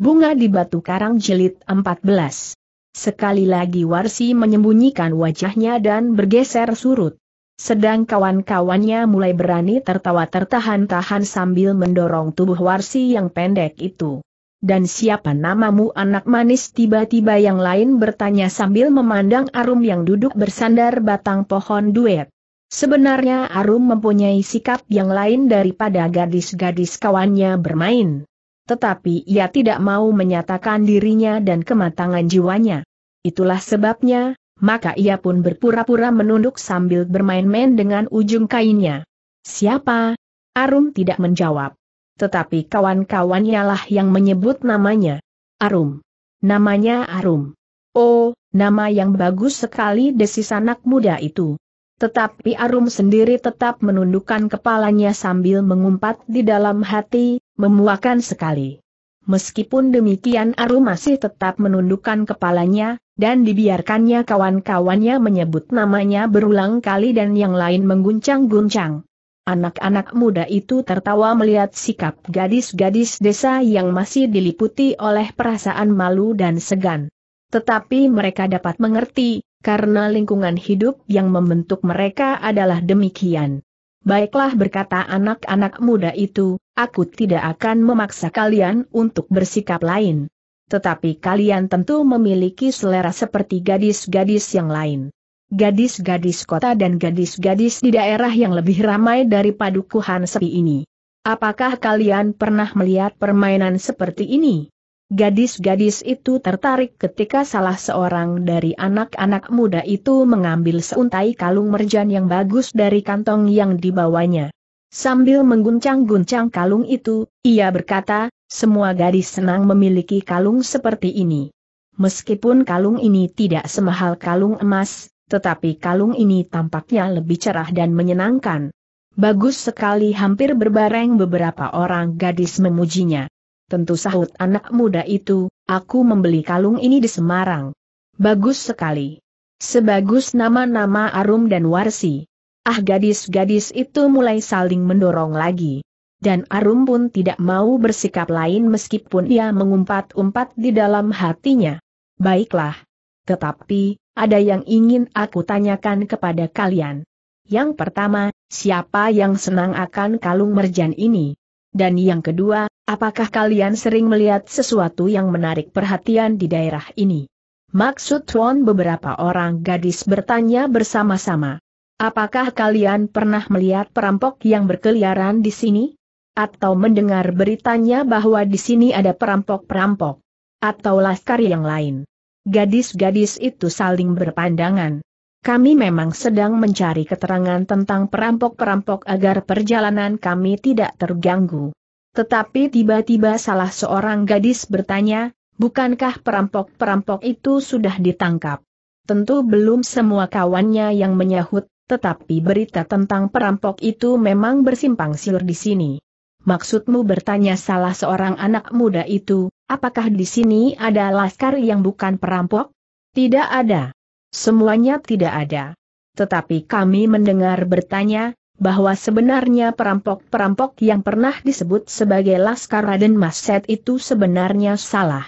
Bunga di Batu Karang jelit 14. Sekali lagi Warsi menyembunyikan wajahnya dan bergeser surut. Sedang kawan-kawannya mulai berani tertawa tertahan-tahan sambil mendorong tubuh Warsi yang pendek itu. Dan siapa namamu anak manis tiba-tiba yang lain bertanya sambil memandang Arum yang duduk bersandar batang pohon duet. Sebenarnya Arum mempunyai sikap yang lain daripada gadis-gadis kawannya bermain tetapi ia tidak mau menyatakan dirinya dan kematangan jiwanya. Itulah sebabnya, maka ia pun berpura-pura menunduk sambil bermain-main dengan ujung kainnya. Siapa? Arum tidak menjawab. Tetapi kawan-kawannya lah yang menyebut namanya. Arum. Namanya Arum. Oh, nama yang bagus sekali desis anak muda itu. Tetapi Arum sendiri tetap menundukkan kepalanya sambil mengumpat di dalam hati, Memuakan sekali. Meskipun demikian Aru masih tetap menundukkan kepalanya, dan dibiarkannya kawan-kawannya menyebut namanya berulang kali dan yang lain mengguncang-guncang. Anak-anak muda itu tertawa melihat sikap gadis-gadis desa yang masih diliputi oleh perasaan malu dan segan. Tetapi mereka dapat mengerti, karena lingkungan hidup yang membentuk mereka adalah demikian. Baiklah berkata anak-anak muda itu, aku tidak akan memaksa kalian untuk bersikap lain. Tetapi kalian tentu memiliki selera seperti gadis-gadis yang lain. Gadis-gadis kota dan gadis-gadis di daerah yang lebih ramai dari padukuhan sepi ini. Apakah kalian pernah melihat permainan seperti ini? Gadis-gadis itu tertarik ketika salah seorang dari anak-anak muda itu mengambil seuntai kalung merjan yang bagus dari kantong yang dibawanya. Sambil mengguncang-guncang kalung itu, ia berkata, semua gadis senang memiliki kalung seperti ini. Meskipun kalung ini tidak semahal kalung emas, tetapi kalung ini tampaknya lebih cerah dan menyenangkan. Bagus sekali hampir berbareng beberapa orang gadis memujinya. Tentu sahut anak muda itu, aku membeli kalung ini di Semarang. Bagus sekali. Sebagus nama-nama Arum dan Warsi. Ah gadis-gadis itu mulai saling mendorong lagi. Dan Arum pun tidak mau bersikap lain meskipun ia mengumpat-umpat di dalam hatinya. Baiklah. Tetapi, ada yang ingin aku tanyakan kepada kalian. Yang pertama, siapa yang senang akan kalung merjan ini? Dan yang kedua, Apakah kalian sering melihat sesuatu yang menarik perhatian di daerah ini? Maksud Tuan beberapa orang gadis bertanya bersama-sama. Apakah kalian pernah melihat perampok yang berkeliaran di sini? Atau mendengar beritanya bahwa di sini ada perampok-perampok? Atau laskar yang lain? Gadis-gadis itu saling berpandangan. Kami memang sedang mencari keterangan tentang perampok-perampok agar perjalanan kami tidak terganggu. Tetapi tiba-tiba salah seorang gadis bertanya, bukankah perampok-perampok itu sudah ditangkap? Tentu belum semua kawannya yang menyahut, tetapi berita tentang perampok itu memang bersimpang siur di sini. Maksudmu bertanya salah seorang anak muda itu, apakah di sini ada laskar yang bukan perampok? Tidak ada. Semuanya tidak ada. Tetapi kami mendengar bertanya, bahwa sebenarnya perampok-perampok yang pernah disebut sebagai Laskar Raden Mas Maset itu sebenarnya salah.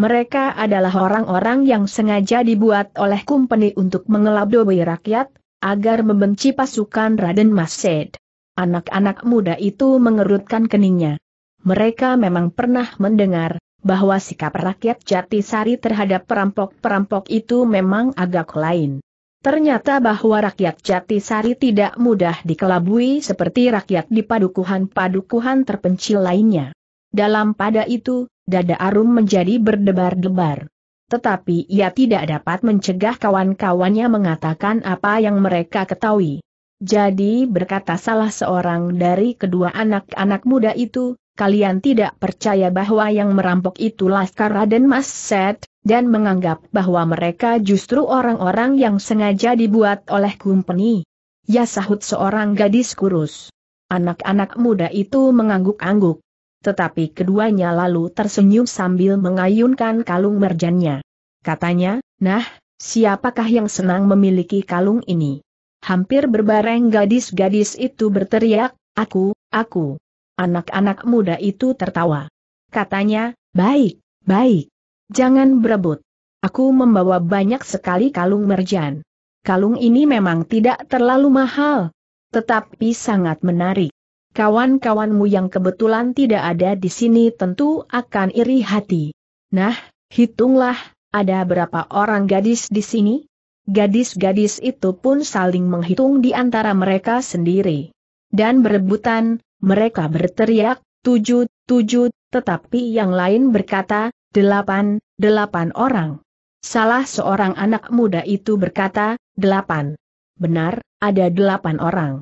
Mereka adalah orang-orang yang sengaja dibuat oleh kumpeni untuk mengelabui rakyat, agar membenci pasukan Raden Mas Maset. Anak-anak muda itu mengerutkan keningnya. Mereka memang pernah mendengar, bahwa sikap rakyat Jatisari terhadap perampok-perampok itu memang agak lain. Ternyata bahwa rakyat Jatisari tidak mudah dikelabui seperti rakyat di padukuhan-padukuhan terpencil lainnya. Dalam pada itu, dada Arum menjadi berdebar-debar. Tetapi ia tidak dapat mencegah kawan-kawannya mengatakan apa yang mereka ketahui. Jadi berkata salah seorang dari kedua anak-anak muda itu, kalian tidak percaya bahwa yang merampok itu Laskar Raden Mas Set, dan menganggap bahwa mereka justru orang-orang yang sengaja dibuat oleh kumpeni. Ya sahut seorang gadis kurus. Anak-anak muda itu mengangguk-angguk. Tetapi keduanya lalu tersenyum sambil mengayunkan kalung merjannya. Katanya, nah, siapakah yang senang memiliki kalung ini? Hampir berbareng gadis-gadis itu berteriak, aku, aku. Anak-anak muda itu tertawa. Katanya, baik, baik. Jangan berebut. Aku membawa banyak sekali kalung merjan. Kalung ini memang tidak terlalu mahal. Tetapi sangat menarik. Kawan-kawanmu yang kebetulan tidak ada di sini tentu akan iri hati. Nah, hitunglah, ada berapa orang gadis di sini? Gadis-gadis itu pun saling menghitung di antara mereka sendiri. Dan berebutan, mereka berteriak, tujuh, tujuh, tetapi yang lain berkata, delapan, delapan orang. Salah seorang anak muda itu berkata, delapan. Benar, ada delapan orang.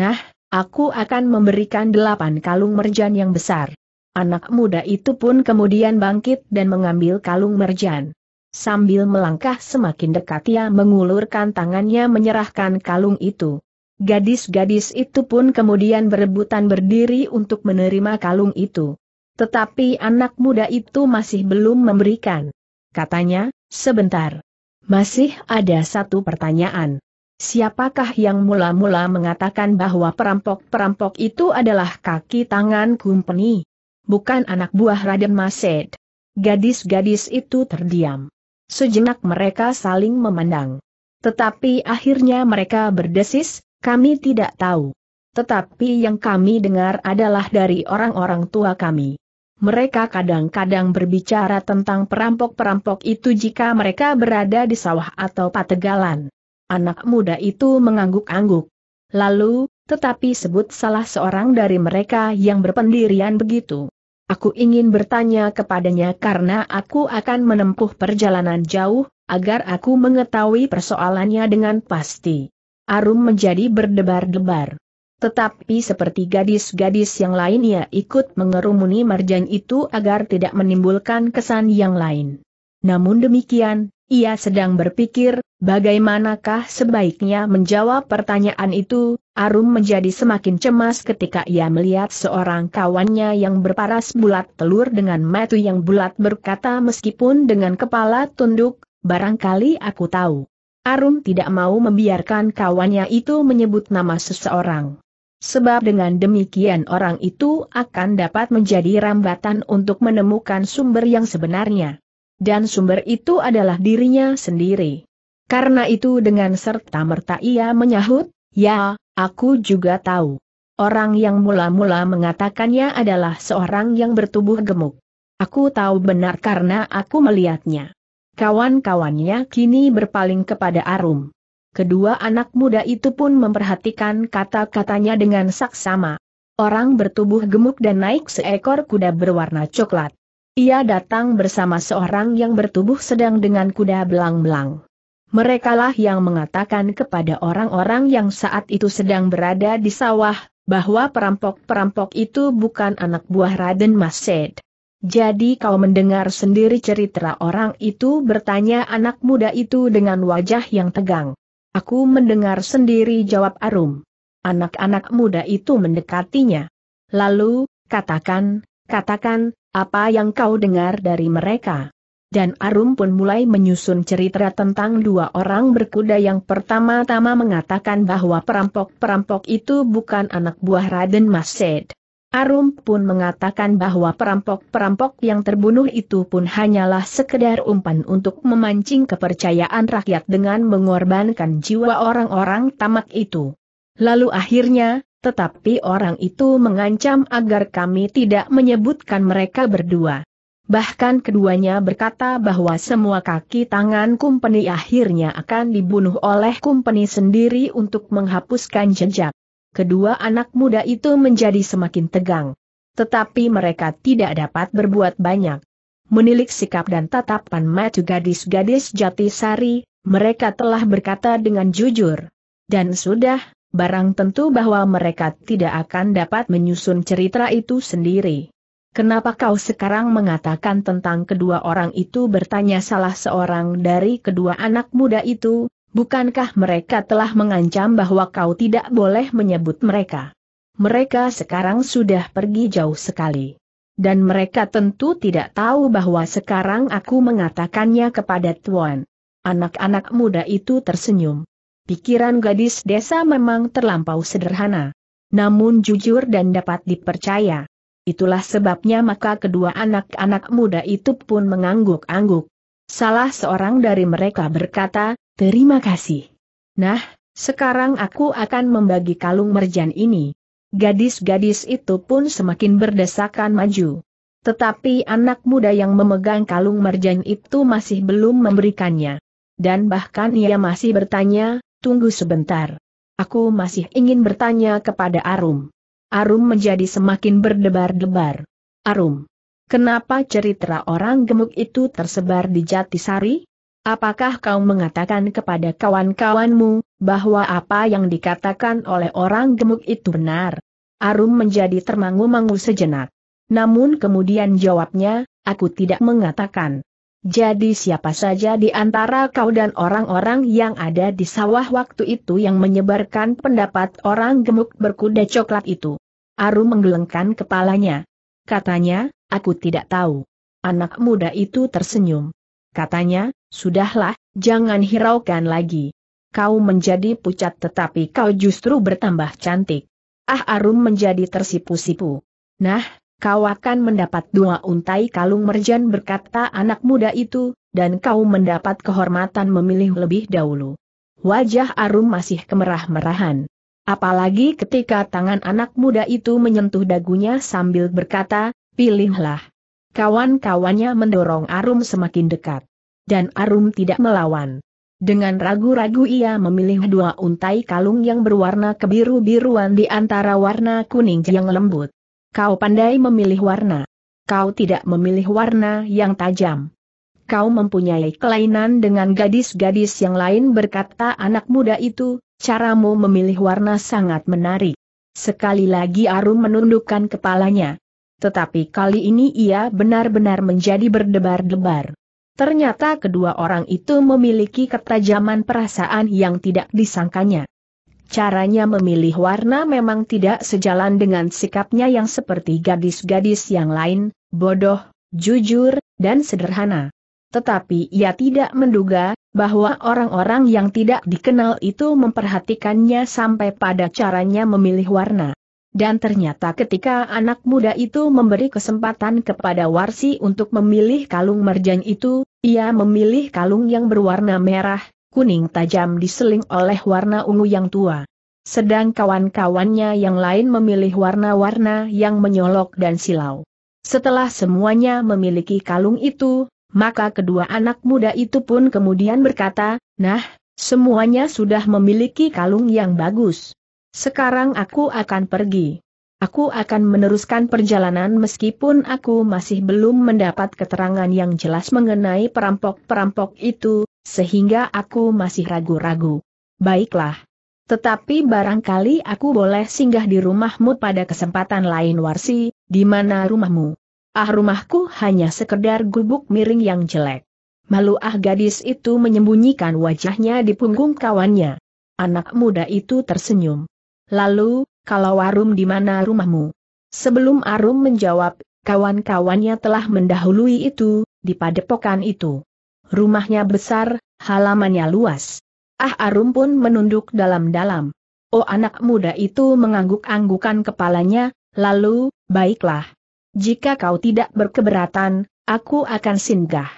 Nah, aku akan memberikan delapan kalung merjan yang besar. Anak muda itu pun kemudian bangkit dan mengambil kalung merjan. Sambil melangkah semakin dekat ia mengulurkan tangannya menyerahkan kalung itu. Gadis-gadis itu pun kemudian berebutan berdiri untuk menerima kalung itu. Tetapi anak muda itu masih belum memberikan. Katanya, sebentar. Masih ada satu pertanyaan. Siapakah yang mula-mula mengatakan bahwa perampok-perampok itu adalah kaki tangan kumpeni? Bukan anak buah Raden Mased. Gadis-gadis itu terdiam. Sejenak mereka saling memandang. Tetapi akhirnya mereka berdesis, kami tidak tahu. Tetapi yang kami dengar adalah dari orang-orang tua kami. Mereka kadang-kadang berbicara tentang perampok-perampok itu jika mereka berada di sawah atau pategalan. Anak muda itu mengangguk-angguk. Lalu, tetapi sebut salah seorang dari mereka yang berpendirian begitu. Aku ingin bertanya kepadanya karena aku akan menempuh perjalanan jauh, agar aku mengetahui persoalannya dengan pasti. Arum menjadi berdebar-debar. Tetapi seperti gadis-gadis yang lain ia ikut mengerumuni marjan itu agar tidak menimbulkan kesan yang lain. Namun demikian, ia sedang berpikir, bagaimanakah sebaiknya menjawab pertanyaan itu, Arum menjadi semakin cemas ketika ia melihat seorang kawannya yang berparas bulat telur dengan metu yang bulat berkata meskipun dengan kepala tunduk, barangkali aku tahu. Arum tidak mau membiarkan kawannya itu menyebut nama seseorang. Sebab dengan demikian orang itu akan dapat menjadi rambatan untuk menemukan sumber yang sebenarnya. Dan sumber itu adalah dirinya sendiri. Karena itu dengan serta-merta ia menyahut, ya, aku juga tahu. Orang yang mula-mula mengatakannya adalah seorang yang bertubuh gemuk. Aku tahu benar karena aku melihatnya. Kawan-kawannya kini berpaling kepada Arum. Kedua anak muda itu pun memperhatikan kata-katanya dengan saksama. Orang bertubuh gemuk dan naik seekor kuda berwarna coklat. Ia datang bersama seorang yang bertubuh sedang dengan kuda belang-belang. Merekalah yang mengatakan kepada orang-orang yang saat itu sedang berada di sawah, bahwa perampok-perampok itu bukan anak buah Raden Mased. Jadi kau mendengar sendiri cerita orang itu bertanya anak muda itu dengan wajah yang tegang. Aku mendengar sendiri jawab Arum. Anak-anak muda itu mendekatinya. Lalu, katakan, katakan, apa yang kau dengar dari mereka? Dan Arum pun mulai menyusun cerita tentang dua orang berkuda yang pertama-tama mengatakan bahwa perampok-perampok itu bukan anak buah Raden Mased. Arum pun mengatakan bahwa perampok-perampok yang terbunuh itu pun hanyalah sekedar umpan untuk memancing kepercayaan rakyat dengan mengorbankan jiwa orang-orang tamak itu. Lalu akhirnya, tetapi orang itu mengancam agar kami tidak menyebutkan mereka berdua. Bahkan keduanya berkata bahwa semua kaki tangan kumpeni akhirnya akan dibunuh oleh kumpeni sendiri untuk menghapuskan jejak kedua anak muda itu menjadi semakin tegang. Tetapi mereka tidak dapat berbuat banyak. Menilik sikap dan tatapan mata gadis-gadis Jatisari, mereka telah berkata dengan jujur. Dan sudah, barang tentu bahwa mereka tidak akan dapat menyusun cerita itu sendiri. Kenapa kau sekarang mengatakan tentang kedua orang itu bertanya salah seorang dari kedua anak muda itu, Bukankah mereka telah mengancam bahwa kau tidak boleh menyebut mereka? Mereka sekarang sudah pergi jauh sekali. Dan mereka tentu tidak tahu bahwa sekarang aku mengatakannya kepada Tuan. Anak-anak muda itu tersenyum. Pikiran gadis desa memang terlampau sederhana. Namun jujur dan dapat dipercaya. Itulah sebabnya maka kedua anak-anak muda itu pun mengangguk-angguk. Salah seorang dari mereka berkata, terima kasih. Nah, sekarang aku akan membagi kalung merjan ini. Gadis-gadis itu pun semakin berdesakan maju. Tetapi anak muda yang memegang kalung merjan itu masih belum memberikannya. Dan bahkan ia masih bertanya, tunggu sebentar. Aku masih ingin bertanya kepada Arum. Arum menjadi semakin berdebar-debar. Arum, Kenapa cerita orang gemuk itu tersebar di Jatisari? Apakah kau mengatakan kepada kawan-kawanmu, bahwa apa yang dikatakan oleh orang gemuk itu benar? Arum menjadi termangu-mangu sejenak. Namun kemudian jawabnya, aku tidak mengatakan. Jadi siapa saja di antara kau dan orang-orang yang ada di sawah waktu itu yang menyebarkan pendapat orang gemuk berkuda coklat itu? Arum menggelengkan kepalanya. Katanya, Aku tidak tahu. Anak muda itu tersenyum. Katanya, sudahlah, jangan hiraukan lagi. Kau menjadi pucat tetapi kau justru bertambah cantik. Ah Arum menjadi tersipu-sipu. Nah, kau akan mendapat dua untai kalung merjan berkata anak muda itu, dan kau mendapat kehormatan memilih lebih dahulu. Wajah Arum masih kemerah-merahan. Apalagi ketika tangan anak muda itu menyentuh dagunya sambil berkata, pilihlah. Kawan-kawannya mendorong Arum semakin dekat. Dan Arum tidak melawan. Dengan ragu-ragu ia memilih dua untai kalung yang berwarna kebiru-biruan di antara warna kuning yang lembut. Kau pandai memilih warna. Kau tidak memilih warna yang tajam. Kau mempunyai kelainan dengan gadis-gadis yang lain berkata anak muda itu, caramu memilih warna sangat menarik. Sekali lagi Arum menundukkan kepalanya. Tetapi kali ini ia benar-benar menjadi berdebar-debar. Ternyata kedua orang itu memiliki ketajaman perasaan yang tidak disangkanya. Caranya memilih warna memang tidak sejalan dengan sikapnya yang seperti gadis-gadis yang lain, bodoh, jujur, dan sederhana. Tetapi ia tidak menduga bahwa orang-orang yang tidak dikenal itu memperhatikannya sampai pada caranya memilih warna. Dan ternyata ketika anak muda itu memberi kesempatan kepada Warsi untuk memilih kalung merjan itu, ia memilih kalung yang berwarna merah, kuning tajam diseling oleh warna ungu yang tua. Sedang kawan-kawannya yang lain memilih warna-warna yang menyolok dan silau. Setelah semuanya memiliki kalung itu, maka kedua anak muda itu pun kemudian berkata, nah, semuanya sudah memiliki kalung yang bagus. Sekarang aku akan pergi. Aku akan meneruskan perjalanan meskipun aku masih belum mendapat keterangan yang jelas mengenai perampok-perampok itu, sehingga aku masih ragu-ragu. Baiklah. Tetapi barangkali aku boleh singgah di rumahmu pada kesempatan lain Warsi, di mana rumahmu? Ah rumahku hanya sekedar gubuk miring yang jelek. Malu ah gadis itu menyembunyikan wajahnya di punggung kawannya. Anak muda itu tersenyum. Lalu, kalau Arum di mana rumahmu? Sebelum Arum menjawab, kawan-kawannya telah mendahului itu, di padepokan itu. Rumahnya besar, halamannya luas. Ah Arum pun menunduk dalam-dalam. Oh anak muda itu mengangguk-anggukan kepalanya, lalu, baiklah. Jika kau tidak berkeberatan, aku akan singgah.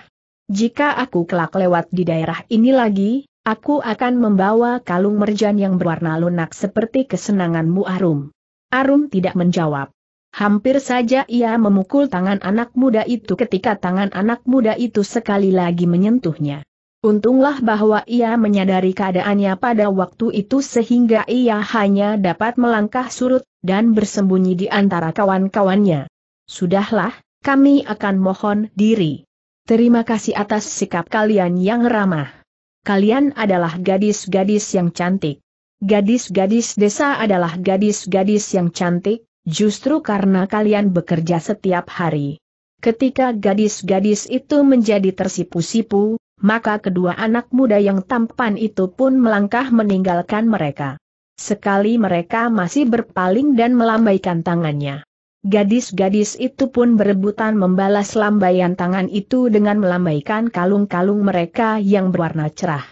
Jika aku kelak lewat di daerah ini lagi, Aku akan membawa kalung merjan yang berwarna lunak seperti kesenanganmu Arum. Arum tidak menjawab. Hampir saja ia memukul tangan anak muda itu ketika tangan anak muda itu sekali lagi menyentuhnya. Untunglah bahwa ia menyadari keadaannya pada waktu itu sehingga ia hanya dapat melangkah surut, dan bersembunyi di antara kawan-kawannya. Sudahlah, kami akan mohon diri. Terima kasih atas sikap kalian yang ramah kalian adalah gadis-gadis yang cantik. Gadis-gadis desa adalah gadis-gadis yang cantik, justru karena kalian bekerja setiap hari. Ketika gadis-gadis itu menjadi tersipu-sipu, maka kedua anak muda yang tampan itu pun melangkah meninggalkan mereka. Sekali mereka masih berpaling dan melambaikan tangannya. Gadis-gadis itu pun berebutan membalas lambaian tangan itu dengan melambaikan kalung-kalung mereka yang berwarna cerah.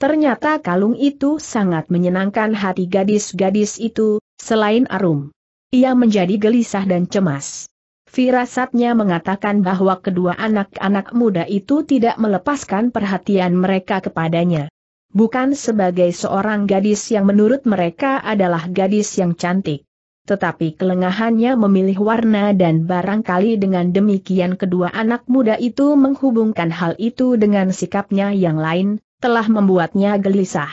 Ternyata kalung itu sangat menyenangkan hati gadis-gadis itu, selain Arum. Ia menjadi gelisah dan cemas. Firasatnya mengatakan bahwa kedua anak-anak muda itu tidak melepaskan perhatian mereka kepadanya. Bukan sebagai seorang gadis yang menurut mereka adalah gadis yang cantik tetapi kelengahannya memilih warna dan barangkali dengan demikian kedua anak muda itu menghubungkan hal itu dengan sikapnya yang lain, telah membuatnya gelisah.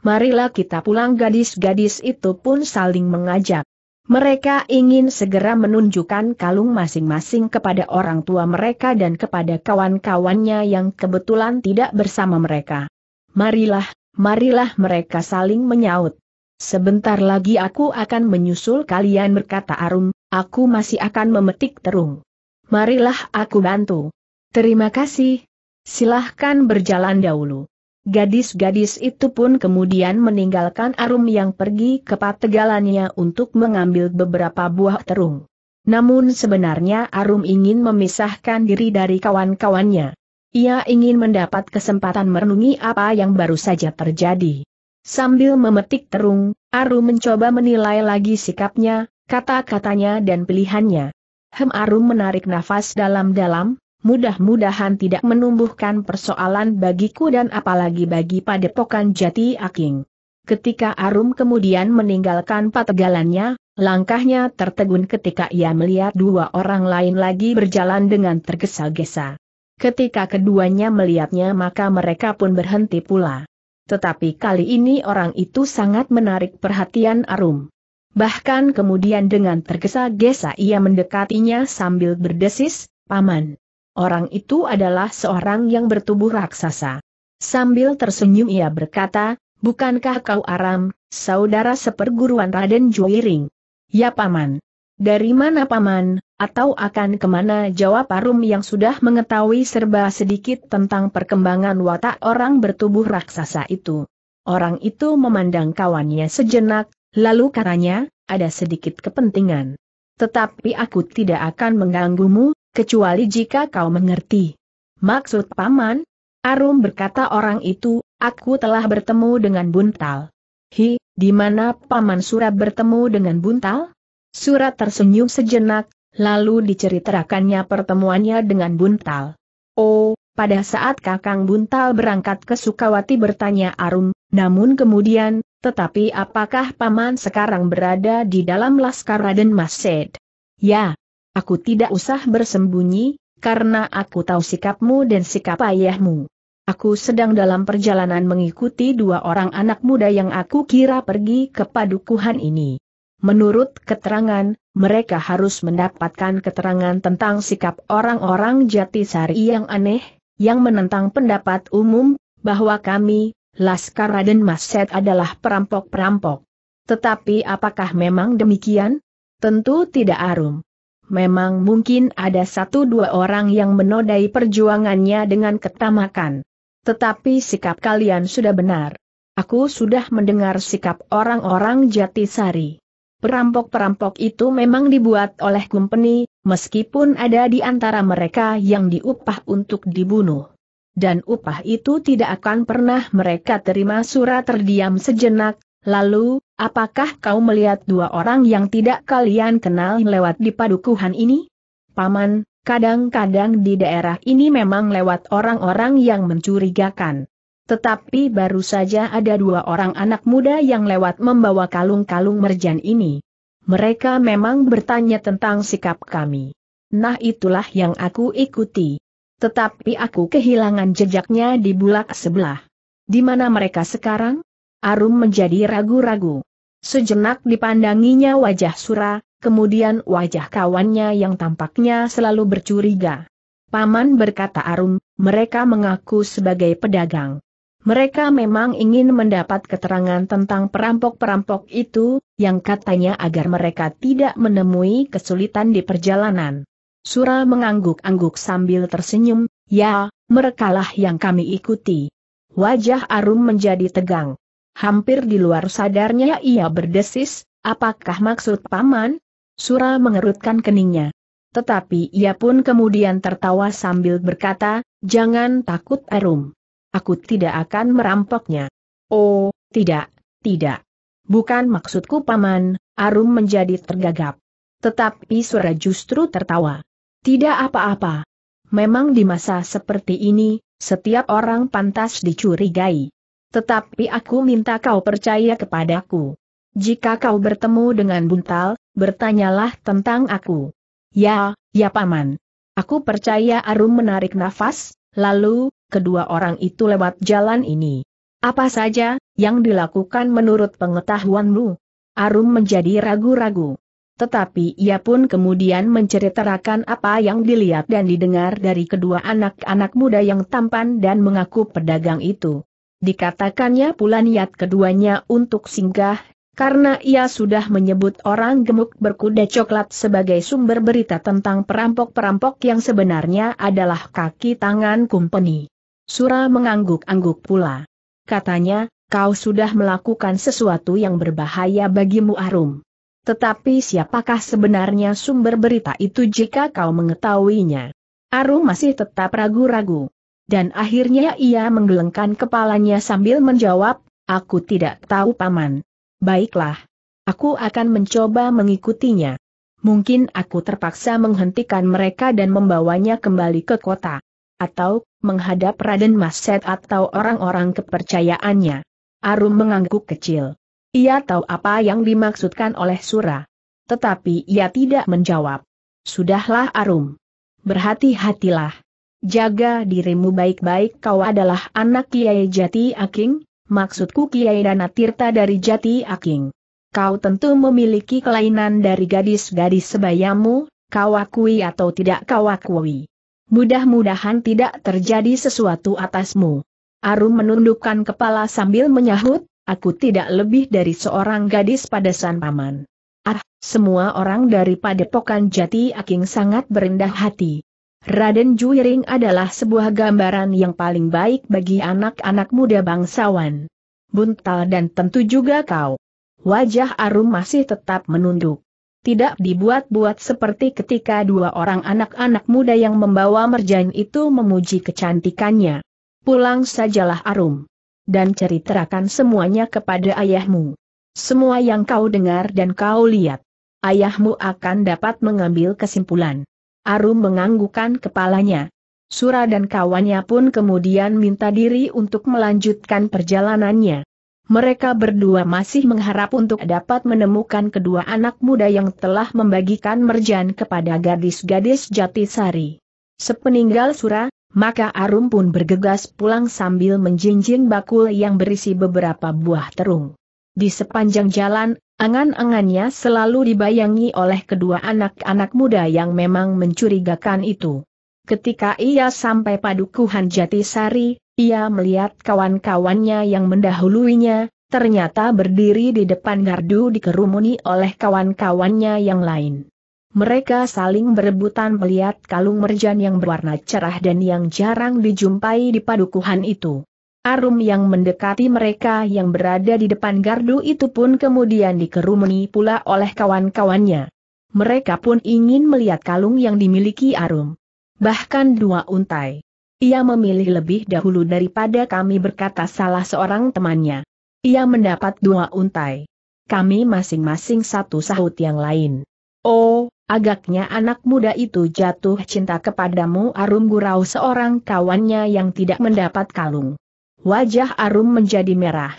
Marilah kita pulang gadis-gadis itu pun saling mengajak. Mereka ingin segera menunjukkan kalung masing-masing kepada orang tua mereka dan kepada kawan-kawannya yang kebetulan tidak bersama mereka. Marilah, marilah mereka saling menyaut. Sebentar lagi aku akan menyusul kalian berkata Arum, aku masih akan memetik terung. Marilah aku bantu. Terima kasih. Silahkan berjalan dahulu. Gadis-gadis itu pun kemudian meninggalkan Arum yang pergi ke pategalannya untuk mengambil beberapa buah terung. Namun sebenarnya Arum ingin memisahkan diri dari kawan-kawannya. Ia ingin mendapat kesempatan merenungi apa yang baru saja terjadi. Sambil memetik terung, Aru mencoba menilai lagi sikapnya, kata-katanya dan pilihannya. Hem Aru menarik nafas dalam-dalam, mudah-mudahan tidak menumbuhkan persoalan bagiku dan apalagi bagi padepokan jati aking. Ketika Arum kemudian meninggalkan pategalannya, langkahnya tertegun ketika ia melihat dua orang lain lagi berjalan dengan tergesa-gesa. Ketika keduanya melihatnya maka mereka pun berhenti pula. Tetapi kali ini orang itu sangat menarik perhatian Arum. Bahkan kemudian dengan tergesa-gesa ia mendekatinya sambil berdesis, Paman. Orang itu adalah seorang yang bertubuh raksasa. Sambil tersenyum ia berkata, Bukankah kau Aram, saudara seperguruan Raden Juwiring? Ya Paman. Dari mana paman, atau akan kemana jawab Arum yang sudah mengetahui serba sedikit tentang perkembangan watak orang bertubuh raksasa itu. Orang itu memandang kawannya sejenak, lalu katanya, ada sedikit kepentingan. Tetapi aku tidak akan mengganggumu, kecuali jika kau mengerti. Maksud paman? Arum berkata orang itu, aku telah bertemu dengan Buntal. Hi, di mana paman surat bertemu dengan Buntal? Surat tersenyum sejenak, lalu diceritakannya pertemuannya dengan Buntal. Oh, pada saat Kakang Buntal berangkat ke Sukawati bertanya Arum, namun kemudian, tetapi apakah Paman sekarang berada di dalam Laskar Raden Mased? Ya, aku tidak usah bersembunyi, karena aku tahu sikapmu dan sikap ayahmu. Aku sedang dalam perjalanan mengikuti dua orang anak muda yang aku kira pergi ke padukuhan ini. Menurut keterangan, mereka harus mendapatkan keterangan tentang sikap orang-orang Jatisari yang aneh, yang menentang pendapat umum, bahwa kami, Laskar Raden Maset adalah perampok-perampok. Tetapi apakah memang demikian? Tentu tidak arum. Memang mungkin ada satu dua orang yang menodai perjuangannya dengan ketamakan. Tetapi sikap kalian sudah benar. Aku sudah mendengar sikap orang-orang Jatisari. Perampok-perampok itu memang dibuat oleh kumpeni, meskipun ada di antara mereka yang diupah untuk dibunuh. Dan upah itu tidak akan pernah mereka terima surat terdiam sejenak, lalu, apakah kau melihat dua orang yang tidak kalian kenal lewat di padukuhan ini? Paman, kadang-kadang di daerah ini memang lewat orang-orang yang mencurigakan. Tetapi baru saja ada dua orang anak muda yang lewat membawa kalung-kalung merjan ini. Mereka memang bertanya tentang sikap kami. Nah itulah yang aku ikuti. Tetapi aku kehilangan jejaknya di bulak sebelah. Di mana mereka sekarang? Arum menjadi ragu-ragu. Sejenak dipandanginya wajah Sura, kemudian wajah kawannya yang tampaknya selalu bercuriga. Paman berkata Arum, mereka mengaku sebagai pedagang. Mereka memang ingin mendapat keterangan tentang perampok-perampok itu, yang katanya agar mereka tidak menemui kesulitan di perjalanan. Sura mengangguk-angguk sambil tersenyum, ya, merekalah yang kami ikuti. Wajah Arum menjadi tegang. Hampir di luar sadarnya ia berdesis, apakah maksud paman? Sura mengerutkan keningnya. Tetapi ia pun kemudian tertawa sambil berkata, jangan takut Arum. Aku tidak akan merampoknya. Oh, tidak, tidak. Bukan maksudku paman, Arum menjadi tergagap. Tetapi suara justru tertawa. Tidak apa-apa. Memang di masa seperti ini, setiap orang pantas dicurigai. Tetapi aku minta kau percaya kepadaku. Jika kau bertemu dengan Buntal, bertanyalah tentang aku. Ya, ya paman. Aku percaya Arum menarik nafas, lalu, kedua orang itu lewat jalan ini. Apa saja, yang dilakukan menurut pengetahuanmu? Arum menjadi ragu-ragu. Tetapi ia pun kemudian menceritakan apa yang dilihat dan didengar dari kedua anak-anak muda yang tampan dan mengaku pedagang itu. Dikatakannya pula niat keduanya untuk singgah karena ia sudah menyebut orang gemuk berkuda coklat sebagai sumber berita tentang perampok-perampok yang sebenarnya adalah kaki tangan kumpeni. Sura mengangguk-angguk pula. Katanya, kau sudah melakukan sesuatu yang berbahaya bagimu Arum. Tetapi siapakah sebenarnya sumber berita itu jika kau mengetahuinya? Arum masih tetap ragu-ragu. Dan akhirnya ia menggelengkan kepalanya sambil menjawab, aku tidak tahu paman. Baiklah. Aku akan mencoba mengikutinya. Mungkin aku terpaksa menghentikan mereka dan membawanya kembali ke kota atau menghadap Raden Maset atau orang-orang kepercayaannya. Arum mengangguk kecil. Ia tahu apa yang dimaksudkan oleh Sura. Tetapi ia tidak menjawab. Sudahlah Arum. Berhati-hatilah. Jaga dirimu baik-baik kau adalah anak Kiai Jati Aking, maksudku Kiai Dana Tirta dari Jati Aking. Kau tentu memiliki kelainan dari gadis-gadis sebayamu, kau akui atau tidak kau akui. Mudah-mudahan tidak terjadi sesuatu atasmu. Arum menundukkan kepala sambil menyahut, aku tidak lebih dari seorang gadis pada san paman. Ah, semua orang dari padepokan jati aking sangat berendah hati. Raden Juiring adalah sebuah gambaran yang paling baik bagi anak-anak muda bangsawan. Buntal dan tentu juga kau. Wajah Arum masih tetap menunduk tidak dibuat-buat seperti ketika dua orang anak-anak muda yang membawa merjain itu memuji kecantikannya. Pulang sajalah Arum. Dan ceritakan semuanya kepada ayahmu. Semua yang kau dengar dan kau lihat. Ayahmu akan dapat mengambil kesimpulan. Arum menganggukkan kepalanya. Sura dan kawannya pun kemudian minta diri untuk melanjutkan perjalanannya mereka berdua masih mengharap untuk dapat menemukan kedua anak muda yang telah membagikan merjan kepada gadis-gadis Jatisari. Sepeninggal surah, maka Arum pun bergegas pulang sambil menjinjing bakul yang berisi beberapa buah terung. Di sepanjang jalan, angan-angannya selalu dibayangi oleh kedua anak-anak muda yang memang mencurigakan itu. Ketika ia sampai padukuhan Jatisari, ia melihat kawan-kawannya yang mendahuluinya, ternyata berdiri di depan gardu dikerumuni oleh kawan-kawannya yang lain. Mereka saling berebutan melihat kalung merjan yang berwarna cerah dan yang jarang dijumpai di padukuhan itu. Arum yang mendekati mereka yang berada di depan gardu itu pun kemudian dikerumuni pula oleh kawan-kawannya. Mereka pun ingin melihat kalung yang dimiliki Arum. Bahkan dua untai. Ia memilih lebih dahulu daripada kami berkata salah seorang temannya. Ia mendapat dua untai. Kami masing-masing satu sahut yang lain. Oh, agaknya anak muda itu jatuh cinta kepadamu Arum gurau seorang kawannya yang tidak mendapat kalung. Wajah Arum menjadi merah.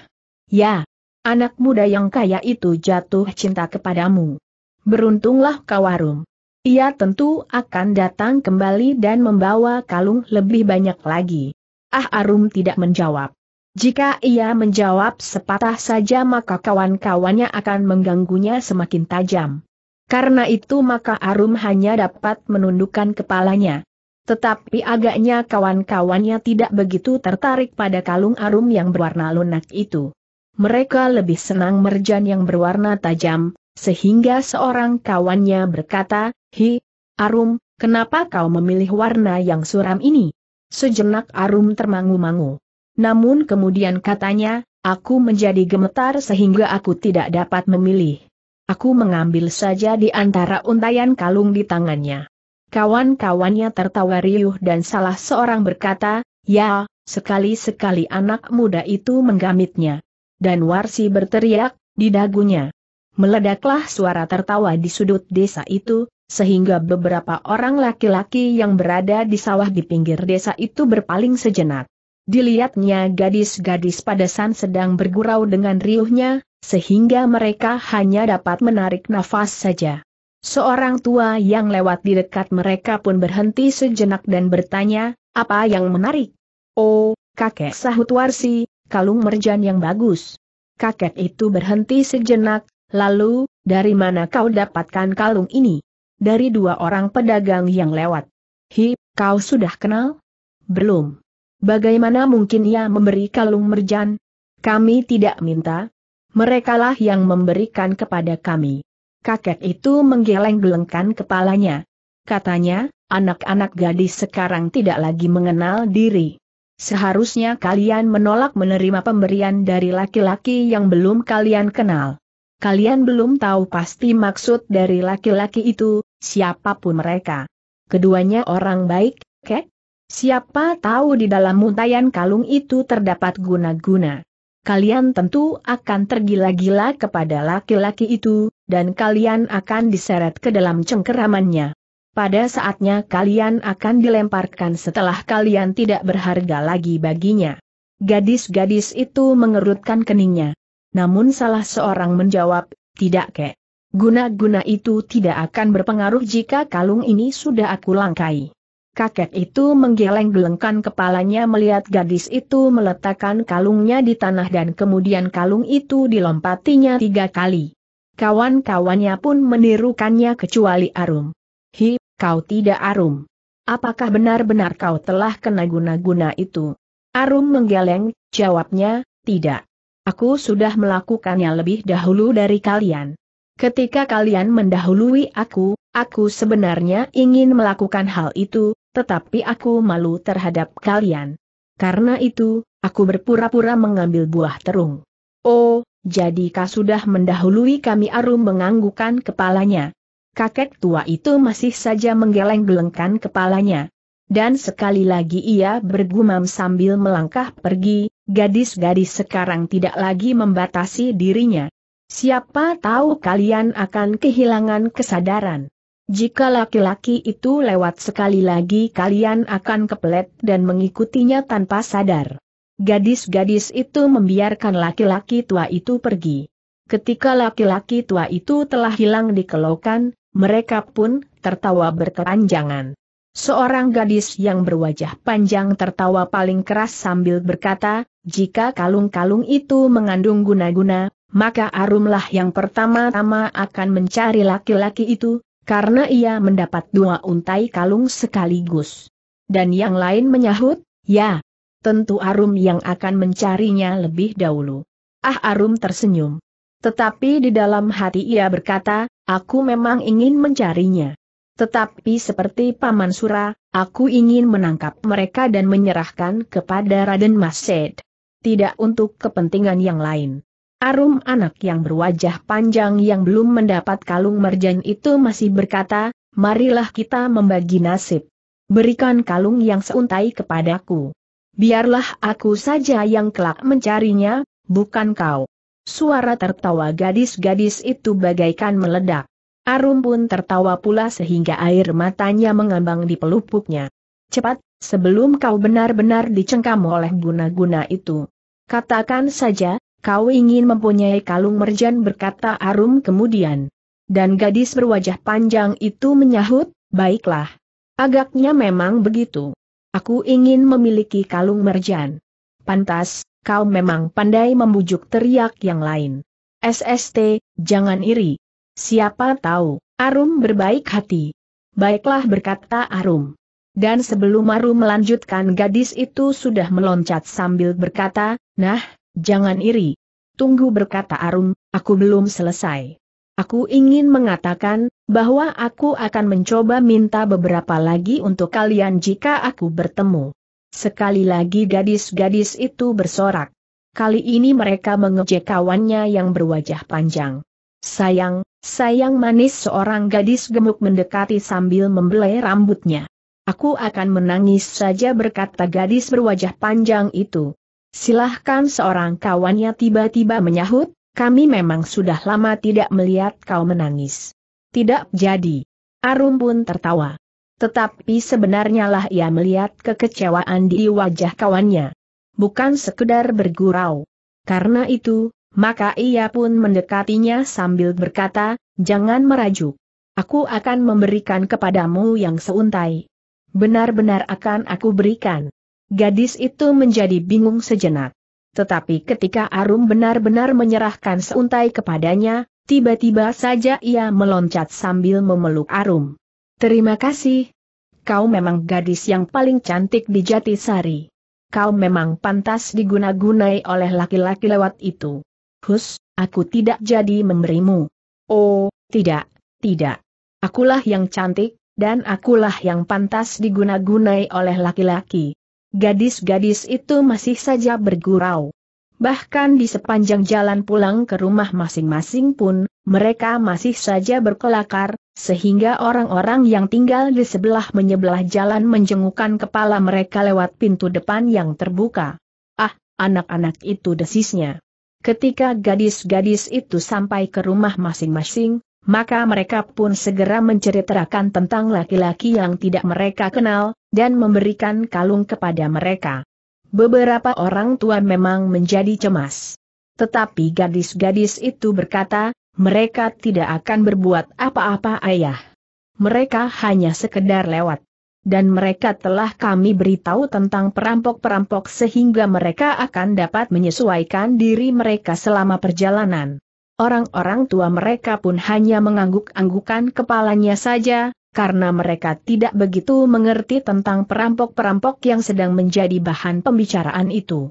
Ya, anak muda yang kaya itu jatuh cinta kepadamu. Beruntunglah kau Arum. Ia tentu akan datang kembali dan membawa kalung lebih banyak lagi. Ah Arum tidak menjawab. Jika ia menjawab sepatah saja maka kawan-kawannya akan mengganggunya semakin tajam. Karena itu maka Arum hanya dapat menundukkan kepalanya. Tetapi agaknya kawan-kawannya tidak begitu tertarik pada kalung Arum yang berwarna lunak itu. Mereka lebih senang merjan yang berwarna tajam, sehingga seorang kawannya berkata, Hi, Arum, kenapa kau memilih warna yang suram ini? Sejenak Arum termangu-mangu. Namun kemudian katanya, aku menjadi gemetar sehingga aku tidak dapat memilih. Aku mengambil saja di antara untayan kalung di tangannya. Kawan-kawannya tertawa riuh dan salah seorang berkata, Ya, sekali-sekali anak muda itu menggamitnya. Dan Warsi berteriak, di dagunya meledaklah suara tertawa di sudut desa itu, sehingga beberapa orang laki-laki yang berada di sawah di pinggir desa itu berpaling sejenak. Dilihatnya gadis-gadis pada padasan sedang bergurau dengan riuhnya, sehingga mereka hanya dapat menarik nafas saja. Seorang tua yang lewat di dekat mereka pun berhenti sejenak dan bertanya, apa yang menarik? Oh, kakek sahut warsi, kalung merjan yang bagus. Kakek itu berhenti sejenak, Lalu, dari mana kau dapatkan kalung ini? Dari dua orang pedagang yang lewat. Hi, kau sudah kenal? Belum. Bagaimana mungkin ia memberi kalung merjan? Kami tidak minta. Merekalah yang memberikan kepada kami. Kakek itu menggeleng-gelengkan kepalanya. Katanya, anak-anak gadis sekarang tidak lagi mengenal diri. Seharusnya kalian menolak menerima pemberian dari laki-laki yang belum kalian kenal. Kalian belum tahu pasti maksud dari laki-laki itu, siapapun mereka. Keduanya orang baik, kek? Siapa tahu di dalam muntayan kalung itu terdapat guna-guna. Kalian tentu akan tergila-gila kepada laki-laki itu, dan kalian akan diseret ke dalam cengkeramannya. Pada saatnya kalian akan dilemparkan setelah kalian tidak berharga lagi baginya. Gadis-gadis itu mengerutkan keningnya. Namun salah seorang menjawab, tidak kek. Guna-guna itu tidak akan berpengaruh jika kalung ini sudah aku langkai. Kakek itu menggeleng-gelengkan kepalanya melihat gadis itu meletakkan kalungnya di tanah dan kemudian kalung itu dilompatinya tiga kali. Kawan-kawannya pun menirukannya kecuali Arum. Hi, kau tidak Arum. Apakah benar-benar kau telah kena guna-guna itu? Arum menggeleng, jawabnya, tidak. Aku sudah melakukannya lebih dahulu dari kalian. Ketika kalian mendahului aku, aku sebenarnya ingin melakukan hal itu, tetapi aku malu terhadap kalian. Karena itu, aku berpura-pura mengambil buah terung. Oh, jadi kau sudah mendahului kami Arum menganggukan kepalanya. Kakek tua itu masih saja menggeleng-gelengkan kepalanya. Dan sekali lagi ia bergumam sambil melangkah pergi, Gadis-gadis sekarang tidak lagi membatasi dirinya. Siapa tahu kalian akan kehilangan kesadaran. Jika laki-laki itu lewat sekali lagi kalian akan kepelet dan mengikutinya tanpa sadar. Gadis-gadis itu membiarkan laki-laki tua itu pergi. Ketika laki-laki tua itu telah hilang di kelokan, mereka pun tertawa berkepanjangan. Seorang gadis yang berwajah panjang tertawa paling keras sambil berkata, jika kalung-kalung itu mengandung guna-guna, maka Arumlah yang pertama-tama akan mencari laki-laki itu, karena ia mendapat dua untai kalung sekaligus. Dan yang lain menyahut, ya, tentu Arum yang akan mencarinya lebih dahulu. Ah Arum tersenyum. Tetapi di dalam hati ia berkata, aku memang ingin mencarinya. Tetapi seperti Paman Sura, aku ingin menangkap mereka dan menyerahkan kepada Raden Mased. Tidak untuk kepentingan yang lain. Arum anak yang berwajah panjang yang belum mendapat kalung merjan itu masih berkata, marilah kita membagi nasib. Berikan kalung yang seuntai kepadaku. Biarlah aku saja yang kelak mencarinya, bukan kau. Suara tertawa gadis-gadis itu bagaikan meledak. Arum pun tertawa pula sehingga air matanya mengambang di pelupuknya. Cepat, sebelum kau benar-benar dicengkam oleh guna-guna itu. Katakan saja, kau ingin mempunyai kalung merjan berkata Arum kemudian. Dan gadis berwajah panjang itu menyahut, baiklah. Agaknya memang begitu. Aku ingin memiliki kalung merjan. Pantas, kau memang pandai membujuk teriak yang lain. SST, jangan iri, Siapa tahu, Arum berbaik hati. Baiklah berkata Arum. Dan sebelum Arum melanjutkan gadis itu sudah meloncat sambil berkata, nah, jangan iri. Tunggu berkata Arum, aku belum selesai. Aku ingin mengatakan, bahwa aku akan mencoba minta beberapa lagi untuk kalian jika aku bertemu. Sekali lagi gadis-gadis itu bersorak. Kali ini mereka mengejek kawannya yang berwajah panjang. Sayang, Sayang manis seorang gadis gemuk mendekati sambil membelai rambutnya. Aku akan menangis saja berkata gadis berwajah panjang itu. Silahkan seorang kawannya tiba-tiba menyahut, kami memang sudah lama tidak melihat kau menangis. Tidak jadi. Arum pun tertawa. Tetapi sebenarnya lah ia melihat kekecewaan di wajah kawannya. Bukan sekedar bergurau. Karena itu, maka ia pun mendekatinya sambil berkata, jangan merajuk. Aku akan memberikan kepadamu yang seuntai. Benar-benar akan aku berikan. Gadis itu menjadi bingung sejenak. Tetapi ketika Arum benar-benar menyerahkan seuntai kepadanya, tiba-tiba saja ia meloncat sambil memeluk Arum. Terima kasih. Kau memang gadis yang paling cantik di Jatisari. Kau memang pantas diguna-gunai oleh laki-laki lewat itu. Hus, aku tidak jadi memberimu. Oh, tidak, tidak. Akulah yang cantik, dan akulah yang pantas diguna-gunai oleh laki-laki. Gadis-gadis itu masih saja bergurau. Bahkan di sepanjang jalan pulang ke rumah masing-masing pun, mereka masih saja berkelakar, sehingga orang-orang yang tinggal di sebelah menyebelah jalan menjengukkan kepala mereka lewat pintu depan yang terbuka. Ah, anak-anak itu desisnya. Ketika gadis-gadis itu sampai ke rumah masing-masing, maka mereka pun segera menceritakan tentang laki-laki yang tidak mereka kenal, dan memberikan kalung kepada mereka. Beberapa orang tua memang menjadi cemas. Tetapi gadis-gadis itu berkata, mereka tidak akan berbuat apa-apa ayah. Mereka hanya sekedar lewat dan mereka telah kami beritahu tentang perampok-perampok sehingga mereka akan dapat menyesuaikan diri mereka selama perjalanan. Orang-orang tua mereka pun hanya mengangguk-anggukan kepalanya saja, karena mereka tidak begitu mengerti tentang perampok-perampok yang sedang menjadi bahan pembicaraan itu.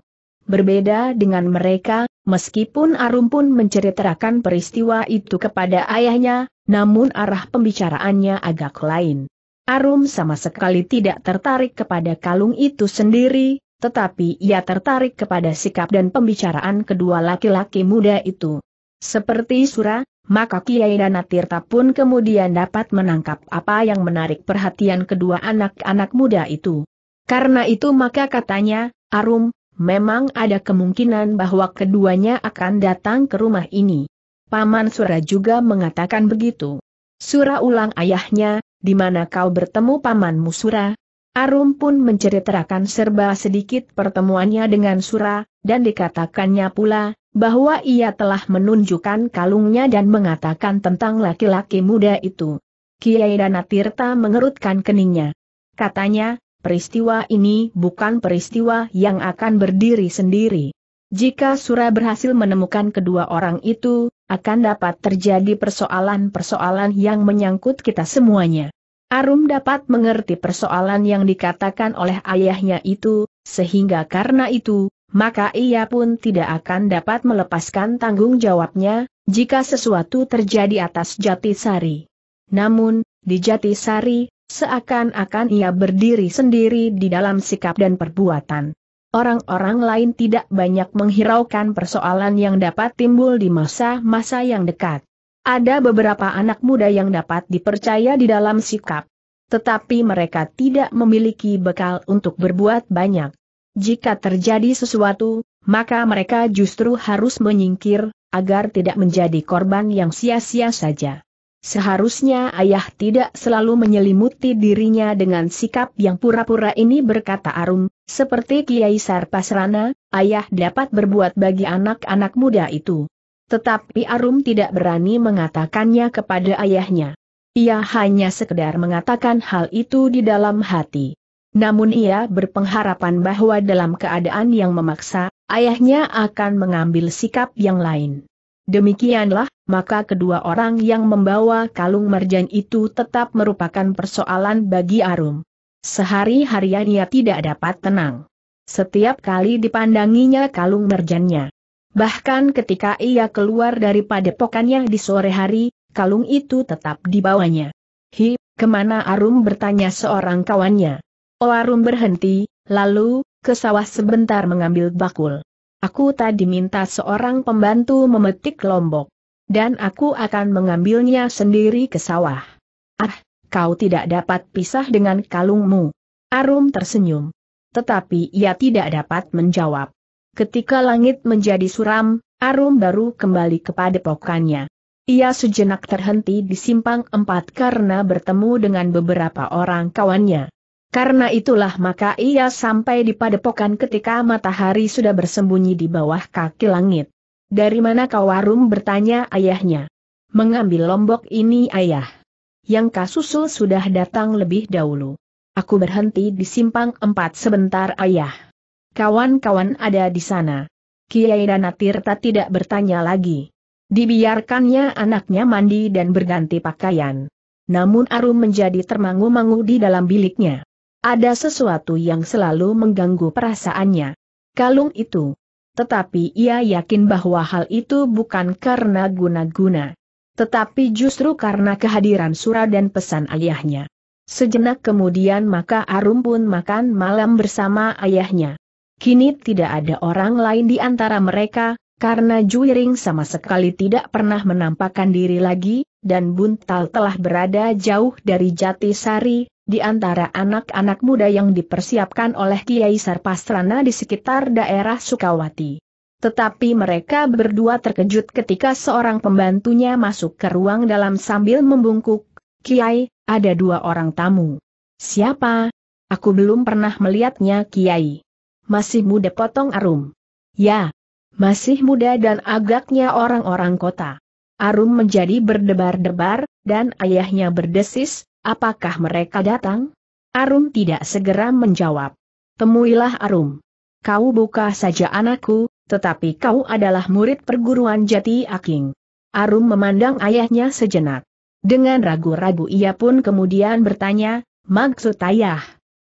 Berbeda dengan mereka, meskipun Arum pun menceritakan peristiwa itu kepada ayahnya, namun arah pembicaraannya agak lain. Arum sama sekali tidak tertarik kepada kalung itu sendiri, tetapi ia tertarik kepada sikap dan pembicaraan kedua laki-laki muda itu. Seperti Sura, maka Kiai Danatirta pun kemudian dapat menangkap apa yang menarik perhatian kedua anak-anak muda itu. Karena itu maka katanya, Arum, memang ada kemungkinan bahwa keduanya akan datang ke rumah ini. Paman Sura juga mengatakan begitu. Sura ulang ayahnya, di mana kau bertemu paman Musura? Arum pun menceritakan serba sedikit pertemuannya dengan Sura, dan dikatakannya pula, bahwa ia telah menunjukkan kalungnya dan mengatakan tentang laki-laki muda itu. Kiai Danatirta mengerutkan keningnya. Katanya, peristiwa ini bukan peristiwa yang akan berdiri sendiri. Jika Sura berhasil menemukan kedua orang itu, akan dapat terjadi persoalan-persoalan yang menyangkut kita semuanya. Arum dapat mengerti persoalan yang dikatakan oleh ayahnya itu, sehingga karena itu, maka ia pun tidak akan dapat melepaskan tanggung jawabnya, jika sesuatu terjadi atas Jatisari. Namun, di Jatisari, seakan-akan ia berdiri sendiri di dalam sikap dan perbuatan. Orang-orang lain tidak banyak menghiraukan persoalan yang dapat timbul di masa-masa yang dekat. Ada beberapa anak muda yang dapat dipercaya di dalam sikap. Tetapi mereka tidak memiliki bekal untuk berbuat banyak. Jika terjadi sesuatu, maka mereka justru harus menyingkir, agar tidak menjadi korban yang sia-sia saja. Seharusnya ayah tidak selalu menyelimuti dirinya dengan sikap yang pura-pura ini berkata Arum, seperti Kiai Sarpasrana, ayah dapat berbuat bagi anak-anak muda itu. Tetapi Arum tidak berani mengatakannya kepada ayahnya. Ia hanya sekedar mengatakan hal itu di dalam hati. Namun ia berpengharapan bahwa dalam keadaan yang memaksa, ayahnya akan mengambil sikap yang lain. Demikianlah, maka kedua orang yang membawa kalung merjan itu tetap merupakan persoalan bagi Arum. Sehari-harian ia tidak dapat tenang. Setiap kali dipandanginya kalung merjannya. Bahkan ketika ia keluar dari padepokannya di sore hari, kalung itu tetap dibawanya. Hi, kemana Arum bertanya seorang kawannya. Oh Arum berhenti, lalu, ke sawah sebentar mengambil bakul. Aku tadi minta seorang pembantu memetik lombok. Dan aku akan mengambilnya sendiri ke sawah. Ah, kau tidak dapat pisah dengan kalungmu. Arum tersenyum. Tetapi ia tidak dapat menjawab. Ketika langit menjadi suram, Arum baru kembali kepada pokannya. Ia sejenak terhenti di simpang empat karena bertemu dengan beberapa orang kawannya. Karena itulah maka ia sampai di padepokan ketika matahari sudah bersembunyi di bawah kaki langit. Dari mana kau Arum bertanya ayahnya. Mengambil lombok ini ayah yang kasusul sudah datang lebih dahulu. Aku berhenti di simpang empat sebentar ayah. Kawan-kawan ada di sana. Kiai Danatirta Tirta tidak bertanya lagi. Dibiarkannya anaknya mandi dan berganti pakaian. Namun Arum menjadi termangu-mangu di dalam biliknya. Ada sesuatu yang selalu mengganggu perasaannya. Kalung itu. Tetapi ia yakin bahwa hal itu bukan karena guna-guna. Tetapi justru karena kehadiran surat dan pesan ayahnya. Sejenak kemudian maka Arum pun makan malam bersama ayahnya. Kini tidak ada orang lain di antara mereka, karena Juiring sama sekali tidak pernah menampakkan diri lagi, dan Buntal telah berada jauh dari Jatisari, di antara anak-anak muda yang dipersiapkan oleh Kiai Sarpasrana di sekitar daerah Sukawati. Tetapi mereka berdua terkejut ketika seorang pembantunya masuk ke ruang dalam sambil membungkuk, Kiai, ada dua orang tamu. Siapa? Aku belum pernah melihatnya Kiai. Masih muda potong Arum. Ya, masih muda dan agaknya orang-orang kota. Arum menjadi berdebar-debar, dan ayahnya berdesis, apakah mereka datang? Arum tidak segera menjawab. Temuilah Arum. Kau buka saja anakku, tetapi kau adalah murid perguruan jati Aking. Arum memandang ayahnya sejenak. Dengan ragu-ragu ia pun kemudian bertanya, maksud ayah?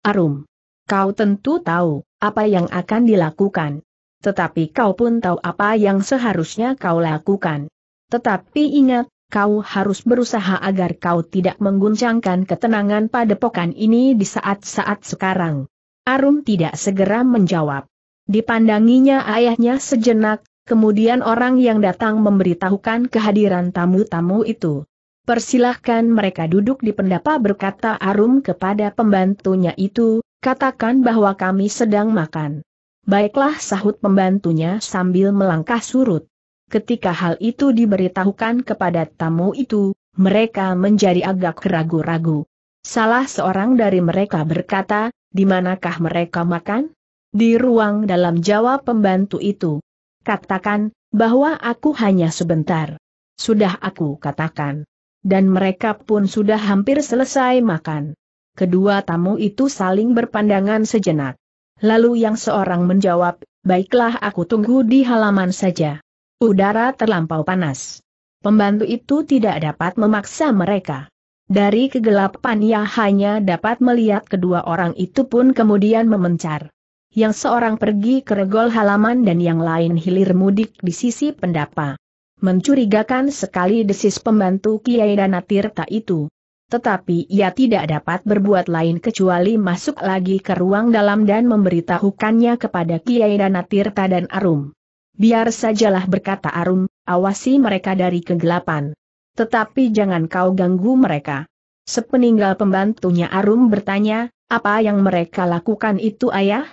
Arum, kau tentu tahu apa yang akan dilakukan. Tetapi kau pun tahu apa yang seharusnya kau lakukan. Tetapi ingat, kau harus berusaha agar kau tidak mengguncangkan ketenangan pada pokan ini di saat-saat sekarang. Arum tidak segera menjawab. Dipandanginya ayahnya sejenak, kemudian orang yang datang memberitahukan kehadiran tamu-tamu itu. Persilahkan mereka duduk di pendapa berkata Arum kepada pembantunya itu, katakan bahwa kami sedang makan. Baiklah sahut pembantunya sambil melangkah surut. Ketika hal itu diberitahukan kepada tamu itu, mereka menjadi agak ragu-ragu. Salah seorang dari mereka berkata, di manakah mereka makan? di ruang dalam jawab pembantu itu. Katakan, bahwa aku hanya sebentar. Sudah aku katakan. Dan mereka pun sudah hampir selesai makan. Kedua tamu itu saling berpandangan sejenak. Lalu yang seorang menjawab, baiklah aku tunggu di halaman saja. Udara terlampau panas. Pembantu itu tidak dapat memaksa mereka. Dari kegelapan ia hanya dapat melihat kedua orang itu pun kemudian memencar yang seorang pergi ke regol halaman dan yang lain hilir mudik di sisi pendapa. Mencurigakan sekali desis pembantu Kiai Danatirta itu. Tetapi ia tidak dapat berbuat lain kecuali masuk lagi ke ruang dalam dan memberitahukannya kepada Kiai Danatirta dan Arum. Biar sajalah berkata Arum, awasi mereka dari kegelapan. Tetapi jangan kau ganggu mereka. Sepeninggal pembantunya Arum bertanya, apa yang mereka lakukan itu ayah?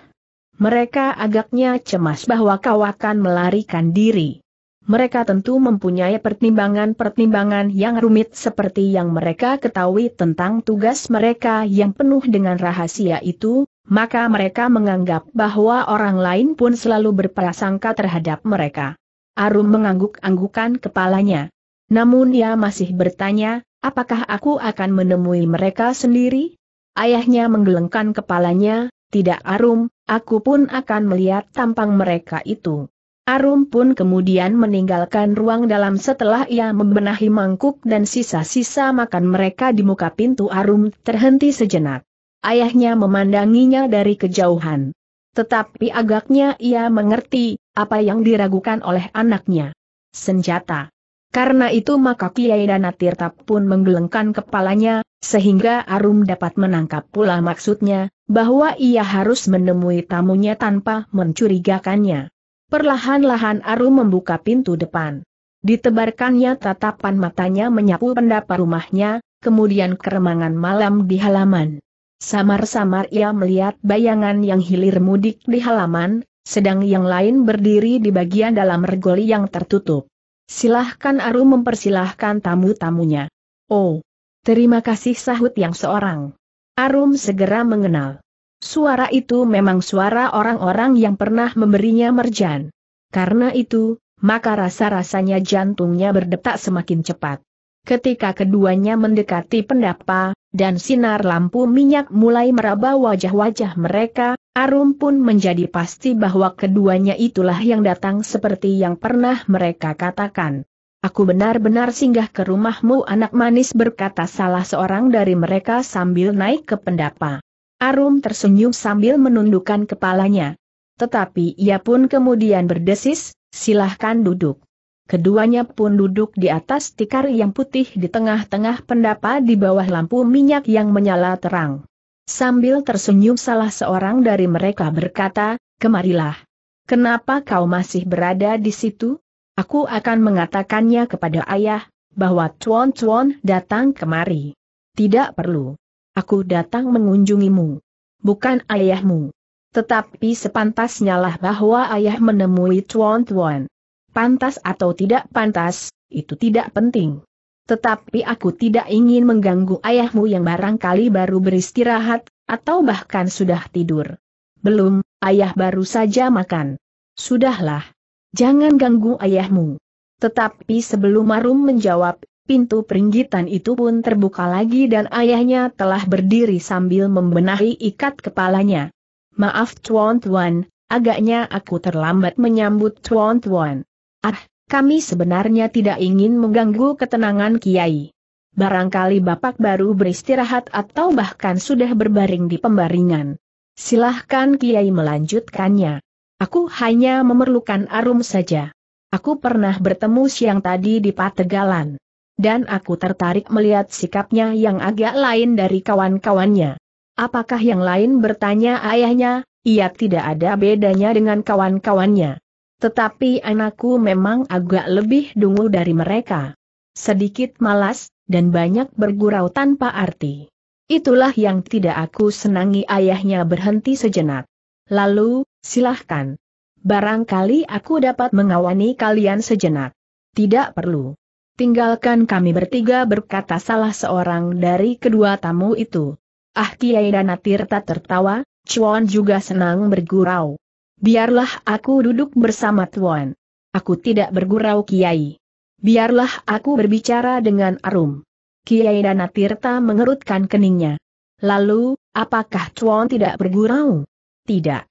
Mereka agaknya cemas bahwa kau akan melarikan diri. Mereka tentu mempunyai pertimbangan-pertimbangan yang rumit seperti yang mereka ketahui tentang tugas mereka yang penuh dengan rahasia itu, maka mereka menganggap bahwa orang lain pun selalu berprasangka terhadap mereka. Arum mengangguk-anggukan kepalanya. Namun ia masih bertanya, apakah aku akan menemui mereka sendiri? Ayahnya menggelengkan kepalanya, tidak Arum, aku pun akan melihat tampang mereka itu. Arum pun kemudian meninggalkan ruang dalam setelah ia membenahi mangkuk dan sisa-sisa makan mereka di muka pintu Arum terhenti sejenak. Ayahnya memandanginya dari kejauhan. Tetapi agaknya ia mengerti, apa yang diragukan oleh anaknya. Senjata. Karena itu maka Kiai Danatirta pun menggelengkan kepalanya, sehingga Arum dapat menangkap pula maksudnya, bahwa ia harus menemui tamunya tanpa mencurigakannya. Perlahan-lahan Arum membuka pintu depan. Ditebarkannya tatapan matanya menyapu pendapa rumahnya, kemudian keremangan malam di halaman. Samar-samar ia melihat bayangan yang hilir mudik di halaman, sedang yang lain berdiri di bagian dalam regoli yang tertutup. Silahkan Arum mempersilahkan tamu-tamunya. Oh, Terima kasih sahut yang seorang. Arum segera mengenal. Suara itu memang suara orang-orang yang pernah memberinya merjan. Karena itu, maka rasa-rasanya jantungnya berdetak semakin cepat. Ketika keduanya mendekati pendapa, dan sinar lampu minyak mulai meraba wajah-wajah mereka, Arum pun menjadi pasti bahwa keduanya itulah yang datang seperti yang pernah mereka katakan. Aku benar-benar singgah ke rumahmu anak manis berkata salah seorang dari mereka sambil naik ke pendapa. Arum tersenyum sambil menundukkan kepalanya. Tetapi ia pun kemudian berdesis, silahkan duduk. Keduanya pun duduk di atas tikar yang putih di tengah-tengah pendapa di bawah lampu minyak yang menyala terang. Sambil tersenyum salah seorang dari mereka berkata, kemarilah. Kenapa kau masih berada di situ? Aku akan mengatakannya kepada ayah, bahwa Tuan Tuan datang kemari. Tidak perlu. Aku datang mengunjungimu. Bukan ayahmu. Tetapi sepantasnya lah bahwa ayah menemui Tuan Tuan. Pantas atau tidak pantas, itu tidak penting. Tetapi aku tidak ingin mengganggu ayahmu yang barangkali baru beristirahat, atau bahkan sudah tidur. Belum, ayah baru saja makan. Sudahlah, Jangan ganggu ayahmu. Tetapi sebelum Marum menjawab, pintu peringgitan itu pun terbuka lagi dan ayahnya telah berdiri sambil membenahi ikat kepalanya. Maaf tuan-tuan, agaknya aku terlambat menyambut tuan-tuan. Ah, kami sebenarnya tidak ingin mengganggu ketenangan Kiai. Barangkali Bapak baru beristirahat atau bahkan sudah berbaring di pembaringan. Silahkan Kiai melanjutkannya. Aku hanya memerlukan arum saja. Aku pernah bertemu siang tadi di Pategalan. Dan aku tertarik melihat sikapnya yang agak lain dari kawan-kawannya. Apakah yang lain bertanya ayahnya, ia tidak ada bedanya dengan kawan-kawannya. Tetapi anakku memang agak lebih dungu dari mereka. Sedikit malas, dan banyak bergurau tanpa arti. Itulah yang tidak aku senangi ayahnya berhenti sejenak. Lalu, Silahkan. Barangkali aku dapat mengawani kalian sejenak. Tidak perlu. Tinggalkan kami bertiga berkata salah seorang dari kedua tamu itu. Ah Kiai Danatirta tertawa, Chuan juga senang bergurau. Biarlah aku duduk bersama Tuan. Aku tidak bergurau Kiai. Biarlah aku berbicara dengan Arum. Kiai Danatirta mengerutkan keningnya. Lalu, apakah Chuan tidak bergurau? Tidak.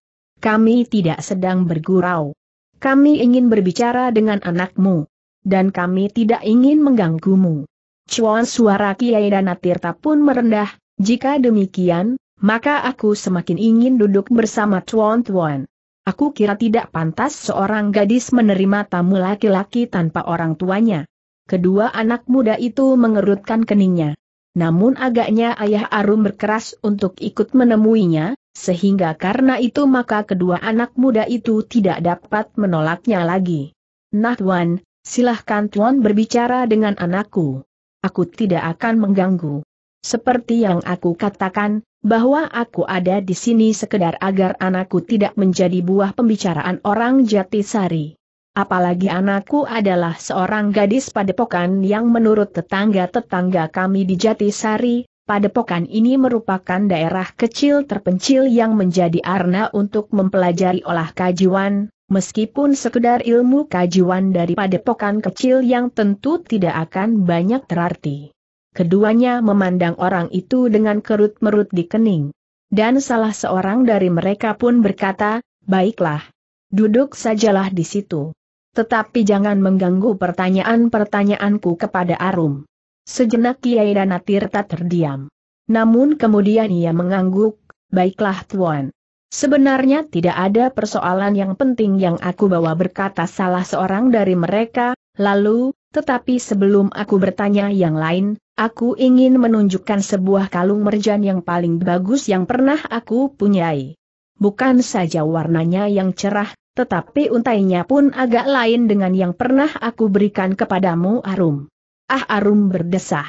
Kami tidak sedang bergurau. Kami ingin berbicara dengan anakmu. Dan kami tidak ingin mengganggumu. Cuan suara Kiai Danatirta pun merendah, jika demikian, maka aku semakin ingin duduk bersama Cuan Tuan. Aku kira tidak pantas seorang gadis menerima tamu laki-laki tanpa orang tuanya. Kedua anak muda itu mengerutkan keningnya. Namun agaknya ayah Arum berkeras untuk ikut menemuinya, sehingga karena itu maka kedua anak muda itu tidak dapat menolaknya lagi. Nah Tuan, silahkan Tuan berbicara dengan anakku. Aku tidak akan mengganggu. Seperti yang aku katakan, bahwa aku ada di sini sekedar agar anakku tidak menjadi buah pembicaraan orang Jatisari. Apalagi anakku adalah seorang gadis padepokan yang menurut tetangga-tetangga kami di Jatisari, Padepokan ini merupakan daerah kecil terpencil yang menjadi arna untuk mempelajari olah kajian, meskipun sekedar ilmu kajian dari padepokan kecil yang tentu tidak akan banyak terarti. Keduanya memandang orang itu dengan kerut-merut di kening. Dan salah seorang dari mereka pun berkata, baiklah, duduk sajalah di situ. Tetapi jangan mengganggu pertanyaan-pertanyaanku kepada Arum. Sejenak Kiai Danatirta terdiam. Namun kemudian ia mengangguk, baiklah Tuan. Sebenarnya tidak ada persoalan yang penting yang aku bawa berkata salah seorang dari mereka, lalu, tetapi sebelum aku bertanya yang lain, aku ingin menunjukkan sebuah kalung merjan yang paling bagus yang pernah aku punyai. Bukan saja warnanya yang cerah, tetapi untainya pun agak lain dengan yang pernah aku berikan kepadamu Arum. Ah Arum berdesah.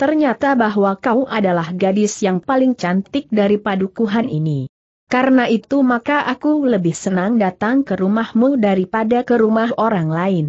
Ternyata bahwa kau adalah gadis yang paling cantik dari padukuhan ini. Karena itu maka aku lebih senang datang ke rumahmu daripada ke rumah orang lain.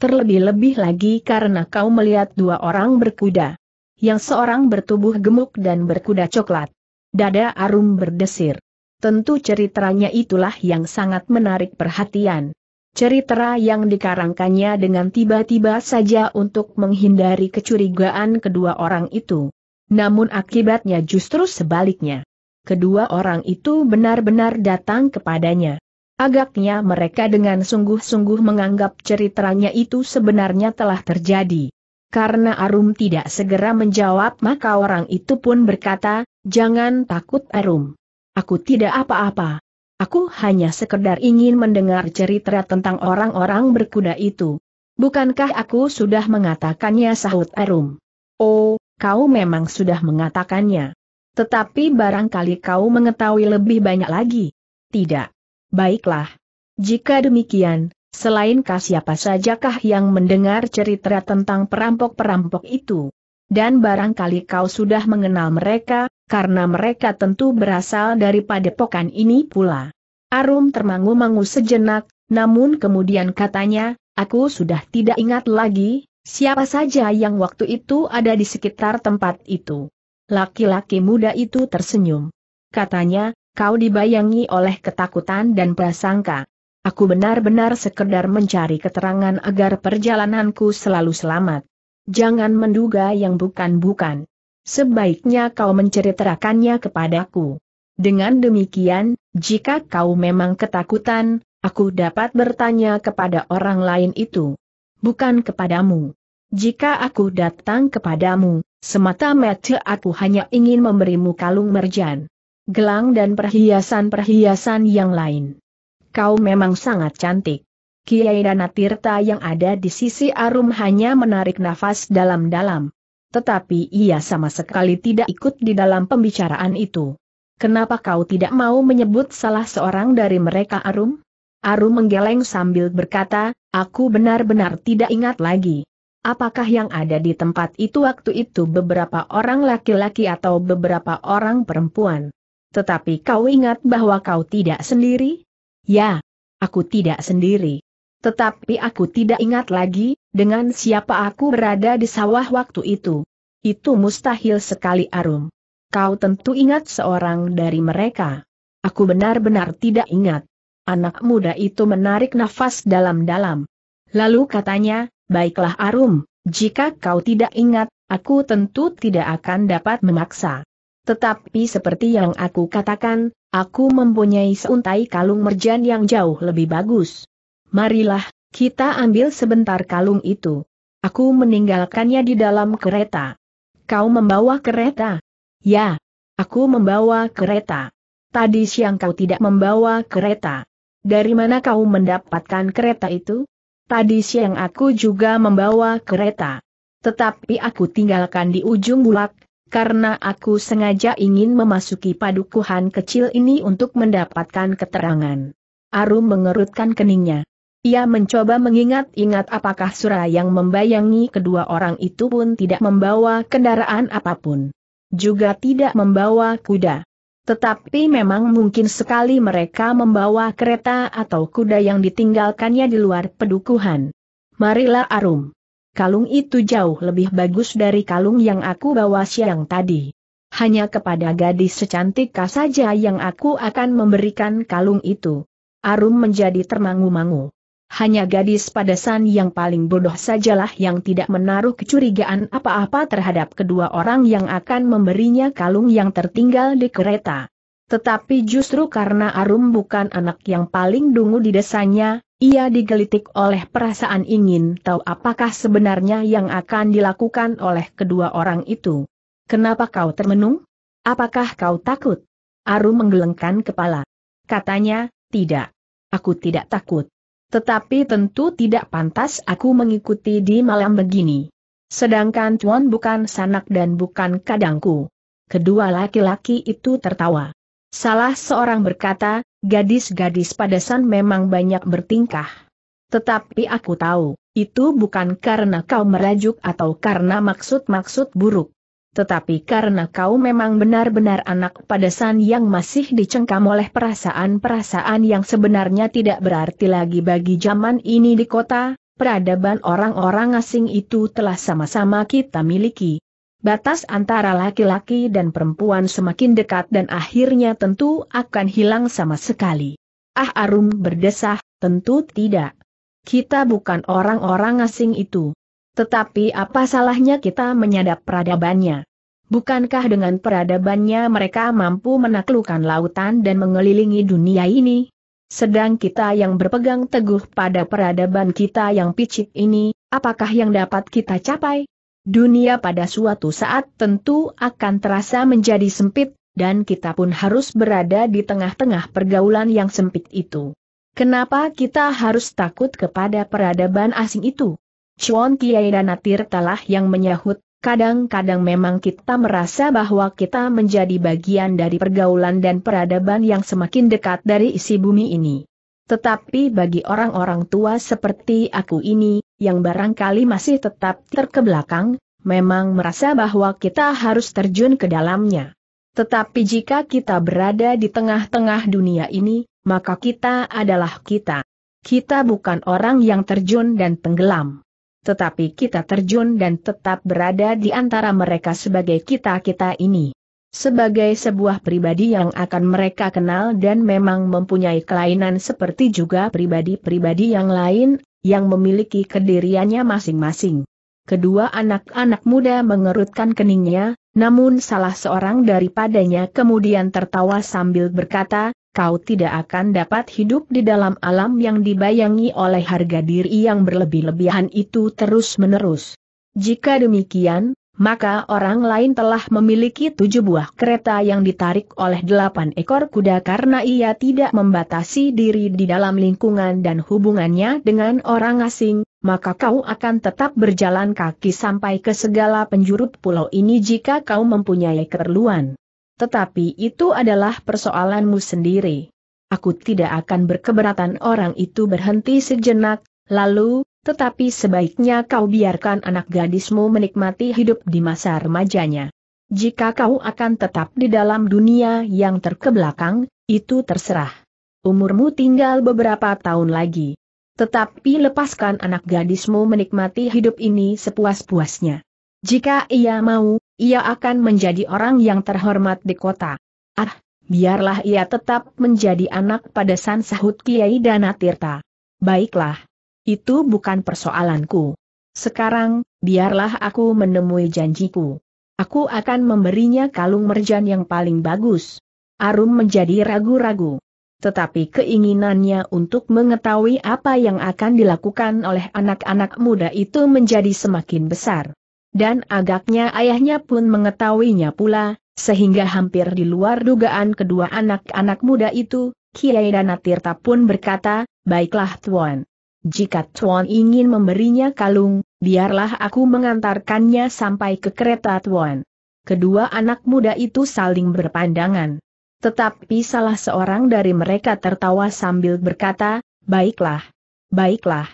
Terlebih-lebih lagi karena kau melihat dua orang berkuda. Yang seorang bertubuh gemuk dan berkuda coklat. Dada Arum berdesir. Tentu ceritanya itulah yang sangat menarik perhatian. Cerita yang dikarangkannya dengan tiba-tiba saja untuk menghindari kecurigaan kedua orang itu. Namun akibatnya justru sebaliknya. Kedua orang itu benar-benar datang kepadanya. Agaknya mereka dengan sungguh-sungguh menganggap ceritanya itu sebenarnya telah terjadi. Karena Arum tidak segera menjawab maka orang itu pun berkata, jangan takut Arum. Aku tidak apa-apa. Aku hanya sekedar ingin mendengar cerita tentang orang-orang berkuda itu. Bukankah aku sudah mengatakannya sahut Arum? Oh, kau memang sudah mengatakannya. Tetapi barangkali kau mengetahui lebih banyak lagi. Tidak. Baiklah. Jika demikian, selain siapa sajakah yang mendengar cerita tentang perampok-perampok itu? Dan barangkali kau sudah mengenal mereka, karena mereka tentu berasal dari padepokan ini pula. Arum termangu-mangu sejenak, namun kemudian katanya, aku sudah tidak ingat lagi, siapa saja yang waktu itu ada di sekitar tempat itu. Laki-laki muda itu tersenyum. Katanya, kau dibayangi oleh ketakutan dan prasangka. Aku benar-benar sekedar mencari keterangan agar perjalananku selalu selamat. Jangan menduga yang bukan-bukan sebaiknya kau menceritakannya kepadaku. Dengan demikian, jika kau memang ketakutan, aku dapat bertanya kepada orang lain itu. Bukan kepadamu. Jika aku datang kepadamu, semata-mata aku hanya ingin memberimu kalung merjan, gelang dan perhiasan-perhiasan yang lain. Kau memang sangat cantik. Kiai Danatirta yang ada di sisi Arum hanya menarik nafas dalam-dalam. Tetapi ia sama sekali tidak ikut di dalam pembicaraan itu. Kenapa kau tidak mau menyebut salah seorang dari mereka Arum? Arum menggeleng sambil berkata, aku benar-benar tidak ingat lagi. Apakah yang ada di tempat itu waktu itu beberapa orang laki-laki atau beberapa orang perempuan? Tetapi kau ingat bahwa kau tidak sendiri? Ya, aku tidak sendiri. Tetapi aku tidak ingat lagi, dengan siapa aku berada di sawah waktu itu? Itu mustahil sekali Arum. Kau tentu ingat seorang dari mereka. Aku benar-benar tidak ingat. Anak muda itu menarik nafas dalam-dalam. Lalu katanya, baiklah Arum, jika kau tidak ingat, aku tentu tidak akan dapat memaksa. Tetapi seperti yang aku katakan, aku mempunyai seuntai kalung merjan yang jauh lebih bagus. Marilah kita ambil sebentar kalung itu. Aku meninggalkannya di dalam kereta. Kau membawa kereta? Ya, aku membawa kereta. Tadi siang kau tidak membawa kereta. Dari mana kau mendapatkan kereta itu? Tadi siang aku juga membawa kereta. Tetapi aku tinggalkan di ujung bulak, karena aku sengaja ingin memasuki padukuhan kecil ini untuk mendapatkan keterangan. Arum mengerutkan keningnya. Ia mencoba mengingat-ingat apakah surah yang membayangi kedua orang itu pun tidak membawa kendaraan apapun. Juga tidak membawa kuda. Tetapi memang mungkin sekali mereka membawa kereta atau kuda yang ditinggalkannya di luar pedukuhan. Marilah Arum. Kalung itu jauh lebih bagus dari kalung yang aku bawa siang tadi. Hanya kepada gadis secantik kah saja yang aku akan memberikan kalung itu. Arum menjadi termangu-mangu. Hanya gadis padasan yang paling bodoh sajalah yang tidak menaruh kecurigaan apa-apa terhadap kedua orang yang akan memberinya kalung yang tertinggal di kereta. Tetapi justru karena Arum bukan anak yang paling dungu di desanya, ia digelitik oleh perasaan ingin tahu apakah sebenarnya yang akan dilakukan oleh kedua orang itu. Kenapa kau termenung? Apakah kau takut? Arum menggelengkan kepala. Katanya, tidak. Aku tidak takut. Tetapi tentu tidak pantas aku mengikuti di malam begini. Sedangkan Chuan bukan sanak dan bukan kadangku. Kedua laki-laki itu tertawa. Salah seorang berkata, gadis-gadis padasan memang banyak bertingkah. Tetapi aku tahu, itu bukan karena kau merajuk atau karena maksud-maksud buruk. Tetapi karena kau memang benar-benar anak padasan yang masih dicengkam oleh perasaan-perasaan yang sebenarnya tidak berarti lagi bagi zaman ini di kota, peradaban orang-orang asing itu telah sama-sama kita miliki. Batas antara laki-laki dan perempuan semakin dekat dan akhirnya tentu akan hilang sama sekali. Ah Arum berdesah, tentu tidak. Kita bukan orang-orang asing itu. Tetapi apa salahnya kita menyadap peradabannya? Bukankah dengan peradabannya mereka mampu menaklukkan lautan dan mengelilingi dunia ini? Sedang kita yang berpegang teguh pada peradaban kita yang picit ini, apakah yang dapat kita capai? Dunia pada suatu saat tentu akan terasa menjadi sempit, dan kita pun harus berada di tengah-tengah pergaulan yang sempit itu. Kenapa kita harus takut kepada peradaban asing itu? Chuan Kiai Danatir telah yang menyahut, Kadang-kadang memang kita merasa bahwa kita menjadi bagian dari pergaulan dan peradaban yang semakin dekat dari isi bumi ini. Tetapi bagi orang-orang tua seperti aku ini, yang barangkali masih tetap terkebelakang, memang merasa bahwa kita harus terjun ke dalamnya. Tetapi jika kita berada di tengah-tengah dunia ini, maka kita adalah kita. Kita bukan orang yang terjun dan tenggelam. Tetapi kita terjun dan tetap berada di antara mereka sebagai kita-kita ini. Sebagai sebuah pribadi yang akan mereka kenal dan memang mempunyai kelainan seperti juga pribadi-pribadi yang lain, yang memiliki kediriannya masing-masing. Kedua anak-anak muda mengerutkan keningnya, namun salah seorang daripadanya kemudian tertawa sambil berkata, kau tidak akan dapat hidup di dalam alam yang dibayangi oleh harga diri yang berlebih-lebihan itu terus-menerus. Jika demikian, maka orang lain telah memiliki tujuh buah kereta yang ditarik oleh delapan ekor kuda karena ia tidak membatasi diri di dalam lingkungan dan hubungannya dengan orang asing, maka kau akan tetap berjalan kaki sampai ke segala penjuru pulau ini jika kau mempunyai keperluan. Tetapi itu adalah persoalanmu sendiri. Aku tidak akan berkeberatan orang itu berhenti sejenak, lalu, tetapi sebaiknya kau biarkan anak gadismu menikmati hidup di masa remajanya. Jika kau akan tetap di dalam dunia yang terkebelakang, itu terserah. Umurmu tinggal beberapa tahun lagi. Tetapi lepaskan anak gadismu menikmati hidup ini sepuas-puasnya. Jika ia mau, ia akan menjadi orang yang terhormat di kota. Ah, biarlah ia tetap menjadi anak pada san sahut Kiai Danatirta. Baiklah. Itu bukan persoalanku. Sekarang, biarlah aku menemui janjiku. Aku akan memberinya kalung merjan yang paling bagus. Arum menjadi ragu-ragu. Tetapi keinginannya untuk mengetahui apa yang akan dilakukan oleh anak-anak muda itu menjadi semakin besar dan agaknya ayahnya pun mengetahuinya pula, sehingga hampir di luar dugaan kedua anak-anak muda itu, Kiai Danatirta pun berkata, baiklah Tuan. Jika Tuan ingin memberinya kalung, biarlah aku mengantarkannya sampai ke kereta Tuan. Kedua anak muda itu saling berpandangan. Tetapi salah seorang dari mereka tertawa sambil berkata, baiklah, baiklah,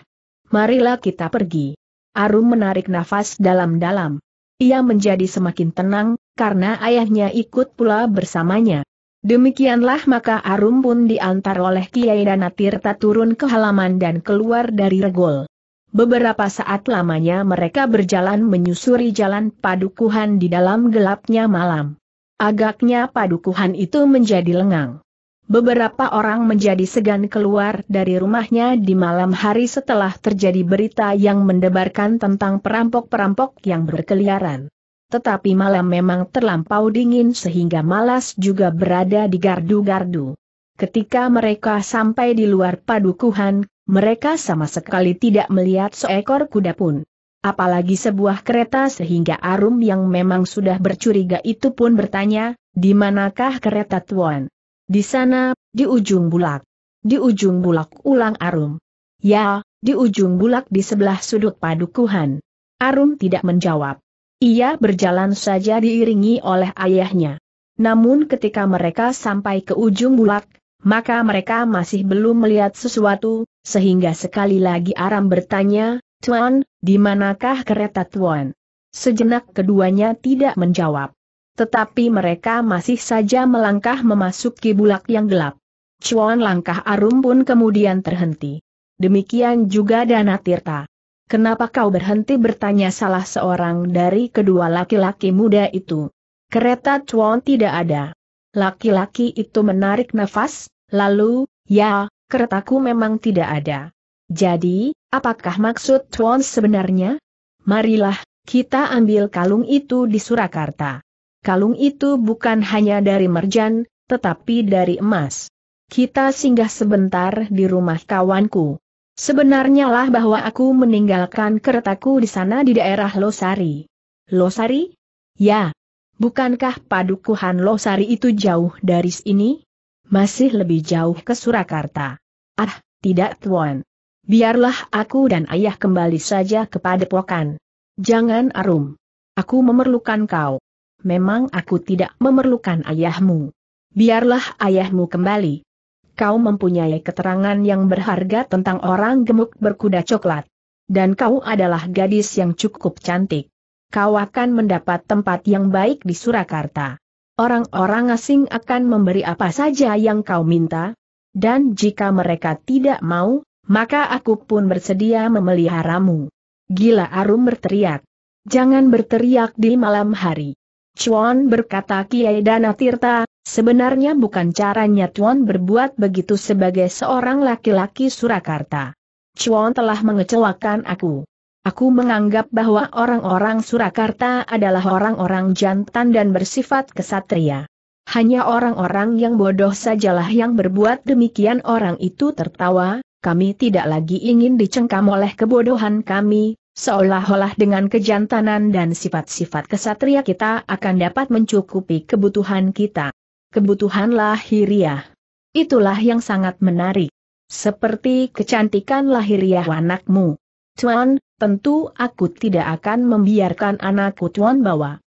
marilah kita pergi. Arum menarik nafas dalam-dalam. Ia menjadi semakin tenang, karena ayahnya ikut pula bersamanya. Demikianlah maka Arum pun diantar oleh Kiai Danatirta turun ke halaman dan keluar dari regol. Beberapa saat lamanya mereka berjalan menyusuri jalan padukuhan di dalam gelapnya malam. Agaknya padukuhan itu menjadi lengang. Beberapa orang menjadi segan keluar dari rumahnya di malam hari setelah terjadi berita yang mendebarkan tentang perampok-perampok yang berkeliaran. Tetapi malam memang terlampau dingin sehingga malas juga berada di gardu-gardu. Ketika mereka sampai di luar padukuhan, mereka sama sekali tidak melihat seekor kuda pun. Apalagi sebuah kereta sehingga Arum yang memang sudah bercuriga itu pun bertanya, di manakah kereta Tuan? Di sana, di ujung bulak. Di ujung bulak ulang Arum. Ya, di ujung bulak di sebelah sudut padukuhan. Arum tidak menjawab. Ia berjalan saja diiringi oleh ayahnya. Namun ketika mereka sampai ke ujung bulak, maka mereka masih belum melihat sesuatu, sehingga sekali lagi Aram bertanya, Tuan, di manakah kereta Tuan? Sejenak keduanya tidak menjawab. Tetapi mereka masih saja melangkah memasuki bulak yang gelap. Cuan langkah Arum pun kemudian terhenti. Demikian juga Dana Tirta. Kenapa kau berhenti bertanya salah seorang dari kedua laki-laki muda itu? Kereta Cuan tidak ada. Laki-laki itu menarik nafas, lalu, ya, keretaku memang tidak ada. Jadi, apakah maksud Cuan sebenarnya? Marilah, kita ambil kalung itu di Surakarta kalung itu bukan hanya dari merjan, tetapi dari emas. Kita singgah sebentar di rumah kawanku. Sebenarnya lah bahwa aku meninggalkan keretaku di sana di daerah Losari. Losari? Ya. Bukankah padukuhan Losari itu jauh dari sini? Masih lebih jauh ke Surakarta. Ah, tidak tuan. Biarlah aku dan ayah kembali saja kepada pokan. Jangan arum. Aku memerlukan kau memang aku tidak memerlukan ayahmu. Biarlah ayahmu kembali. Kau mempunyai keterangan yang berharga tentang orang gemuk berkuda coklat. Dan kau adalah gadis yang cukup cantik. Kau akan mendapat tempat yang baik di Surakarta. Orang-orang asing akan memberi apa saja yang kau minta, dan jika mereka tidak mau, maka aku pun bersedia memeliharamu. Gila Arum berteriak. Jangan berteriak di malam hari. Chuan berkata Kiai Dana Tirta, sebenarnya bukan caranya Chuan berbuat begitu sebagai seorang laki-laki Surakarta. Chuan telah mengecewakan aku. Aku menganggap bahwa orang-orang Surakarta adalah orang-orang jantan dan bersifat kesatria. Hanya orang-orang yang bodoh sajalah yang berbuat demikian orang itu tertawa, kami tidak lagi ingin dicengkam oleh kebodohan kami, Seolah-olah dengan kejantanan dan sifat-sifat kesatria kita akan dapat mencukupi kebutuhan kita. Kebutuhan lahiriah. Itulah yang sangat menarik. Seperti kecantikan lahiriah anakmu. Tuan, tentu aku tidak akan membiarkan anakku Tuan bawa.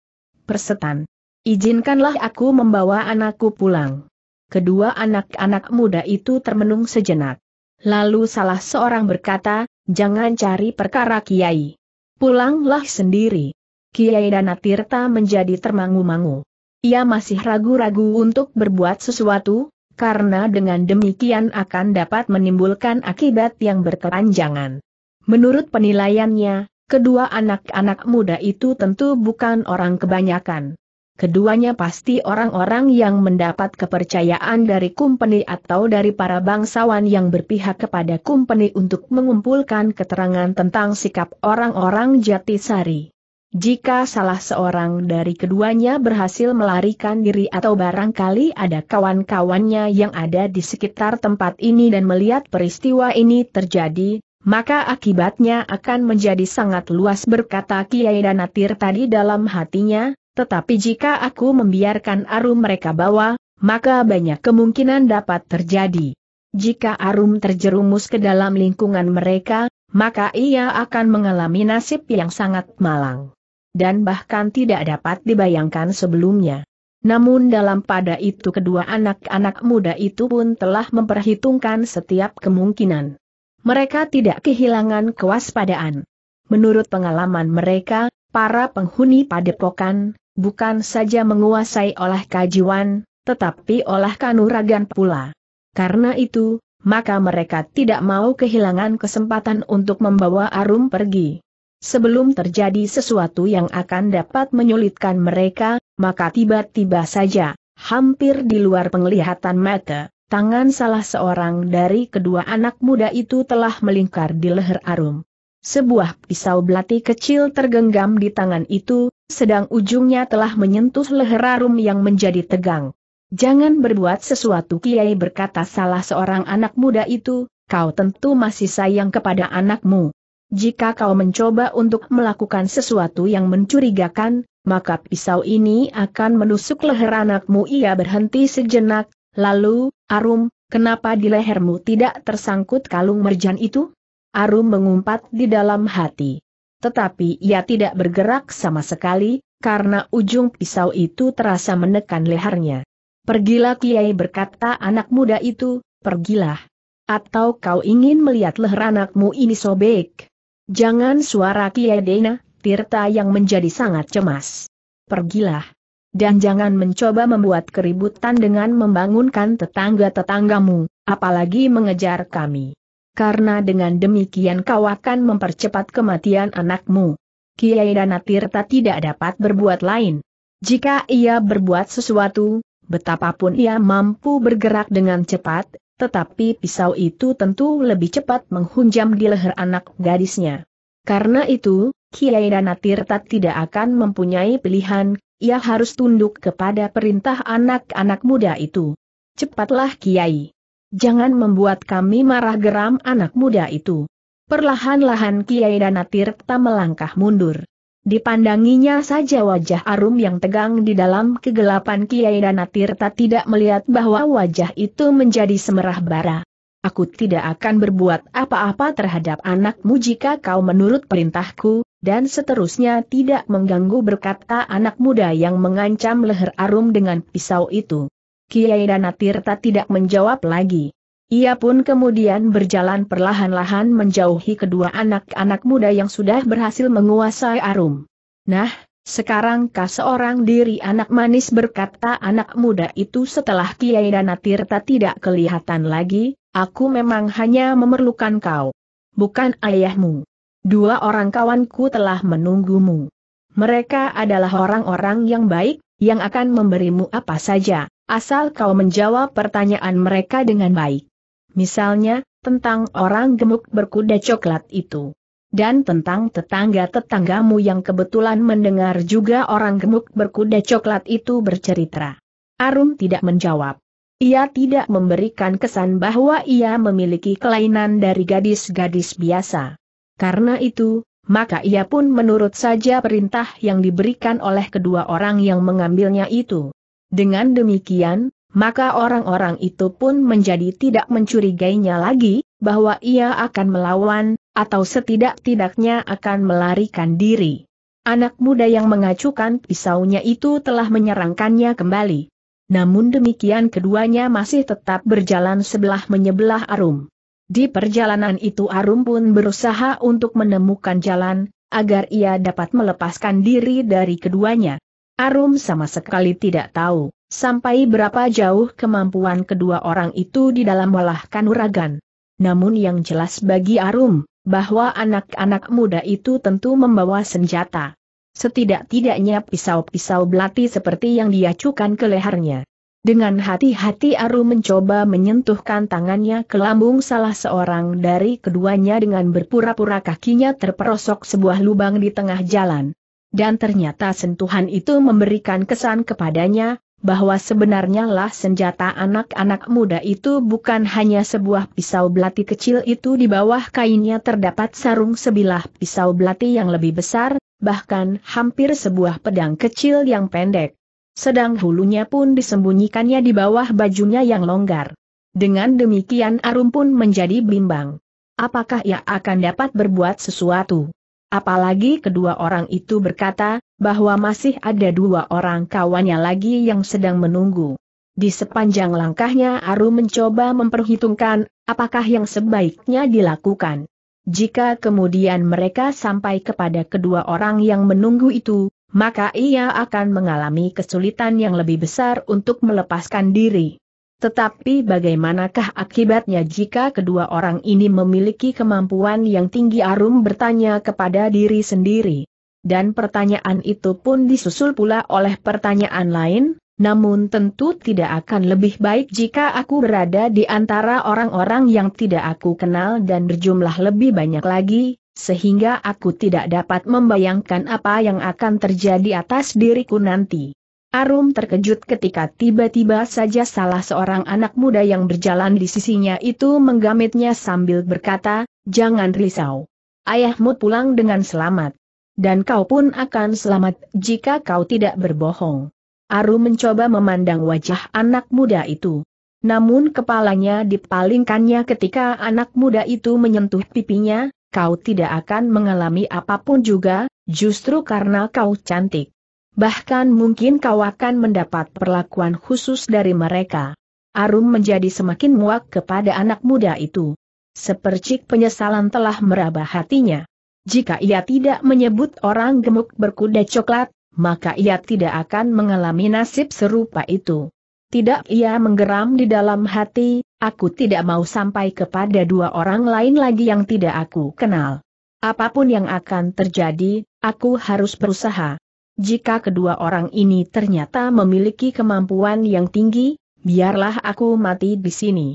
Persetan. Izinkanlah aku membawa anakku pulang. Kedua anak-anak muda itu termenung sejenak. Lalu salah seorang berkata, Jangan cari perkara Kiai. Pulanglah sendiri. Kiai Danatirta menjadi termangu-mangu. Ia masih ragu-ragu untuk berbuat sesuatu, karena dengan demikian akan dapat menimbulkan akibat yang berkelanjangan. Menurut penilaiannya, kedua anak-anak muda itu tentu bukan orang kebanyakan keduanya pasti orang-orang yang mendapat kepercayaan dari kumpeni atau dari para bangsawan yang berpihak kepada kumpeni untuk mengumpulkan keterangan tentang sikap orang-orang Jatisari. Jika salah seorang dari keduanya berhasil melarikan diri atau barangkali ada kawan-kawannya yang ada di sekitar tempat ini dan melihat peristiwa ini terjadi, maka akibatnya akan menjadi sangat luas berkata Kiai Danatir tadi dalam hatinya, tetapi jika aku membiarkan arum mereka bawa, maka banyak kemungkinan dapat terjadi. Jika arum terjerumus ke dalam lingkungan mereka, maka ia akan mengalami nasib yang sangat malang. Dan bahkan tidak dapat dibayangkan sebelumnya. Namun dalam pada itu kedua anak-anak muda itu pun telah memperhitungkan setiap kemungkinan. Mereka tidak kehilangan kewaspadaan. Menurut pengalaman mereka, para penghuni padepokan, bukan saja menguasai olah kajiwan, tetapi olah kanuragan pula. Karena itu, maka mereka tidak mau kehilangan kesempatan untuk membawa Arum pergi. Sebelum terjadi sesuatu yang akan dapat menyulitkan mereka, maka tiba-tiba saja, hampir di luar penglihatan mata, tangan salah seorang dari kedua anak muda itu telah melingkar di leher Arum. Sebuah pisau belati kecil tergenggam di tangan itu, sedang ujungnya telah menyentuh leher Arum yang menjadi tegang. Jangan berbuat sesuatu Kiai berkata salah seorang anak muda itu, kau tentu masih sayang kepada anakmu. Jika kau mencoba untuk melakukan sesuatu yang mencurigakan, maka pisau ini akan menusuk leher anakmu. Ia berhenti sejenak, lalu, Arum, kenapa di lehermu tidak tersangkut kalung merjan itu? Arum mengumpat di dalam hati. Tetapi ia tidak bergerak sama sekali, karena ujung pisau itu terasa menekan lehernya. Pergilah Kiai berkata anak muda itu, pergilah. Atau kau ingin melihat leher anakmu ini sobek? Jangan suara Kiai Dena, Tirta yang menjadi sangat cemas. Pergilah. Dan jangan mencoba membuat keributan dengan membangunkan tetangga-tetanggamu, apalagi mengejar kami karena dengan demikian kau akan mempercepat kematian anakmu. Kiai Danatirta tidak dapat berbuat lain. Jika ia berbuat sesuatu, betapapun ia mampu bergerak dengan cepat, tetapi pisau itu tentu lebih cepat menghunjam di leher anak gadisnya. Karena itu, Kiai Danatirta tidak akan mempunyai pilihan, ia harus tunduk kepada perintah anak-anak muda itu. Cepatlah Kiai. Jangan membuat kami marah geram anak muda itu. Perlahan-lahan Kiai Danatirta melangkah mundur. Dipandanginya saja wajah Arum yang tegang di dalam kegelapan Kiai Danatirta tidak melihat bahwa wajah itu menjadi semerah bara. Aku tidak akan berbuat apa-apa terhadap anakmu jika kau menurut perintahku, dan seterusnya tidak mengganggu berkata anak muda yang mengancam leher Arum dengan pisau itu. Kiai Danatirta tidak menjawab lagi. Ia pun kemudian berjalan perlahan-lahan menjauhi kedua anak-anak muda yang sudah berhasil menguasai arum. Nah, sekarang kah seorang diri anak manis berkata anak muda itu setelah Kiai Danatirta tidak kelihatan lagi, aku memang hanya memerlukan kau. Bukan ayahmu. Dua orang kawanku telah menunggumu. Mereka adalah orang-orang yang baik, yang akan memberimu apa saja. Asal kau menjawab pertanyaan mereka dengan baik. Misalnya, tentang orang gemuk berkuda coklat itu. Dan tentang tetangga-tetanggamu yang kebetulan mendengar juga orang gemuk berkuda coklat itu bercerita. Arum tidak menjawab. Ia tidak memberikan kesan bahwa ia memiliki kelainan dari gadis-gadis biasa. Karena itu, maka ia pun menurut saja perintah yang diberikan oleh kedua orang yang mengambilnya itu. Dengan demikian, maka orang-orang itu pun menjadi tidak mencurigainya lagi, bahwa ia akan melawan, atau setidak-tidaknya akan melarikan diri. Anak muda yang mengacukan pisaunya itu telah menyerangkannya kembali. Namun demikian keduanya masih tetap berjalan sebelah menyebelah Arum. Di perjalanan itu Arum pun berusaha untuk menemukan jalan, agar ia dapat melepaskan diri dari keduanya. Arum sama sekali tidak tahu, sampai berapa jauh kemampuan kedua orang itu di dalam olah uragan. Namun yang jelas bagi Arum, bahwa anak-anak muda itu tentu membawa senjata. Setidak-tidaknya pisau-pisau belati seperti yang diacukan ke lehernya. Dengan hati-hati Arum mencoba menyentuhkan tangannya ke lambung salah seorang dari keduanya dengan berpura-pura kakinya terperosok sebuah lubang di tengah jalan dan ternyata sentuhan itu memberikan kesan kepadanya, bahwa sebenarnya lah senjata anak-anak muda itu bukan hanya sebuah pisau belati kecil itu di bawah kainnya terdapat sarung sebilah pisau belati yang lebih besar, bahkan hampir sebuah pedang kecil yang pendek. Sedang hulunya pun disembunyikannya di bawah bajunya yang longgar. Dengan demikian Arum pun menjadi bimbang. Apakah ia akan dapat berbuat sesuatu? Apalagi kedua orang itu berkata, bahwa masih ada dua orang kawannya lagi yang sedang menunggu. Di sepanjang langkahnya Aru mencoba memperhitungkan, apakah yang sebaiknya dilakukan. Jika kemudian mereka sampai kepada kedua orang yang menunggu itu, maka ia akan mengalami kesulitan yang lebih besar untuk melepaskan diri. Tetapi bagaimanakah akibatnya jika kedua orang ini memiliki kemampuan yang tinggi Arum bertanya kepada diri sendiri. Dan pertanyaan itu pun disusul pula oleh pertanyaan lain, namun tentu tidak akan lebih baik jika aku berada di antara orang-orang yang tidak aku kenal dan berjumlah lebih banyak lagi, sehingga aku tidak dapat membayangkan apa yang akan terjadi atas diriku nanti. Arum terkejut ketika tiba-tiba saja salah seorang anak muda yang berjalan di sisinya itu menggamitnya sambil berkata, jangan risau. Ayahmu pulang dengan selamat. Dan kau pun akan selamat jika kau tidak berbohong. Arum mencoba memandang wajah anak muda itu. Namun kepalanya dipalingkannya ketika anak muda itu menyentuh pipinya, kau tidak akan mengalami apapun juga, justru karena kau cantik. Bahkan mungkin kau akan mendapat perlakuan khusus dari mereka. Arum menjadi semakin muak kepada anak muda itu. Sepercik penyesalan telah meraba hatinya. Jika ia tidak menyebut orang gemuk berkuda coklat, maka ia tidak akan mengalami nasib serupa itu. Tidak ia menggeram di dalam hati, aku tidak mau sampai kepada dua orang lain lagi yang tidak aku kenal. Apapun yang akan terjadi, aku harus berusaha. Jika kedua orang ini ternyata memiliki kemampuan yang tinggi, biarlah aku mati di sini.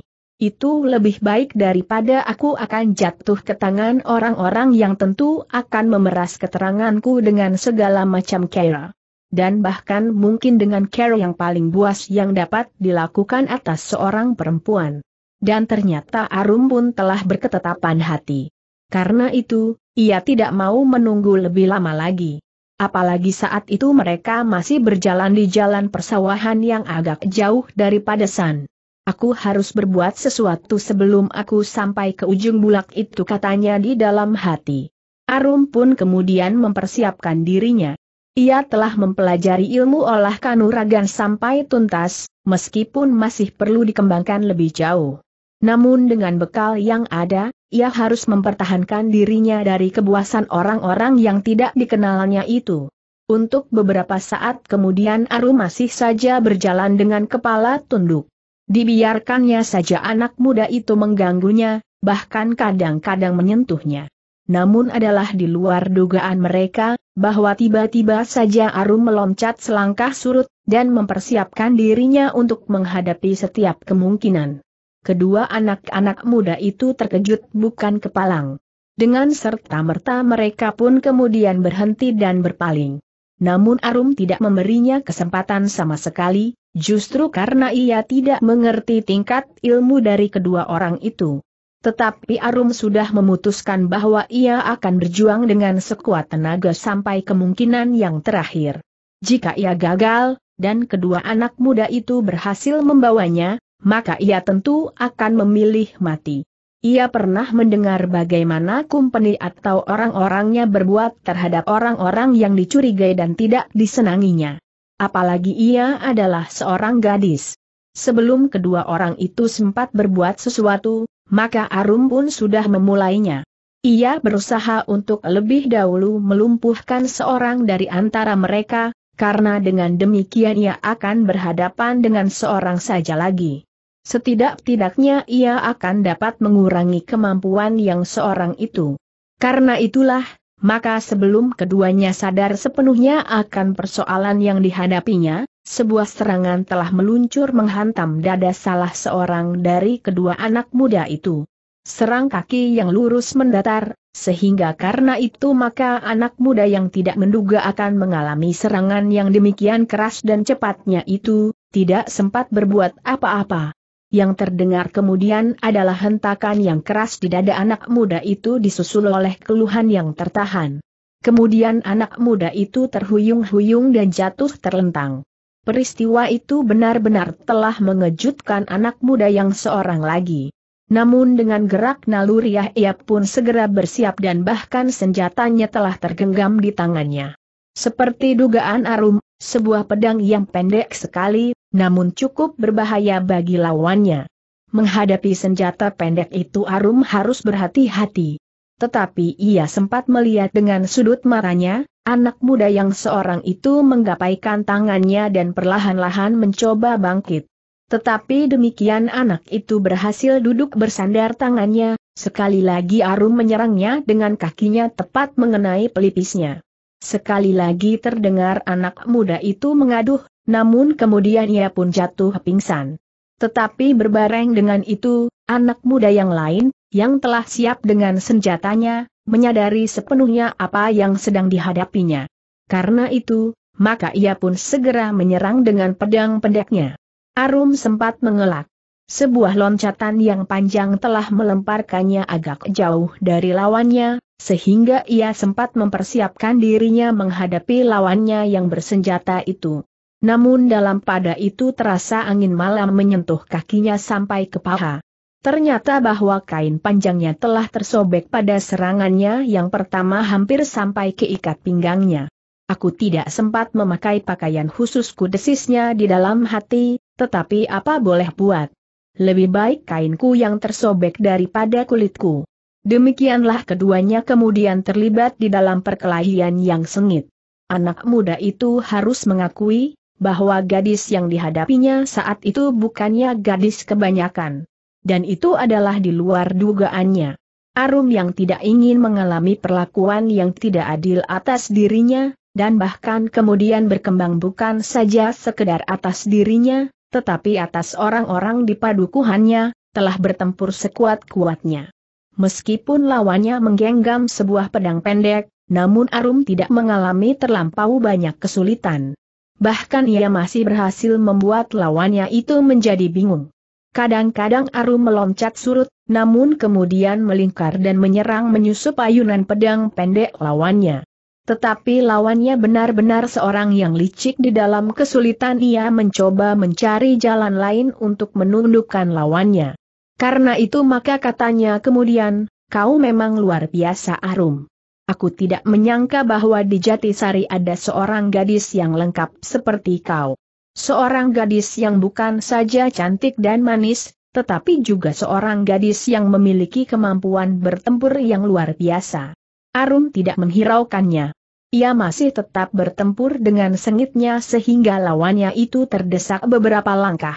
Itu lebih baik daripada aku akan jatuh ke tangan orang-orang yang tentu akan memeras keteranganku dengan segala macam cara. Dan bahkan mungkin dengan cara yang paling buas yang dapat dilakukan atas seorang perempuan. Dan ternyata Arum pun telah berketetapan hati. Karena itu, ia tidak mau menunggu lebih lama lagi apalagi saat itu mereka masih berjalan di jalan persawahan yang agak jauh dari padesan. Aku harus berbuat sesuatu sebelum aku sampai ke ujung bulak itu katanya di dalam hati. Arum pun kemudian mempersiapkan dirinya. Ia telah mempelajari ilmu olah kanuragan sampai tuntas, meskipun masih perlu dikembangkan lebih jauh. Namun dengan bekal yang ada, ia harus mempertahankan dirinya dari kebuasan orang-orang yang tidak dikenalnya itu. Untuk beberapa saat kemudian Aru masih saja berjalan dengan kepala tunduk. Dibiarkannya saja anak muda itu mengganggunya, bahkan kadang-kadang menyentuhnya. Namun adalah di luar dugaan mereka, bahwa tiba-tiba saja Arum meloncat selangkah surut, dan mempersiapkan dirinya untuk menghadapi setiap kemungkinan kedua anak-anak muda itu terkejut bukan kepalang. Dengan serta-merta mereka pun kemudian berhenti dan berpaling. Namun Arum tidak memberinya kesempatan sama sekali, justru karena ia tidak mengerti tingkat ilmu dari kedua orang itu. Tetapi Arum sudah memutuskan bahwa ia akan berjuang dengan sekuat tenaga sampai kemungkinan yang terakhir. Jika ia gagal, dan kedua anak muda itu berhasil membawanya, maka ia tentu akan memilih mati. Ia pernah mendengar bagaimana kumpeni atau orang-orangnya berbuat terhadap orang-orang yang dicurigai dan tidak disenanginya. Apalagi ia adalah seorang gadis. Sebelum kedua orang itu sempat berbuat sesuatu, maka Arum pun sudah memulainya. Ia berusaha untuk lebih dahulu melumpuhkan seorang dari antara mereka, karena dengan demikian ia akan berhadapan dengan seorang saja lagi. Setidak-tidaknya ia akan dapat mengurangi kemampuan yang seorang itu. Karena itulah, maka sebelum keduanya sadar sepenuhnya akan persoalan yang dihadapinya, sebuah serangan telah meluncur menghantam dada salah seorang dari kedua anak muda itu. Serang kaki yang lurus mendatar, sehingga karena itu maka anak muda yang tidak menduga akan mengalami serangan yang demikian keras dan cepatnya itu, tidak sempat berbuat apa-apa yang terdengar kemudian adalah hentakan yang keras di dada anak muda itu disusul oleh keluhan yang tertahan. Kemudian anak muda itu terhuyung-huyung dan jatuh terlentang. Peristiwa itu benar-benar telah mengejutkan anak muda yang seorang lagi. Namun dengan gerak naluriah ia pun segera bersiap dan bahkan senjatanya telah tergenggam di tangannya. Seperti dugaan Arum, sebuah pedang yang pendek sekali, namun cukup berbahaya bagi lawannya. Menghadapi senjata pendek itu Arum harus berhati-hati. Tetapi ia sempat melihat dengan sudut matanya, anak muda yang seorang itu menggapaikan tangannya dan perlahan-lahan mencoba bangkit. Tetapi demikian anak itu berhasil duduk bersandar tangannya, sekali lagi Arum menyerangnya dengan kakinya tepat mengenai pelipisnya. Sekali lagi terdengar anak muda itu mengaduh namun kemudian ia pun jatuh pingsan. Tetapi berbareng dengan itu, anak muda yang lain, yang telah siap dengan senjatanya, menyadari sepenuhnya apa yang sedang dihadapinya. Karena itu, maka ia pun segera menyerang dengan pedang pendeknya. Arum sempat mengelak. Sebuah loncatan yang panjang telah melemparkannya agak jauh dari lawannya, sehingga ia sempat mempersiapkan dirinya menghadapi lawannya yang bersenjata itu. Namun dalam pada itu terasa angin malam menyentuh kakinya sampai ke paha. Ternyata bahwa kain panjangnya telah tersobek pada serangannya yang pertama hampir sampai ke ikat pinggangnya. Aku tidak sempat memakai pakaian khususku desisnya di dalam hati, tetapi apa boleh buat. Lebih baik kainku yang tersobek daripada kulitku. Demikianlah keduanya kemudian terlibat di dalam perkelahian yang sengit. Anak muda itu harus mengakui, bahwa gadis yang dihadapinya saat itu bukannya gadis kebanyakan. Dan itu adalah di luar dugaannya. Arum yang tidak ingin mengalami perlakuan yang tidak adil atas dirinya, dan bahkan kemudian berkembang bukan saja sekedar atas dirinya, tetapi atas orang-orang di padukuhannya, telah bertempur sekuat-kuatnya. Meskipun lawannya menggenggam sebuah pedang pendek, namun Arum tidak mengalami terlampau banyak kesulitan bahkan ia masih berhasil membuat lawannya itu menjadi bingung. Kadang-kadang Arum meloncat surut, namun kemudian melingkar dan menyerang menyusup ayunan pedang pendek lawannya. Tetapi lawannya benar-benar seorang yang licik di dalam kesulitan ia mencoba mencari jalan lain untuk menundukkan lawannya. Karena itu maka katanya kemudian, kau memang luar biasa Arum aku tidak menyangka bahwa di Jatisari ada seorang gadis yang lengkap seperti kau. Seorang gadis yang bukan saja cantik dan manis, tetapi juga seorang gadis yang memiliki kemampuan bertempur yang luar biasa. Arum tidak menghiraukannya. Ia masih tetap bertempur dengan sengitnya sehingga lawannya itu terdesak beberapa langkah.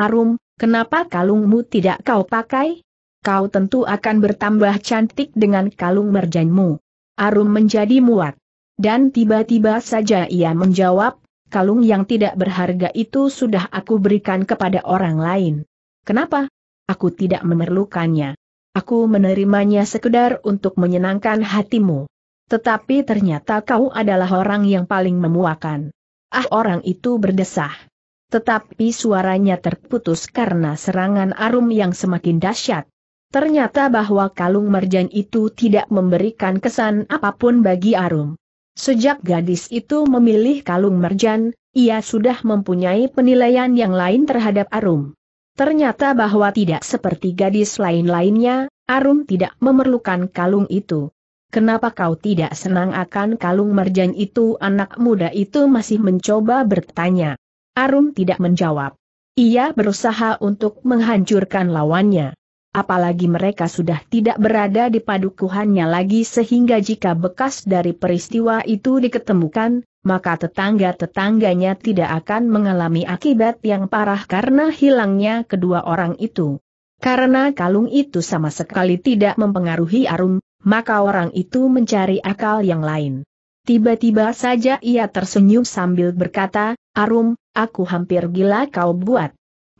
Arum, kenapa kalungmu tidak kau pakai? Kau tentu akan bertambah cantik dengan kalung merjanmu. Arum menjadi muak. Dan tiba-tiba saja ia menjawab, kalung yang tidak berharga itu sudah aku berikan kepada orang lain. Kenapa? Aku tidak memerlukannya. Aku menerimanya sekedar untuk menyenangkan hatimu. Tetapi ternyata kau adalah orang yang paling memuakan. Ah orang itu berdesah. Tetapi suaranya terputus karena serangan arum yang semakin dahsyat. Ternyata bahwa kalung merjan itu tidak memberikan kesan apapun bagi Arum. Sejak gadis itu memilih kalung merjan, ia sudah mempunyai penilaian yang lain terhadap Arum. Ternyata bahwa tidak seperti gadis lain-lainnya, Arum tidak memerlukan kalung itu. Kenapa kau tidak senang akan kalung merjan itu? Anak muda itu masih mencoba bertanya. Arum tidak menjawab. Ia berusaha untuk menghancurkan lawannya apalagi mereka sudah tidak berada di padukuhannya lagi sehingga jika bekas dari peristiwa itu diketemukan, maka tetangga-tetangganya tidak akan mengalami akibat yang parah karena hilangnya kedua orang itu. Karena kalung itu sama sekali tidak mempengaruhi Arum, maka orang itu mencari akal yang lain. Tiba-tiba saja ia tersenyum sambil berkata, Arum, aku hampir gila kau buat.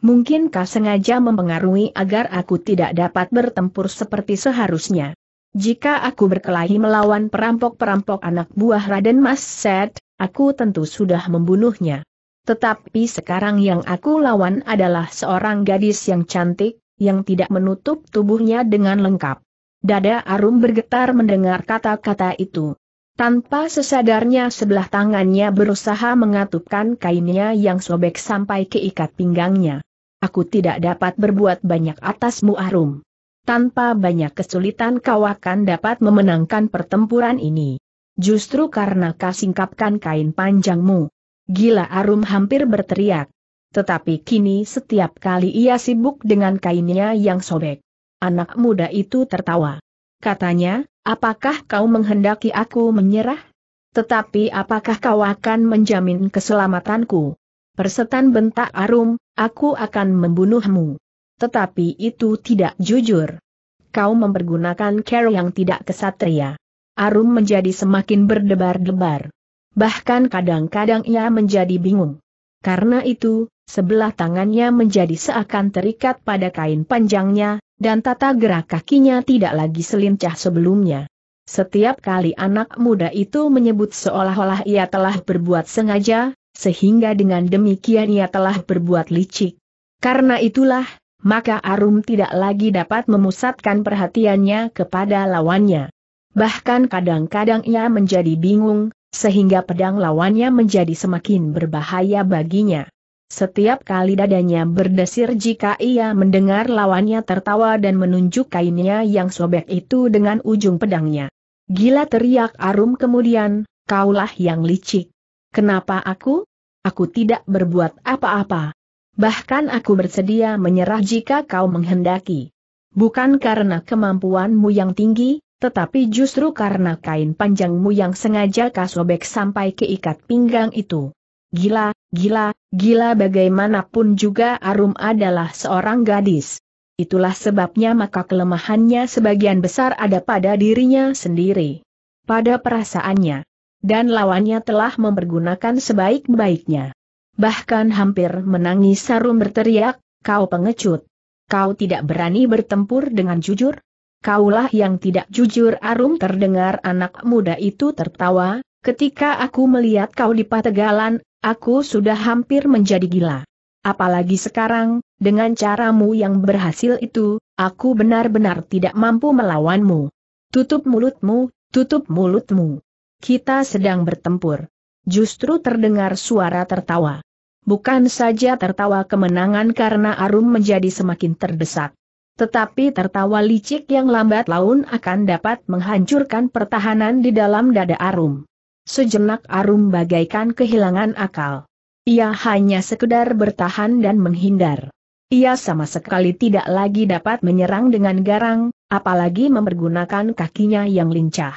Mungkinkah sengaja mempengaruhi agar aku tidak dapat bertempur seperti seharusnya? Jika aku berkelahi melawan perampok-perampok anak buah Raden Mas Set, aku tentu sudah membunuhnya. Tetapi sekarang yang aku lawan adalah seorang gadis yang cantik, yang tidak menutup tubuhnya dengan lengkap. Dada Arum bergetar mendengar kata-kata itu. Tanpa sesadarnya sebelah tangannya berusaha mengatupkan kainnya yang sobek sampai ke ikat pinggangnya. Aku tidak dapat berbuat banyak atasmu Arum. Tanpa banyak kesulitan kau akan dapat memenangkan pertempuran ini. Justru karena kau singkapkan kain panjangmu. Gila Arum hampir berteriak. Tetapi kini setiap kali ia sibuk dengan kainnya yang sobek. Anak muda itu tertawa. Katanya, apakah kau menghendaki aku menyerah? Tetapi apakah kau akan menjamin keselamatanku? Persetan bentak Arum, aku akan membunuhmu. Tetapi itu tidak jujur. Kau mempergunakan care yang tidak kesatria. Arum menjadi semakin berdebar-debar. Bahkan kadang-kadang ia menjadi bingung. Karena itu, sebelah tangannya menjadi seakan terikat pada kain panjangnya, dan tata gerak kakinya tidak lagi selincah sebelumnya. Setiap kali anak muda itu menyebut seolah-olah ia telah berbuat sengaja, sehingga dengan demikian ia telah berbuat licik. Karena itulah, maka Arum tidak lagi dapat memusatkan perhatiannya kepada lawannya. Bahkan kadang-kadang ia menjadi bingung, sehingga pedang lawannya menjadi semakin berbahaya baginya. Setiap kali dadanya berdesir jika ia mendengar lawannya tertawa dan menunjuk kainnya yang sobek itu dengan ujung pedangnya. Gila teriak Arum kemudian, kaulah yang licik. Kenapa aku? Aku tidak berbuat apa-apa. Bahkan aku bersedia menyerah jika kau menghendaki. Bukan karena kemampuanmu yang tinggi, tetapi justru karena kain panjangmu yang sengaja kasobek sampai keikat pinggang itu. Gila, gila, gila bagaimanapun juga Arum adalah seorang gadis. Itulah sebabnya maka kelemahannya sebagian besar ada pada dirinya sendiri. Pada perasaannya dan lawannya telah mempergunakan sebaik-baiknya. Bahkan hampir menangis Sarum berteriak, kau pengecut. Kau tidak berani bertempur dengan jujur? Kaulah yang tidak jujur Arum terdengar anak muda itu tertawa, ketika aku melihat kau di pategalan, aku sudah hampir menjadi gila. Apalagi sekarang, dengan caramu yang berhasil itu, aku benar-benar tidak mampu melawanmu. Tutup mulutmu, tutup mulutmu kita sedang bertempur. Justru terdengar suara tertawa. Bukan saja tertawa kemenangan karena Arum menjadi semakin terdesak. Tetapi tertawa licik yang lambat laun akan dapat menghancurkan pertahanan di dalam dada Arum. Sejenak Arum bagaikan kehilangan akal. Ia hanya sekedar bertahan dan menghindar. Ia sama sekali tidak lagi dapat menyerang dengan garang, apalagi mempergunakan kakinya yang lincah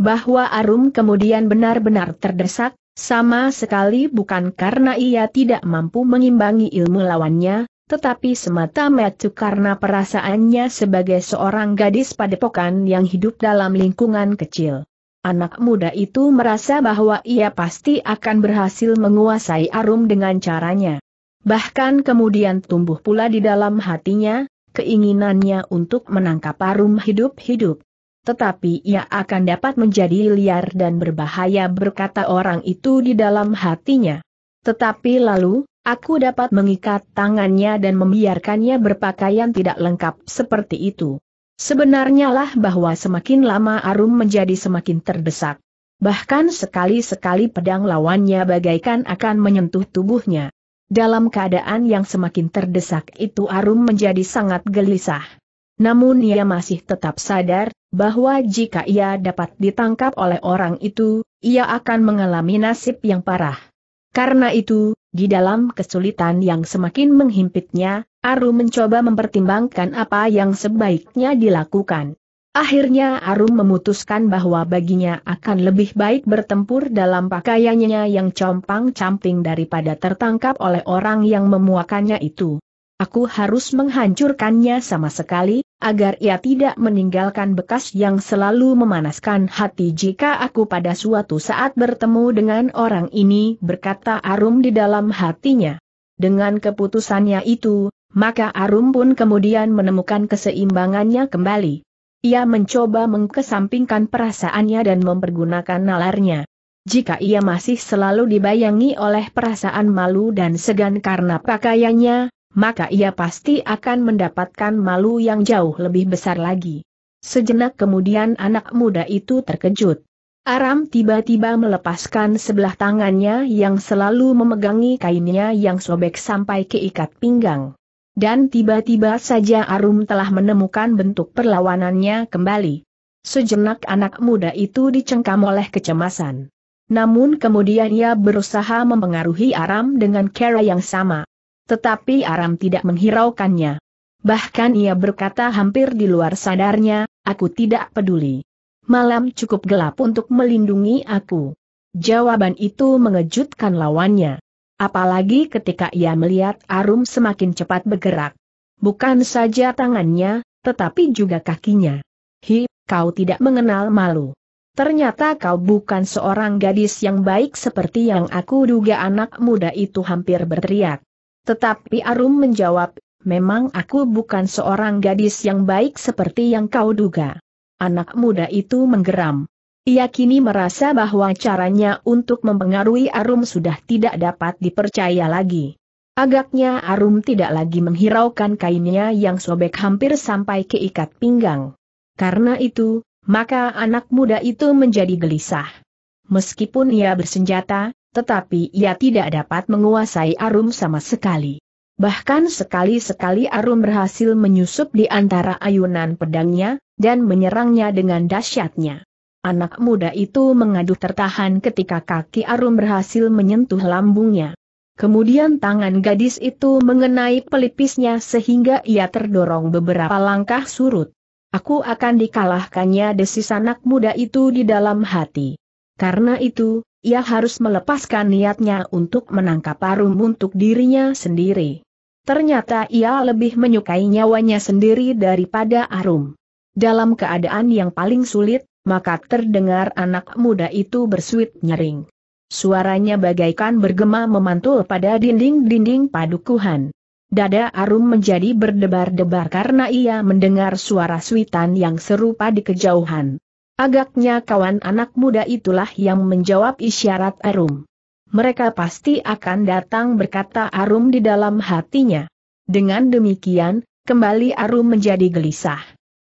bahwa Arum kemudian benar-benar terdesak, sama sekali bukan karena ia tidak mampu mengimbangi ilmu lawannya, tetapi semata-mata karena perasaannya sebagai seorang gadis padepokan yang hidup dalam lingkungan kecil. Anak muda itu merasa bahwa ia pasti akan berhasil menguasai Arum dengan caranya. Bahkan kemudian tumbuh pula di dalam hatinya, keinginannya untuk menangkap Arum hidup-hidup tetapi ia akan dapat menjadi liar dan berbahaya berkata orang itu di dalam hatinya. Tetapi lalu, aku dapat mengikat tangannya dan membiarkannya berpakaian tidak lengkap seperti itu. Sebenarnya lah bahwa semakin lama Arum menjadi semakin terdesak. Bahkan sekali-sekali pedang lawannya bagaikan akan menyentuh tubuhnya. Dalam keadaan yang semakin terdesak itu Arum menjadi sangat gelisah namun ia masih tetap sadar, bahwa jika ia dapat ditangkap oleh orang itu, ia akan mengalami nasib yang parah. Karena itu, di dalam kesulitan yang semakin menghimpitnya, Aru mencoba mempertimbangkan apa yang sebaiknya dilakukan. Akhirnya Arum memutuskan bahwa baginya akan lebih baik bertempur dalam pakaiannya yang compang-camping daripada tertangkap oleh orang yang memuakannya itu. Aku harus menghancurkannya sama sekali, agar ia tidak meninggalkan bekas yang selalu memanaskan hati jika aku pada suatu saat bertemu dengan orang ini berkata Arum di dalam hatinya. Dengan keputusannya itu, maka Arum pun kemudian menemukan keseimbangannya kembali. Ia mencoba mengkesampingkan perasaannya dan mempergunakan nalarnya. Jika ia masih selalu dibayangi oleh perasaan malu dan segan karena pakaiannya, maka ia pasti akan mendapatkan malu yang jauh lebih besar lagi. Sejenak kemudian anak muda itu terkejut. Aram tiba-tiba melepaskan sebelah tangannya yang selalu memegangi kainnya yang sobek sampai ke ikat pinggang. Dan tiba-tiba saja Arum telah menemukan bentuk perlawanannya kembali. Sejenak anak muda itu dicengkam oleh kecemasan. Namun kemudian ia berusaha mempengaruhi Aram dengan cara yang sama. Tetapi Aram tidak menghiraukannya. Bahkan ia berkata hampir di luar sadarnya, aku tidak peduli. Malam cukup gelap untuk melindungi aku. Jawaban itu mengejutkan lawannya. Apalagi ketika ia melihat Arum semakin cepat bergerak. Bukan saja tangannya, tetapi juga kakinya. Hi, kau tidak mengenal malu. Ternyata kau bukan seorang gadis yang baik seperti yang aku duga anak muda itu hampir berteriak. Tetapi Arum menjawab, memang aku bukan seorang gadis yang baik seperti yang kau duga. Anak muda itu menggeram. Ia kini merasa bahwa caranya untuk mempengaruhi Arum sudah tidak dapat dipercaya lagi. Agaknya Arum tidak lagi menghiraukan kainnya yang sobek hampir sampai ke ikat pinggang. Karena itu, maka anak muda itu menjadi gelisah. Meskipun ia bersenjata, tetapi ia tidak dapat menguasai Arum sama sekali. Bahkan sekali-sekali Arum berhasil menyusup di antara ayunan pedangnya, dan menyerangnya dengan dahsyatnya. Anak muda itu mengadu tertahan ketika kaki Arum berhasil menyentuh lambungnya. Kemudian tangan gadis itu mengenai pelipisnya sehingga ia terdorong beberapa langkah surut. Aku akan dikalahkannya desis anak muda itu di dalam hati. Karena itu, ia harus melepaskan niatnya untuk menangkap Arum untuk dirinya sendiri. Ternyata ia lebih menyukai nyawanya sendiri daripada Arum. Dalam keadaan yang paling sulit, maka terdengar anak muda itu bersuit nyering. Suaranya bagaikan bergema memantul pada dinding-dinding padukuhan. Dada Arum menjadi berdebar-debar karena ia mendengar suara suitan yang serupa di kejauhan. Agaknya kawan anak muda itulah yang menjawab isyarat Arum. Mereka pasti akan datang berkata Arum di dalam hatinya. Dengan demikian, kembali Arum menjadi gelisah.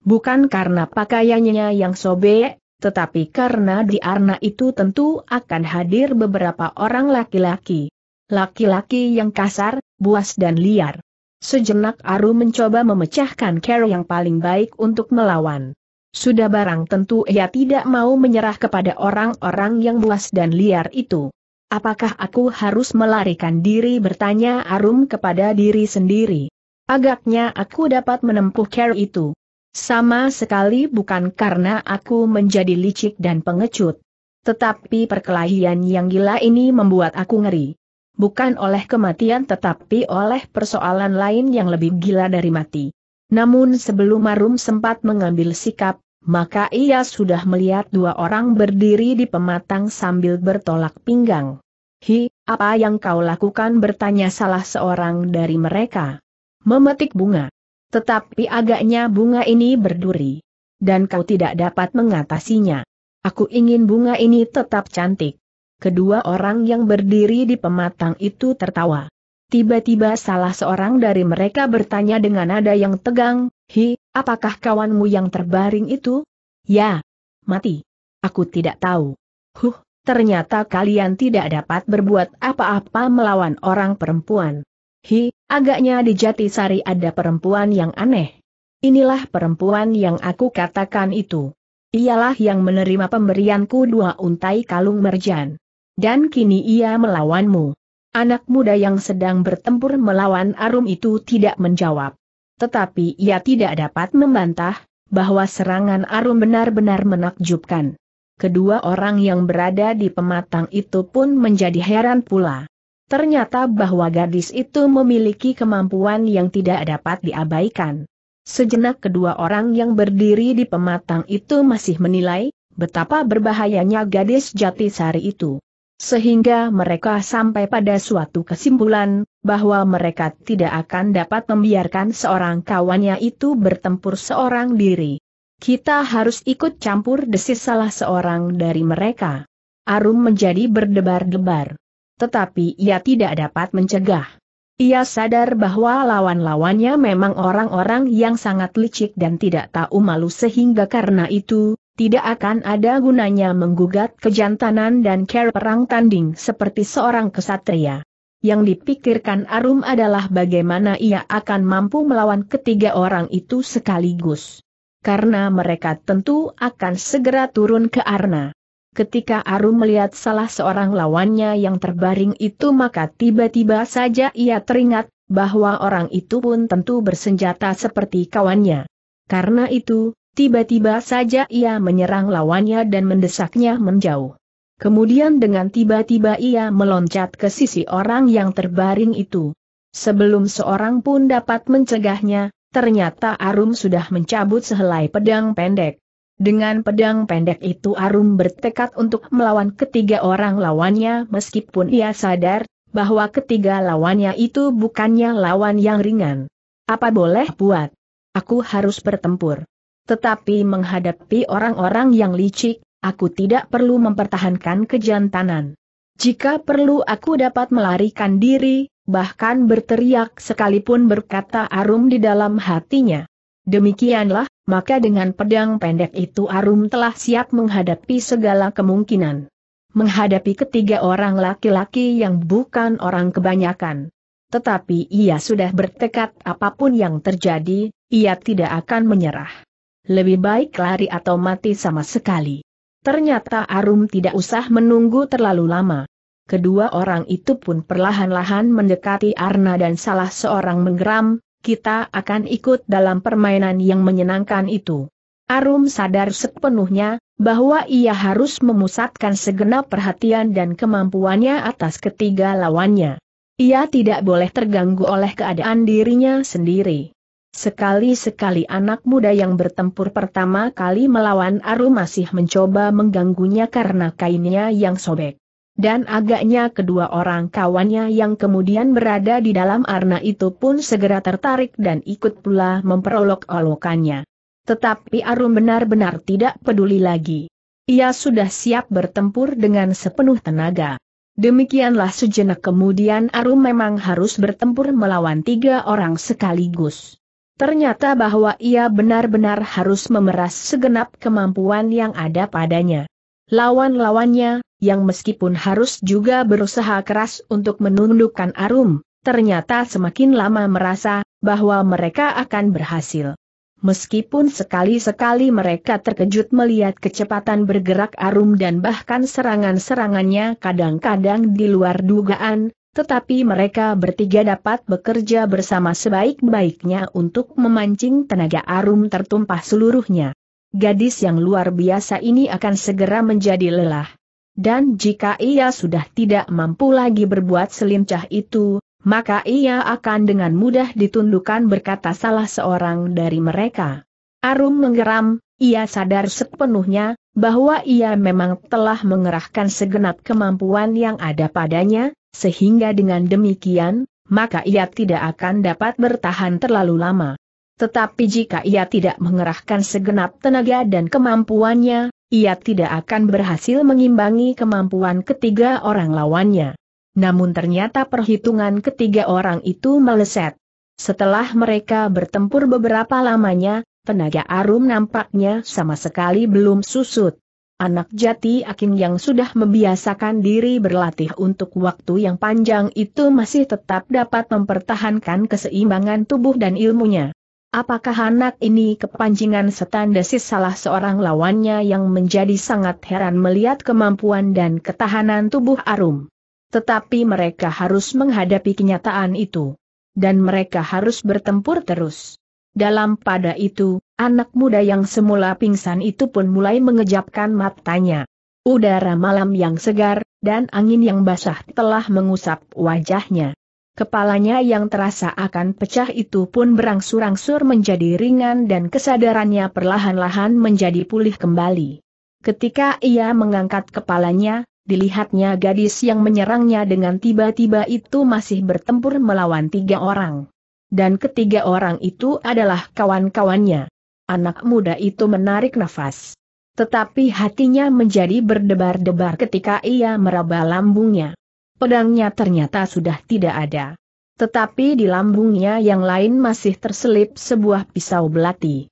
Bukan karena pakaiannya yang sobek, tetapi karena di Arna itu tentu akan hadir beberapa orang laki-laki. Laki-laki yang kasar, buas dan liar. Sejenak Arum mencoba memecahkan cara yang paling baik untuk melawan. Sudah barang tentu ia tidak mau menyerah kepada orang-orang yang buas dan liar itu. Apakah aku harus melarikan diri bertanya Arum kepada diri sendiri? Agaknya aku dapat menempuh care itu. Sama sekali bukan karena aku menjadi licik dan pengecut. Tetapi perkelahian yang gila ini membuat aku ngeri. Bukan oleh kematian tetapi oleh persoalan lain yang lebih gila dari mati. Namun sebelum Arum sempat mengambil sikap, maka ia sudah melihat dua orang berdiri di pematang sambil bertolak pinggang. Hi, apa yang kau lakukan bertanya salah seorang dari mereka. Memetik bunga. Tetapi agaknya bunga ini berduri. Dan kau tidak dapat mengatasinya. Aku ingin bunga ini tetap cantik. Kedua orang yang berdiri di pematang itu tertawa. Tiba-tiba salah seorang dari mereka bertanya dengan nada yang tegang, Hi, Apakah kawanmu yang terbaring itu? Ya. Mati. Aku tidak tahu. Huh, ternyata kalian tidak dapat berbuat apa-apa melawan orang perempuan. Hi, agaknya di Jatisari ada perempuan yang aneh. Inilah perempuan yang aku katakan itu. Ialah yang menerima pemberianku dua untai kalung merjan. Dan kini ia melawanmu. Anak muda yang sedang bertempur melawan Arum itu tidak menjawab tetapi ia tidak dapat membantah bahwa serangan Arum benar-benar menakjubkan. Kedua orang yang berada di pematang itu pun menjadi heran pula. Ternyata bahwa gadis itu memiliki kemampuan yang tidak dapat diabaikan. Sejenak kedua orang yang berdiri di pematang itu masih menilai, betapa berbahayanya gadis jati sari itu. Sehingga mereka sampai pada suatu kesimpulan, bahwa mereka tidak akan dapat membiarkan seorang kawannya itu bertempur seorang diri. Kita harus ikut campur desis salah seorang dari mereka. Arum menjadi berdebar-debar. Tetapi ia tidak dapat mencegah. Ia sadar bahwa lawan-lawannya memang orang-orang yang sangat licik dan tidak tahu malu sehingga karena itu, tidak akan ada gunanya menggugat kejantanan dan care perang tanding seperti seorang kesatria yang dipikirkan Arum adalah bagaimana ia akan mampu melawan ketiga orang itu sekaligus. Karena mereka tentu akan segera turun ke Arna. Ketika Arum melihat salah seorang lawannya yang terbaring itu maka tiba-tiba saja ia teringat bahwa orang itu pun tentu bersenjata seperti kawannya. Karena itu, tiba-tiba saja ia menyerang lawannya dan mendesaknya menjauh. Kemudian dengan tiba-tiba ia meloncat ke sisi orang yang terbaring itu. Sebelum seorang pun dapat mencegahnya, ternyata Arum sudah mencabut sehelai pedang pendek. Dengan pedang pendek itu Arum bertekad untuk melawan ketiga orang lawannya meskipun ia sadar bahwa ketiga lawannya itu bukannya lawan yang ringan. Apa boleh buat? Aku harus bertempur. Tetapi menghadapi orang-orang yang licik, aku tidak perlu mempertahankan kejantanan. Jika perlu aku dapat melarikan diri, bahkan berteriak sekalipun berkata Arum di dalam hatinya. Demikianlah, maka dengan pedang pendek itu Arum telah siap menghadapi segala kemungkinan. Menghadapi ketiga orang laki-laki yang bukan orang kebanyakan. Tetapi ia sudah bertekad apapun yang terjadi, ia tidak akan menyerah. Lebih baik lari atau mati sama sekali. Ternyata Arum tidak usah menunggu terlalu lama. Kedua orang itu pun perlahan-lahan mendekati Arna dan salah seorang menggeram, kita akan ikut dalam permainan yang menyenangkan itu. Arum sadar sepenuhnya, bahwa ia harus memusatkan segenap perhatian dan kemampuannya atas ketiga lawannya. Ia tidak boleh terganggu oleh keadaan dirinya sendiri. Sekali-sekali anak muda yang bertempur pertama kali melawan Aru masih mencoba mengganggunya karena kainnya yang sobek. Dan agaknya kedua orang kawannya yang kemudian berada di dalam arna itu pun segera tertarik dan ikut pula memperolok-olokannya. Tetapi Arum benar-benar tidak peduli lagi. Ia sudah siap bertempur dengan sepenuh tenaga. Demikianlah sejenak kemudian Arum memang harus bertempur melawan tiga orang sekaligus. Ternyata bahwa ia benar-benar harus memeras segenap kemampuan yang ada padanya. Lawan-lawannya, yang meskipun harus juga berusaha keras untuk menundukkan Arum, ternyata semakin lama merasa bahwa mereka akan berhasil. Meskipun sekali-sekali mereka terkejut melihat kecepatan bergerak Arum dan bahkan serangan-serangannya kadang-kadang di luar dugaan, tetapi mereka bertiga dapat bekerja bersama sebaik-baiknya untuk memancing tenaga arum tertumpah seluruhnya. Gadis yang luar biasa ini akan segera menjadi lelah. Dan jika ia sudah tidak mampu lagi berbuat selincah itu, maka ia akan dengan mudah ditundukkan berkata salah seorang dari mereka. Arum menggeram, ia sadar sepenuhnya, bahwa ia memang telah mengerahkan segenap kemampuan yang ada padanya, sehingga dengan demikian, maka ia tidak akan dapat bertahan terlalu lama. Tetapi jika ia tidak mengerahkan segenap tenaga dan kemampuannya, ia tidak akan berhasil mengimbangi kemampuan ketiga orang lawannya. Namun ternyata perhitungan ketiga orang itu meleset. Setelah mereka bertempur beberapa lamanya, tenaga Arum nampaknya sama sekali belum susut. Anak jati Aking yang sudah membiasakan diri berlatih untuk waktu yang panjang itu masih tetap dapat mempertahankan keseimbangan tubuh dan ilmunya. Apakah anak ini kepanjingan setan desis salah seorang lawannya yang menjadi sangat heran melihat kemampuan dan ketahanan tubuh Arum? Tetapi mereka harus menghadapi kenyataan itu. Dan mereka harus bertempur terus. Dalam pada itu, anak muda yang semula pingsan itu pun mulai mengejapkan matanya. Udara malam yang segar, dan angin yang basah telah mengusap wajahnya. Kepalanya yang terasa akan pecah itu pun berangsur-angsur menjadi ringan dan kesadarannya perlahan-lahan menjadi pulih kembali. Ketika ia mengangkat kepalanya, dilihatnya gadis yang menyerangnya dengan tiba-tiba itu masih bertempur melawan tiga orang. Dan ketiga orang itu adalah kawan-kawannya. Anak muda itu menarik nafas. Tetapi hatinya menjadi berdebar-debar ketika ia meraba lambungnya. Pedangnya ternyata sudah tidak ada. Tetapi di lambungnya yang lain masih terselip sebuah pisau belati.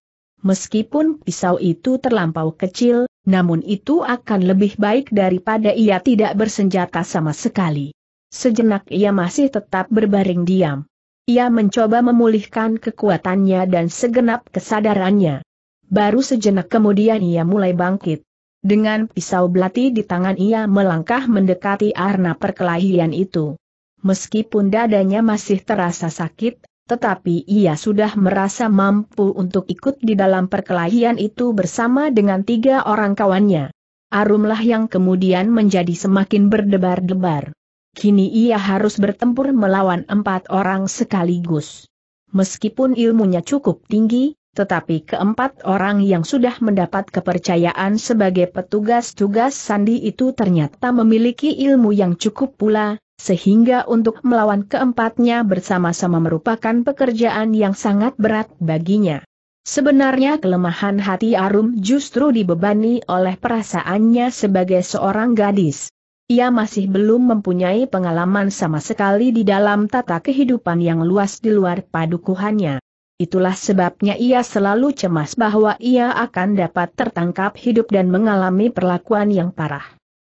Meskipun pisau itu terlampau kecil, namun itu akan lebih baik daripada ia tidak bersenjata sama sekali. Sejenak ia masih tetap berbaring diam. Ia mencoba memulihkan kekuatannya dan segenap kesadarannya. Baru sejenak kemudian ia mulai bangkit. Dengan pisau belati di tangan ia melangkah mendekati arna perkelahian itu. Meskipun dadanya masih terasa sakit, tetapi ia sudah merasa mampu untuk ikut di dalam perkelahian itu bersama dengan tiga orang kawannya. Arumlah yang kemudian menjadi semakin berdebar-debar. Kini ia harus bertempur melawan empat orang sekaligus. Meskipun ilmunya cukup tinggi, tetapi keempat orang yang sudah mendapat kepercayaan sebagai petugas tugas sandi itu ternyata memiliki ilmu yang cukup pula, sehingga untuk melawan keempatnya bersama-sama merupakan pekerjaan yang sangat berat baginya. Sebenarnya kelemahan hati Arum justru dibebani oleh perasaannya sebagai seorang gadis. Ia masih belum mempunyai pengalaman sama sekali di dalam tata kehidupan yang luas di luar padukuhannya. Itulah sebabnya ia selalu cemas bahwa ia akan dapat tertangkap hidup dan mengalami perlakuan yang parah.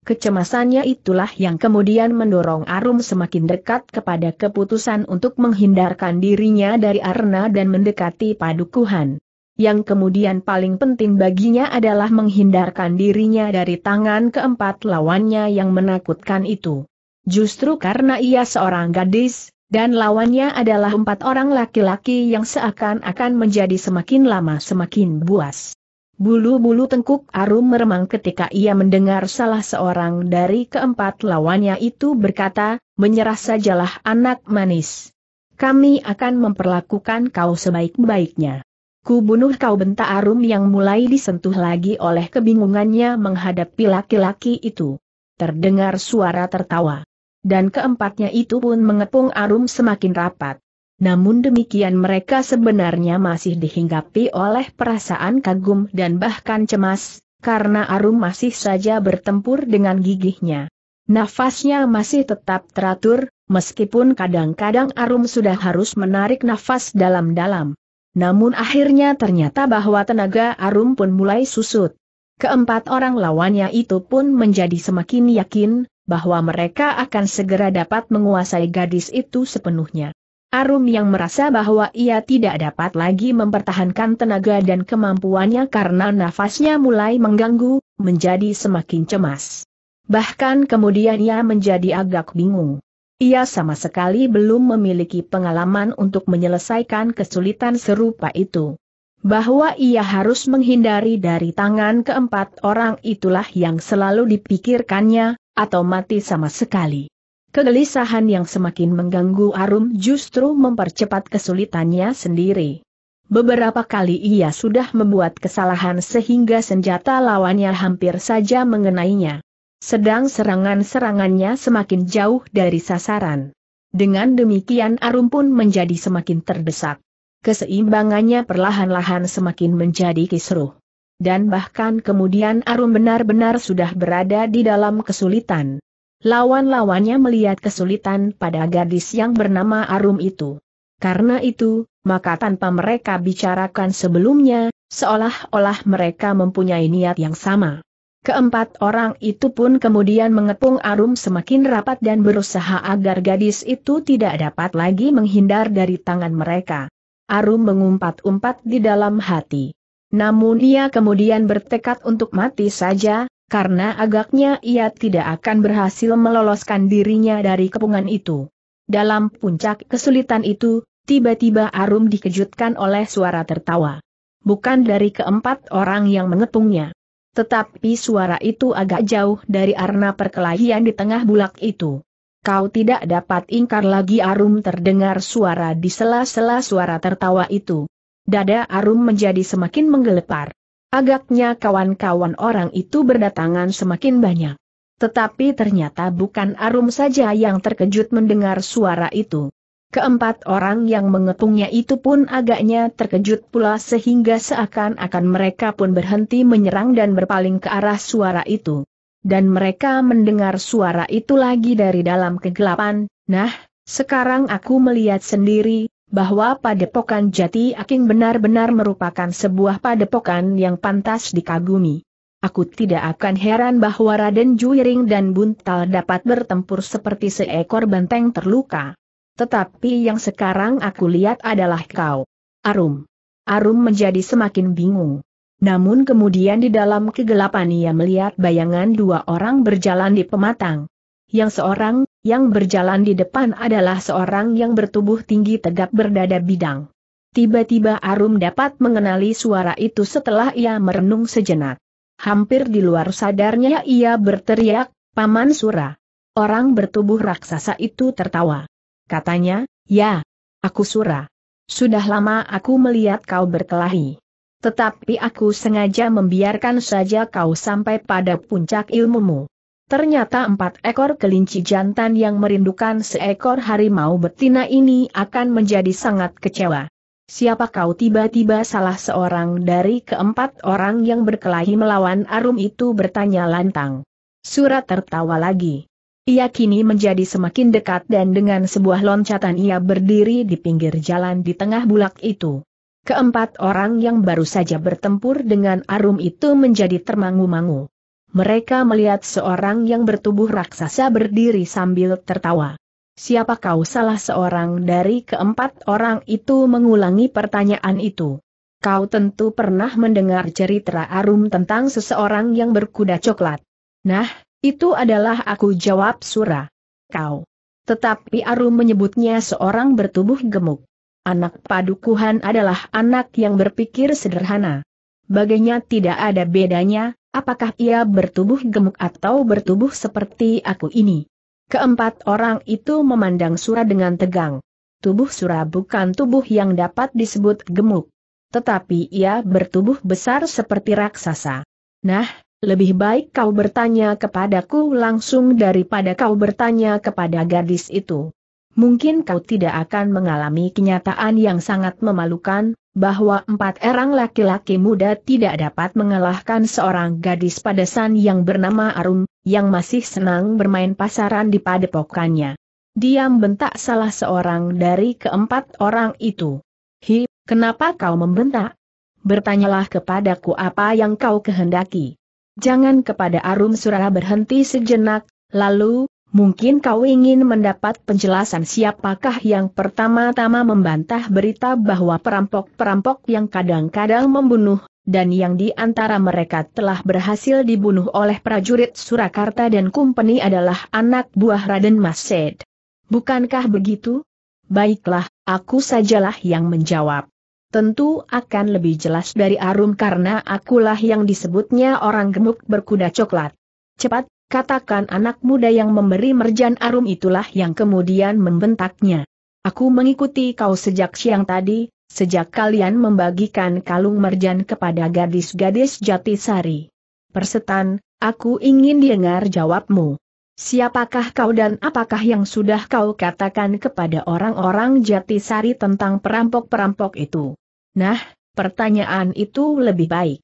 Kecemasannya itulah yang kemudian mendorong Arum semakin dekat kepada keputusan untuk menghindarkan dirinya dari Arna dan mendekati padukuhan yang kemudian paling penting baginya adalah menghindarkan dirinya dari tangan keempat lawannya yang menakutkan itu. Justru karena ia seorang gadis, dan lawannya adalah empat orang laki-laki yang seakan-akan menjadi semakin lama semakin buas. Bulu-bulu tengkuk Arum meremang ketika ia mendengar salah seorang dari keempat lawannya itu berkata, menyerah sajalah anak manis. Kami akan memperlakukan kau sebaik-baiknya. Ku bunuh kau bentak Arum yang mulai disentuh lagi oleh kebingungannya menghadapi laki-laki itu. Terdengar suara tertawa. Dan keempatnya itu pun mengepung Arum semakin rapat. Namun demikian mereka sebenarnya masih dihinggapi oleh perasaan kagum dan bahkan cemas, karena Arum masih saja bertempur dengan gigihnya. Nafasnya masih tetap teratur, meskipun kadang-kadang Arum sudah harus menarik nafas dalam-dalam. Namun akhirnya ternyata bahwa tenaga Arum pun mulai susut. Keempat orang lawannya itu pun menjadi semakin yakin, bahwa mereka akan segera dapat menguasai gadis itu sepenuhnya. Arum yang merasa bahwa ia tidak dapat lagi mempertahankan tenaga dan kemampuannya karena nafasnya mulai mengganggu, menjadi semakin cemas. Bahkan kemudian ia menjadi agak bingung. Ia sama sekali belum memiliki pengalaman untuk menyelesaikan kesulitan serupa itu. Bahwa ia harus menghindari dari tangan keempat orang itulah yang selalu dipikirkannya, atau mati sama sekali. Kegelisahan yang semakin mengganggu Arum justru mempercepat kesulitannya sendiri. Beberapa kali ia sudah membuat kesalahan sehingga senjata lawannya hampir saja mengenainya. Sedang serangan-serangannya semakin jauh dari sasaran. Dengan demikian Arum pun menjadi semakin terdesak. Keseimbangannya perlahan-lahan semakin menjadi kisruh. Dan bahkan kemudian Arum benar-benar sudah berada di dalam kesulitan. Lawan-lawannya melihat kesulitan pada gadis yang bernama Arum itu. Karena itu, maka tanpa mereka bicarakan sebelumnya, seolah-olah mereka mempunyai niat yang sama. Keempat orang itu pun kemudian mengepung Arum semakin rapat dan berusaha agar gadis itu tidak dapat lagi menghindar dari tangan mereka. Arum mengumpat-umpat di dalam hati. Namun ia kemudian bertekad untuk mati saja, karena agaknya ia tidak akan berhasil meloloskan dirinya dari kepungan itu. Dalam puncak kesulitan itu, tiba-tiba Arum dikejutkan oleh suara tertawa. Bukan dari keempat orang yang mengepungnya. Tetapi suara itu agak jauh dari arna perkelahian di tengah bulak itu. Kau tidak dapat ingkar lagi Arum terdengar suara di sela-sela suara tertawa itu. Dada Arum menjadi semakin menggelepar. Agaknya kawan-kawan orang itu berdatangan semakin banyak. Tetapi ternyata bukan Arum saja yang terkejut mendengar suara itu. Keempat orang yang mengepungnya itu pun agaknya terkejut pula sehingga seakan-akan mereka pun berhenti menyerang dan berpaling ke arah suara itu. Dan mereka mendengar suara itu lagi dari dalam kegelapan, nah, sekarang aku melihat sendiri, bahwa padepokan jati aking benar-benar merupakan sebuah padepokan yang pantas dikagumi. Aku tidak akan heran bahwa Raden Juiring dan Buntal dapat bertempur seperti seekor benteng terluka. Tetapi yang sekarang aku lihat adalah kau. Arum. Arum menjadi semakin bingung. Namun kemudian di dalam kegelapan ia melihat bayangan dua orang berjalan di pematang. Yang seorang, yang berjalan di depan adalah seorang yang bertubuh tinggi tegap berdada bidang. Tiba-tiba Arum dapat mengenali suara itu setelah ia merenung sejenak. Hampir di luar sadarnya ia berteriak, Paman Sura. Orang bertubuh raksasa itu tertawa. Katanya, ya, aku Sura. Sudah lama aku melihat kau berkelahi. Tetapi aku sengaja membiarkan saja kau sampai pada puncak ilmumu. Ternyata empat ekor kelinci jantan yang merindukan seekor harimau betina ini akan menjadi sangat kecewa. Siapa kau tiba-tiba salah seorang dari keempat orang yang berkelahi melawan Arum itu bertanya lantang. Surat tertawa lagi. Ia kini menjadi semakin dekat dan dengan sebuah loncatan ia berdiri di pinggir jalan di tengah bulak itu. Keempat orang yang baru saja bertempur dengan Arum itu menjadi termangu-mangu. Mereka melihat seorang yang bertubuh raksasa berdiri sambil tertawa. Siapa kau salah seorang dari keempat orang itu mengulangi pertanyaan itu. Kau tentu pernah mendengar cerita Arum tentang seseorang yang berkuda coklat. Nah, itu adalah aku jawab Sura. Kau. Tetapi Arum menyebutnya seorang bertubuh gemuk. Anak padukuhan adalah anak yang berpikir sederhana. Baginya tidak ada bedanya, apakah ia bertubuh gemuk atau bertubuh seperti aku ini. Keempat orang itu memandang Sura dengan tegang. Tubuh Sura bukan tubuh yang dapat disebut gemuk. Tetapi ia bertubuh besar seperti raksasa. Nah, lebih baik kau bertanya kepadaku langsung daripada kau bertanya kepada gadis itu. Mungkin kau tidak akan mengalami kenyataan yang sangat memalukan, bahwa empat orang laki-laki muda tidak dapat mengalahkan seorang gadis padasan yang bernama Arum, yang masih senang bermain pasaran di padepokannya. Diam bentak salah seorang dari keempat orang itu. Hi, kenapa kau membentak? Bertanyalah kepadaku apa yang kau kehendaki. Jangan kepada Arum surah berhenti sejenak, lalu, mungkin kau ingin mendapat penjelasan siapakah yang pertama-tama membantah berita bahwa perampok-perampok yang kadang-kadang membunuh, dan yang di antara mereka telah berhasil dibunuh oleh prajurit Surakarta dan Kumpeni adalah anak buah Raden Mased. Bukankah begitu? Baiklah, aku sajalah yang menjawab tentu akan lebih jelas dari Arum karena akulah yang disebutnya orang gemuk berkuda coklat. Cepat, katakan anak muda yang memberi merjan Arum itulah yang kemudian membentaknya. Aku mengikuti kau sejak siang tadi, sejak kalian membagikan kalung merjan kepada gadis-gadis Jatisari. Persetan, aku ingin dengar jawabmu. Siapakah kau dan apakah yang sudah kau katakan kepada orang-orang Jatisari tentang perampok-perampok itu? Nah, pertanyaan itu lebih baik.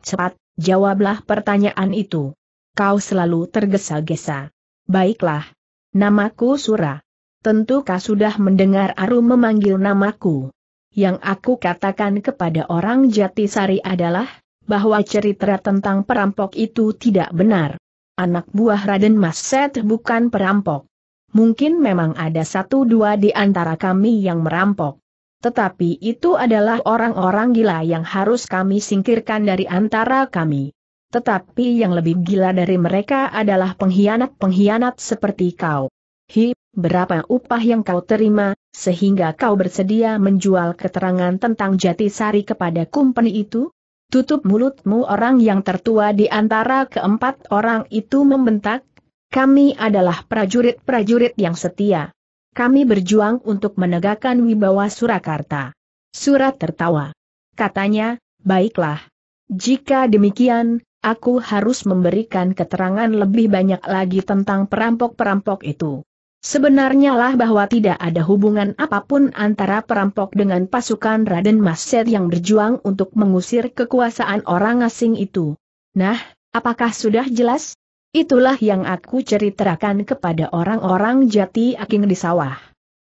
Cepat, jawablah pertanyaan itu. Kau selalu tergesa-gesa. Baiklah. Namaku Sura. Tentu kau sudah mendengar Aru memanggil namaku. Yang aku katakan kepada orang Jatisari adalah, bahwa cerita tentang perampok itu tidak benar anak buah Raden Mas Set bukan perampok. Mungkin memang ada satu dua di antara kami yang merampok. Tetapi itu adalah orang-orang gila yang harus kami singkirkan dari antara kami. Tetapi yang lebih gila dari mereka adalah pengkhianat-pengkhianat seperti kau. Hi, berapa upah yang kau terima, sehingga kau bersedia menjual keterangan tentang jati sari kepada kumpeni itu? Tutup mulutmu orang yang tertua di antara keempat orang itu membentak, kami adalah prajurit-prajurit yang setia. Kami berjuang untuk menegakkan wibawa Surakarta. Surat tertawa. Katanya, baiklah. Jika demikian, aku harus memberikan keterangan lebih banyak lagi tentang perampok-perampok itu. Sebenarnya lah bahwa tidak ada hubungan apapun antara perampok dengan pasukan Raden Mas Set yang berjuang untuk mengusir kekuasaan orang asing itu. Nah, apakah sudah jelas? Itulah yang aku ceritakan kepada orang-orang jati aking di sawah.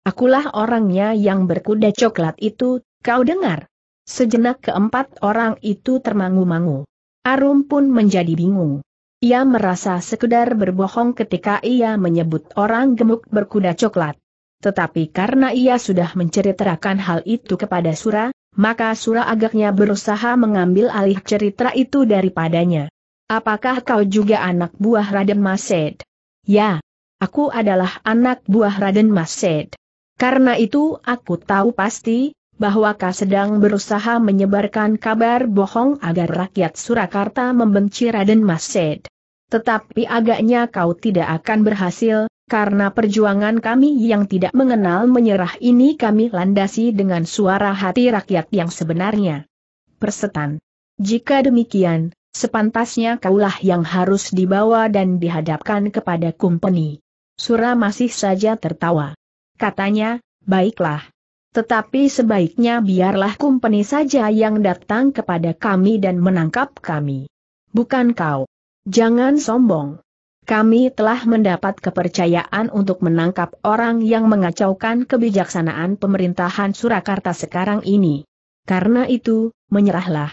Akulah orangnya yang berkuda coklat itu, kau dengar? Sejenak keempat orang itu termangu-mangu. Arum pun menjadi bingung. Ia merasa sekedar berbohong ketika ia menyebut orang gemuk berkuda coklat. Tetapi karena ia sudah menceritakan hal itu kepada Sura, maka Sura agaknya berusaha mengambil alih cerita itu daripadanya. Apakah kau juga anak buah Raden Mased? Ya, aku adalah anak buah Raden Mased. Karena itu aku tahu pasti, bahwa kau sedang berusaha menyebarkan kabar bohong agar rakyat Surakarta membenci Raden Mased. Tetapi agaknya kau tidak akan berhasil, karena perjuangan kami yang tidak mengenal menyerah ini kami landasi dengan suara hati rakyat yang sebenarnya. Persetan. Jika demikian, sepantasnya kaulah yang harus dibawa dan dihadapkan kepada kumpeni. Sura masih saja tertawa. Katanya, baiklah, tetapi sebaiknya biarlah kumpeni saja yang datang kepada kami dan menangkap kami. Bukan kau. Jangan sombong. Kami telah mendapat kepercayaan untuk menangkap orang yang mengacaukan kebijaksanaan pemerintahan Surakarta sekarang ini. Karena itu, menyerahlah.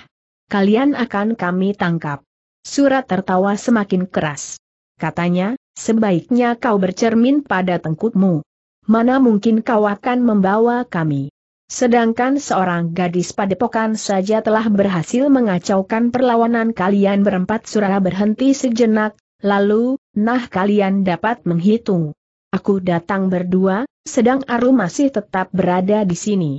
Kalian akan kami tangkap. Surat tertawa semakin keras. Katanya, sebaiknya kau bercermin pada tengkutmu mana mungkin kau akan membawa kami. Sedangkan seorang gadis padepokan saja telah berhasil mengacaukan perlawanan kalian berempat surah berhenti sejenak, lalu, nah kalian dapat menghitung. Aku datang berdua, sedang Aru masih tetap berada di sini.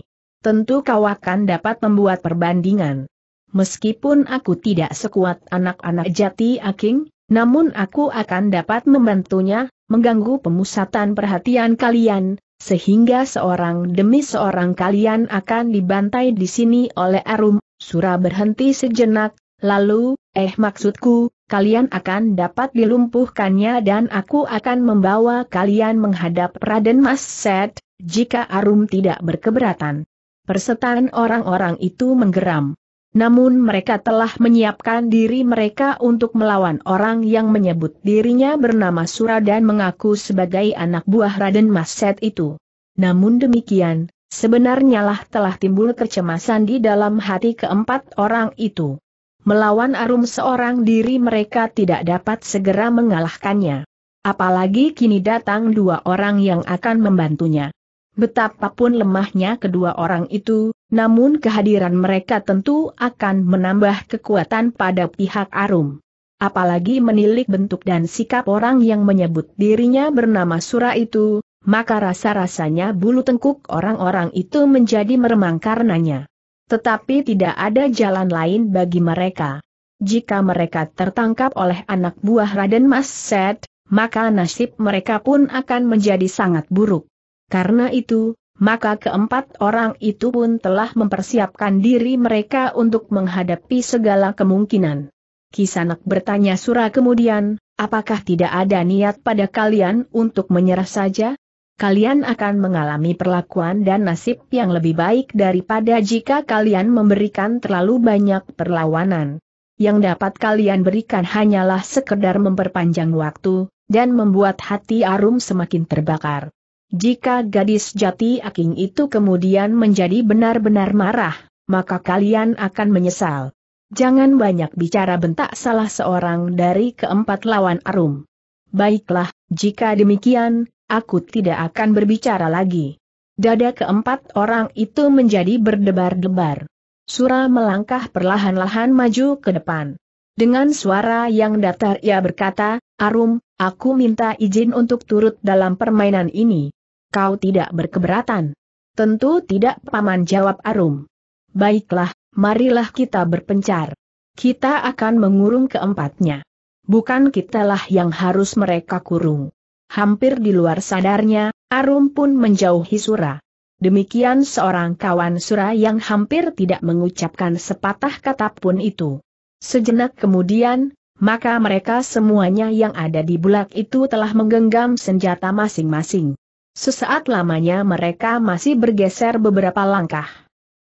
Tentu kau akan dapat membuat perbandingan. Meskipun aku tidak sekuat anak-anak jati aking, namun aku akan dapat membantunya, mengganggu pemusatan perhatian kalian, sehingga seorang demi seorang kalian akan dibantai di sini oleh Arum. Surah berhenti sejenak, lalu, eh maksudku, kalian akan dapat dilumpuhkannya dan aku akan membawa kalian menghadap Raden Mas Set, jika Arum tidak berkeberatan. Persetan orang-orang itu menggeram namun mereka telah menyiapkan diri mereka untuk melawan orang yang menyebut dirinya bernama Sura dan mengaku sebagai anak buah Raden Mas Set itu. Namun demikian, sebenarnya lah telah timbul kecemasan di dalam hati keempat orang itu. Melawan arum seorang diri mereka tidak dapat segera mengalahkannya. Apalagi kini datang dua orang yang akan membantunya. Betapapun lemahnya kedua orang itu, namun kehadiran mereka tentu akan menambah kekuatan pada pihak Arum. Apalagi menilik bentuk dan sikap orang yang menyebut dirinya bernama Sura itu, maka rasa-rasanya bulu tengkuk orang-orang itu menjadi meremang karenanya. Tetapi tidak ada jalan lain bagi mereka. Jika mereka tertangkap oleh anak buah Raden Mas Set, maka nasib mereka pun akan menjadi sangat buruk. Karena itu, maka keempat orang itu pun telah mempersiapkan diri mereka untuk menghadapi segala kemungkinan. Kisanak bertanya Sura kemudian, apakah tidak ada niat pada kalian untuk menyerah saja? Kalian akan mengalami perlakuan dan nasib yang lebih baik daripada jika kalian memberikan terlalu banyak perlawanan. Yang dapat kalian berikan hanyalah sekedar memperpanjang waktu, dan membuat hati Arum semakin terbakar. Jika gadis jati aking itu kemudian menjadi benar-benar marah, maka kalian akan menyesal. Jangan banyak bicara bentak salah seorang dari keempat lawan Arum. Baiklah, jika demikian, aku tidak akan berbicara lagi. Dada keempat orang itu menjadi berdebar-debar. Sura melangkah perlahan-lahan maju ke depan. Dengan suara yang datar ia berkata, Arum, aku minta izin untuk turut dalam permainan ini. Kau tidak berkeberatan. Tentu tidak paman jawab Arum. Baiklah, marilah kita berpencar. Kita akan mengurung keempatnya. Bukan kitalah yang harus mereka kurung. Hampir di luar sadarnya, Arum pun menjauhi Sura. Demikian seorang kawan Sura yang hampir tidak mengucapkan sepatah kata pun itu. Sejenak kemudian, maka mereka semuanya yang ada di bulak itu telah menggenggam senjata masing-masing. Sesaat lamanya mereka masih bergeser beberapa langkah.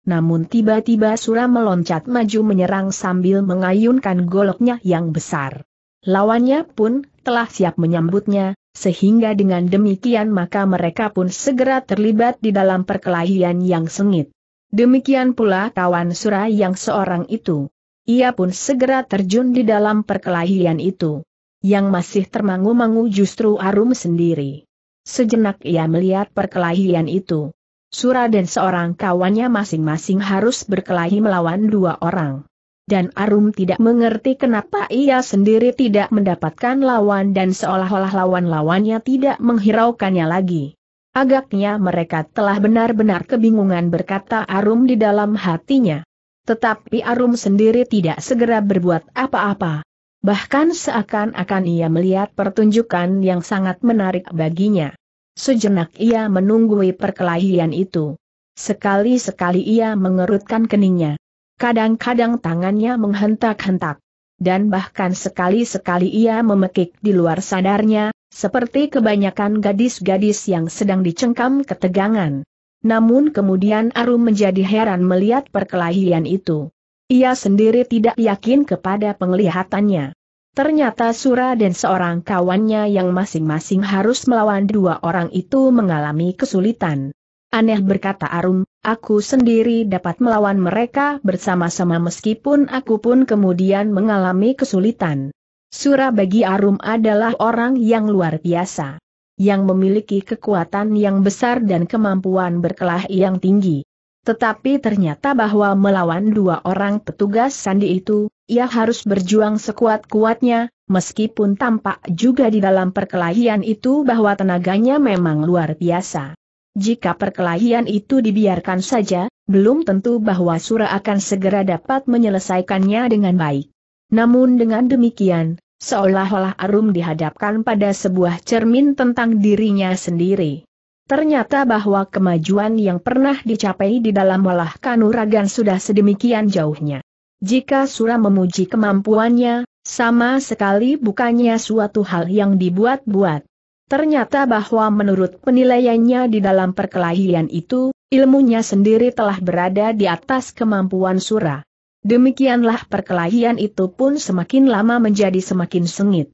Namun tiba-tiba Sura meloncat maju menyerang sambil mengayunkan goloknya yang besar. Lawannya pun telah siap menyambutnya, sehingga dengan demikian maka mereka pun segera terlibat di dalam perkelahian yang sengit. Demikian pula kawan Sura yang seorang itu. Ia pun segera terjun di dalam perkelahian itu. Yang masih termangu-mangu justru Arum sendiri. Sejenak ia melihat perkelahian itu. Sura dan seorang kawannya masing-masing harus berkelahi melawan dua orang. Dan Arum tidak mengerti kenapa ia sendiri tidak mendapatkan lawan dan seolah-olah lawan-lawannya tidak menghiraukannya lagi. Agaknya mereka telah benar-benar kebingungan berkata Arum di dalam hatinya. Tetapi Arum sendiri tidak segera berbuat apa-apa. Bahkan seakan-akan ia melihat pertunjukan yang sangat menarik baginya. Sejenak ia menunggui perkelahian itu. Sekali-sekali ia mengerutkan keningnya. Kadang-kadang tangannya menghentak-hentak. Dan bahkan sekali-sekali ia memekik di luar sadarnya, seperti kebanyakan gadis-gadis yang sedang dicengkam ketegangan. Namun kemudian Arum menjadi heran melihat perkelahian itu. Ia sendiri tidak yakin kepada penglihatannya. Ternyata Sura dan seorang kawannya yang masing-masing harus melawan dua orang itu mengalami kesulitan. Aneh berkata Arum, aku sendiri dapat melawan mereka bersama-sama meskipun aku pun kemudian mengalami kesulitan. Sura bagi Arum adalah orang yang luar biasa. Yang memiliki kekuatan yang besar dan kemampuan berkelah yang tinggi. Tetapi ternyata bahwa melawan dua orang petugas sandi itu, ia harus berjuang sekuat-kuatnya, meskipun tampak juga di dalam perkelahian itu bahwa tenaganya memang luar biasa. Jika perkelahian itu dibiarkan saja, belum tentu bahwa Sura akan segera dapat menyelesaikannya dengan baik. Namun dengan demikian, seolah-olah Arum dihadapkan pada sebuah cermin tentang dirinya sendiri. Ternyata bahwa kemajuan yang pernah dicapai di dalam olah kanuragan sudah sedemikian jauhnya. Jika Sura memuji kemampuannya, sama sekali bukannya suatu hal yang dibuat-buat. Ternyata bahwa menurut penilaiannya di dalam perkelahian itu, ilmunya sendiri telah berada di atas kemampuan Sura. Demikianlah perkelahian itu pun semakin lama menjadi semakin sengit.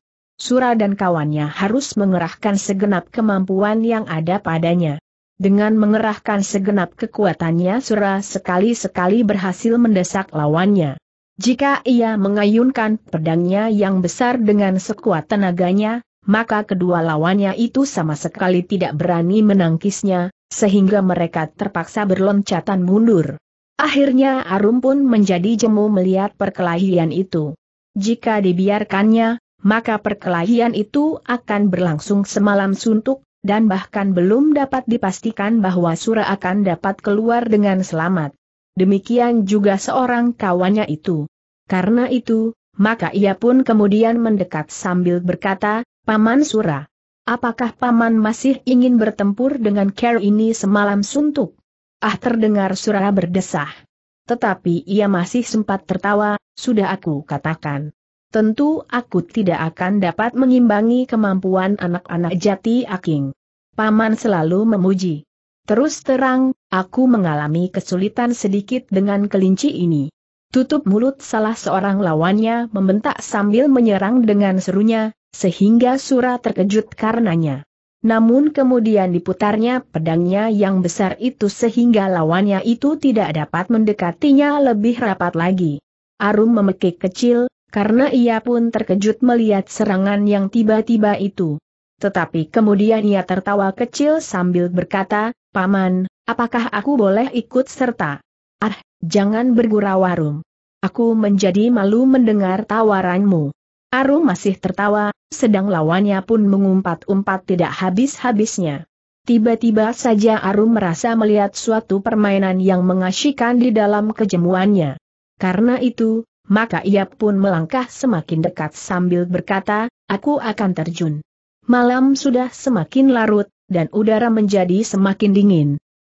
Sura dan kawannya harus mengerahkan segenap kemampuan yang ada padanya. Dengan mengerahkan segenap kekuatannya Sura sekali-sekali berhasil mendesak lawannya. Jika ia mengayunkan pedangnya yang besar dengan sekuat tenaganya, maka kedua lawannya itu sama sekali tidak berani menangkisnya, sehingga mereka terpaksa berloncatan mundur. Akhirnya Arum pun menjadi jemu melihat perkelahian itu. Jika dibiarkannya, maka perkelahian itu akan berlangsung semalam suntuk, dan bahkan belum dapat dipastikan bahwa Sura akan dapat keluar dengan selamat. Demikian juga seorang kawannya itu. Karena itu, maka ia pun kemudian mendekat sambil berkata, Paman Sura, apakah Paman masih ingin bertempur dengan care ini semalam suntuk? Ah terdengar Sura berdesah. Tetapi ia masih sempat tertawa, sudah aku katakan tentu aku tidak akan dapat mengimbangi kemampuan anak-anak jati aking. Paman selalu memuji. Terus terang, aku mengalami kesulitan sedikit dengan kelinci ini. Tutup mulut salah seorang lawannya membentak sambil menyerang dengan serunya, sehingga Sura terkejut karenanya. Namun kemudian diputarnya pedangnya yang besar itu sehingga lawannya itu tidak dapat mendekatinya lebih rapat lagi. Arum memekik kecil, karena ia pun terkejut melihat serangan yang tiba-tiba itu. Tetapi kemudian ia tertawa kecil sambil berkata, Paman, apakah aku boleh ikut serta? Ah, jangan bergurau Arum. Aku menjadi malu mendengar tawaranmu. Arum masih tertawa, sedang lawannya pun mengumpat-umpat tidak habis-habisnya. Tiba-tiba saja Arum merasa melihat suatu permainan yang mengasyikan di dalam kejemuannya. Karena itu, maka ia pun melangkah semakin dekat sambil berkata, aku akan terjun. Malam sudah semakin larut, dan udara menjadi semakin dingin.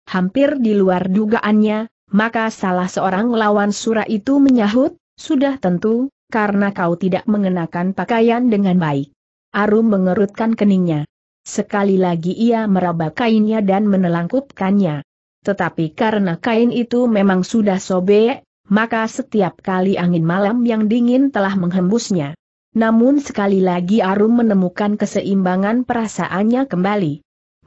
Hampir di luar dugaannya, maka salah seorang lawan sura itu menyahut, sudah tentu, karena kau tidak mengenakan pakaian dengan baik. Arum mengerutkan keningnya. Sekali lagi ia meraba kainnya dan menelangkupkannya. Tetapi karena kain itu memang sudah sobek, maka setiap kali angin malam yang dingin telah menghembusnya. Namun sekali lagi Arum menemukan keseimbangan perasaannya kembali.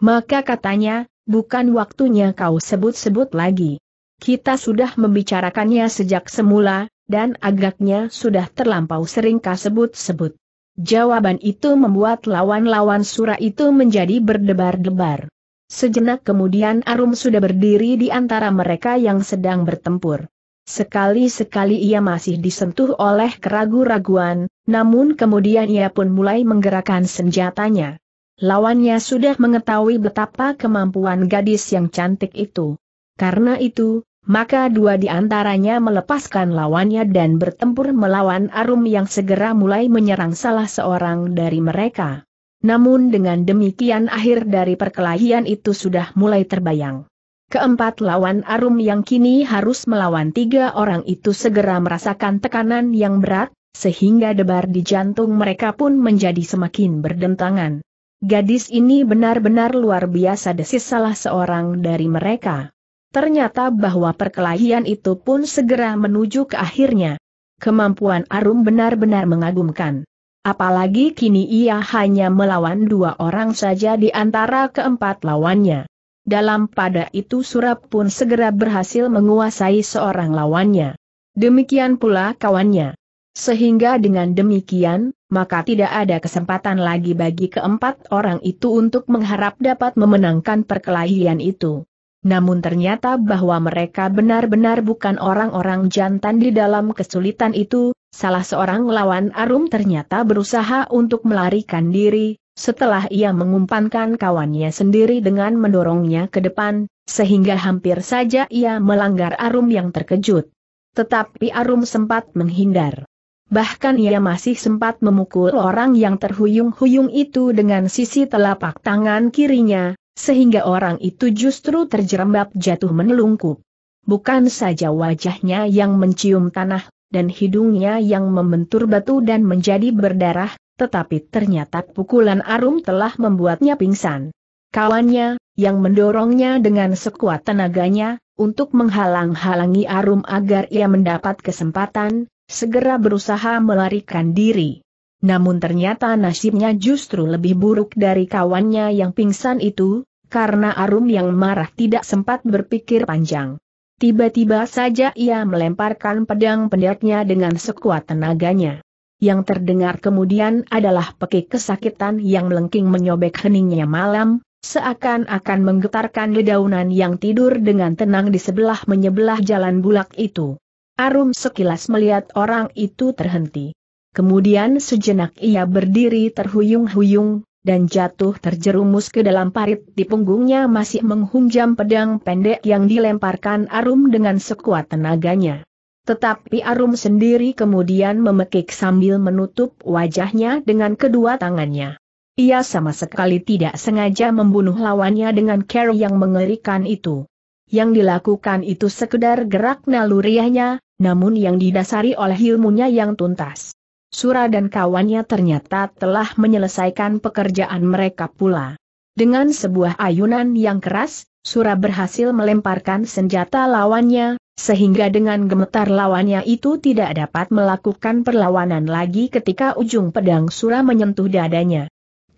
Maka katanya, bukan waktunya kau sebut-sebut lagi. Kita sudah membicarakannya sejak semula, dan agaknya sudah terlampau sering kau sebut-sebut. Jawaban itu membuat lawan-lawan surah itu menjadi berdebar-debar. Sejenak kemudian Arum sudah berdiri di antara mereka yang sedang bertempur. Sekali-sekali ia masih disentuh oleh keraguan raguan namun kemudian ia pun mulai menggerakkan senjatanya. Lawannya sudah mengetahui betapa kemampuan gadis yang cantik itu. Karena itu, maka dua di antaranya melepaskan lawannya dan bertempur melawan Arum yang segera mulai menyerang salah seorang dari mereka. Namun dengan demikian akhir dari perkelahian itu sudah mulai terbayang. Keempat lawan Arum yang kini harus melawan tiga orang itu segera merasakan tekanan yang berat, sehingga debar di jantung mereka pun menjadi semakin berdentangan. Gadis ini benar-benar luar biasa desis salah seorang dari mereka. Ternyata bahwa perkelahian itu pun segera menuju ke akhirnya. Kemampuan Arum benar-benar mengagumkan. Apalagi kini ia hanya melawan dua orang saja di antara keempat lawannya. Dalam pada itu Surap pun segera berhasil menguasai seorang lawannya. Demikian pula kawannya. Sehingga dengan demikian, maka tidak ada kesempatan lagi bagi keempat orang itu untuk mengharap dapat memenangkan perkelahian itu. Namun ternyata bahwa mereka benar-benar bukan orang-orang jantan di dalam kesulitan itu, salah seorang lawan Arum ternyata berusaha untuk melarikan diri, setelah ia mengumpankan kawannya sendiri dengan mendorongnya ke depan, sehingga hampir saja ia melanggar Arum yang terkejut. Tetapi Arum sempat menghindar. Bahkan ia masih sempat memukul orang yang terhuyung-huyung itu dengan sisi telapak tangan kirinya, sehingga orang itu justru terjerembab jatuh menelungkup. Bukan saja wajahnya yang mencium tanah, dan hidungnya yang membentur batu dan menjadi berdarah, tetapi ternyata pukulan Arum telah membuatnya pingsan. Kawannya, yang mendorongnya dengan sekuat tenaganya, untuk menghalang-halangi Arum agar ia mendapat kesempatan, segera berusaha melarikan diri. Namun ternyata nasibnya justru lebih buruk dari kawannya yang pingsan itu, karena Arum yang marah tidak sempat berpikir panjang. Tiba-tiba saja ia melemparkan pedang pendeknya dengan sekuat tenaganya yang terdengar kemudian adalah pekik kesakitan yang melengking menyobek heningnya malam, seakan-akan menggetarkan dedaunan yang tidur dengan tenang di sebelah menyebelah jalan bulak itu. Arum sekilas melihat orang itu terhenti. Kemudian sejenak ia berdiri terhuyung-huyung, dan jatuh terjerumus ke dalam parit di punggungnya masih menghunjam pedang pendek yang dilemparkan Arum dengan sekuat tenaganya. Tetapi Arum sendiri kemudian memekik sambil menutup wajahnya dengan kedua tangannya. Ia sama sekali tidak sengaja membunuh lawannya dengan cara yang mengerikan itu. Yang dilakukan itu sekedar gerak naluriahnya, namun yang didasari oleh ilmunya yang tuntas. Sura dan kawannya ternyata telah menyelesaikan pekerjaan mereka pula. Dengan sebuah ayunan yang keras, Sura berhasil melemparkan senjata lawannya, sehingga dengan gemetar lawannya itu tidak dapat melakukan perlawanan lagi ketika ujung pedang Sura menyentuh dadanya.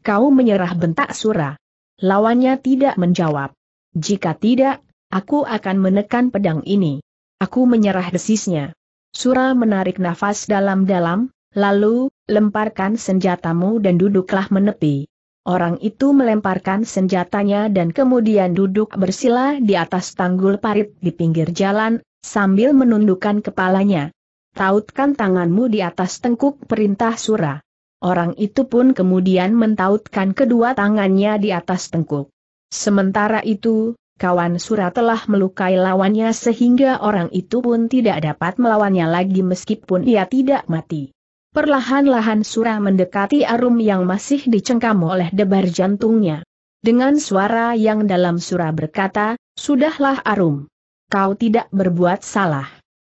Kau menyerah bentak Sura. Lawannya tidak menjawab. Jika tidak, aku akan menekan pedang ini. Aku menyerah desisnya. Sura menarik nafas dalam-dalam, lalu, lemparkan senjatamu dan duduklah menepi. Orang itu melemparkan senjatanya dan kemudian duduk bersila di atas tanggul parit di pinggir jalan, sambil menundukkan kepalanya. Tautkan tanganmu di atas tengkuk perintah Sura. Orang itu pun kemudian mentautkan kedua tangannya di atas tengkuk. Sementara itu, kawan Sura telah melukai lawannya sehingga orang itu pun tidak dapat melawannya lagi meskipun ia tidak mati. Perlahan-lahan Sura mendekati Arum yang masih dicengkam oleh debar jantungnya. Dengan suara yang dalam Sura berkata, Sudahlah Arum kau tidak berbuat salah.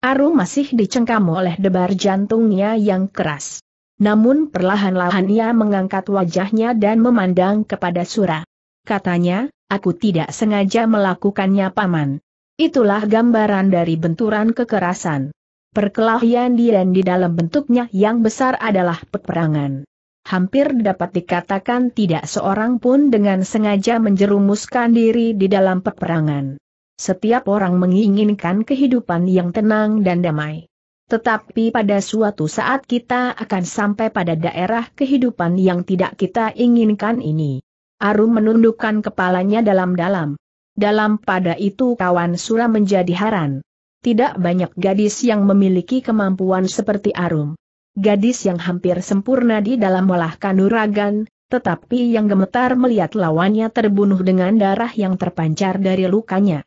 Aru masih dicengkam oleh debar jantungnya yang keras. Namun perlahan-lahan ia mengangkat wajahnya dan memandang kepada Sura. Katanya, aku tidak sengaja melakukannya paman. Itulah gambaran dari benturan kekerasan. Perkelahian di dan di dalam bentuknya yang besar adalah peperangan. Hampir dapat dikatakan tidak seorang pun dengan sengaja menjerumuskan diri di dalam peperangan. Setiap orang menginginkan kehidupan yang tenang dan damai. Tetapi pada suatu saat kita akan sampai pada daerah kehidupan yang tidak kita inginkan ini. Arum menundukkan kepalanya dalam-dalam. Dalam pada itu kawan Sura menjadi haran. Tidak banyak gadis yang memiliki kemampuan seperti Arum. Gadis yang hampir sempurna di dalam olah kanuragan, tetapi yang gemetar melihat lawannya terbunuh dengan darah yang terpancar dari lukanya.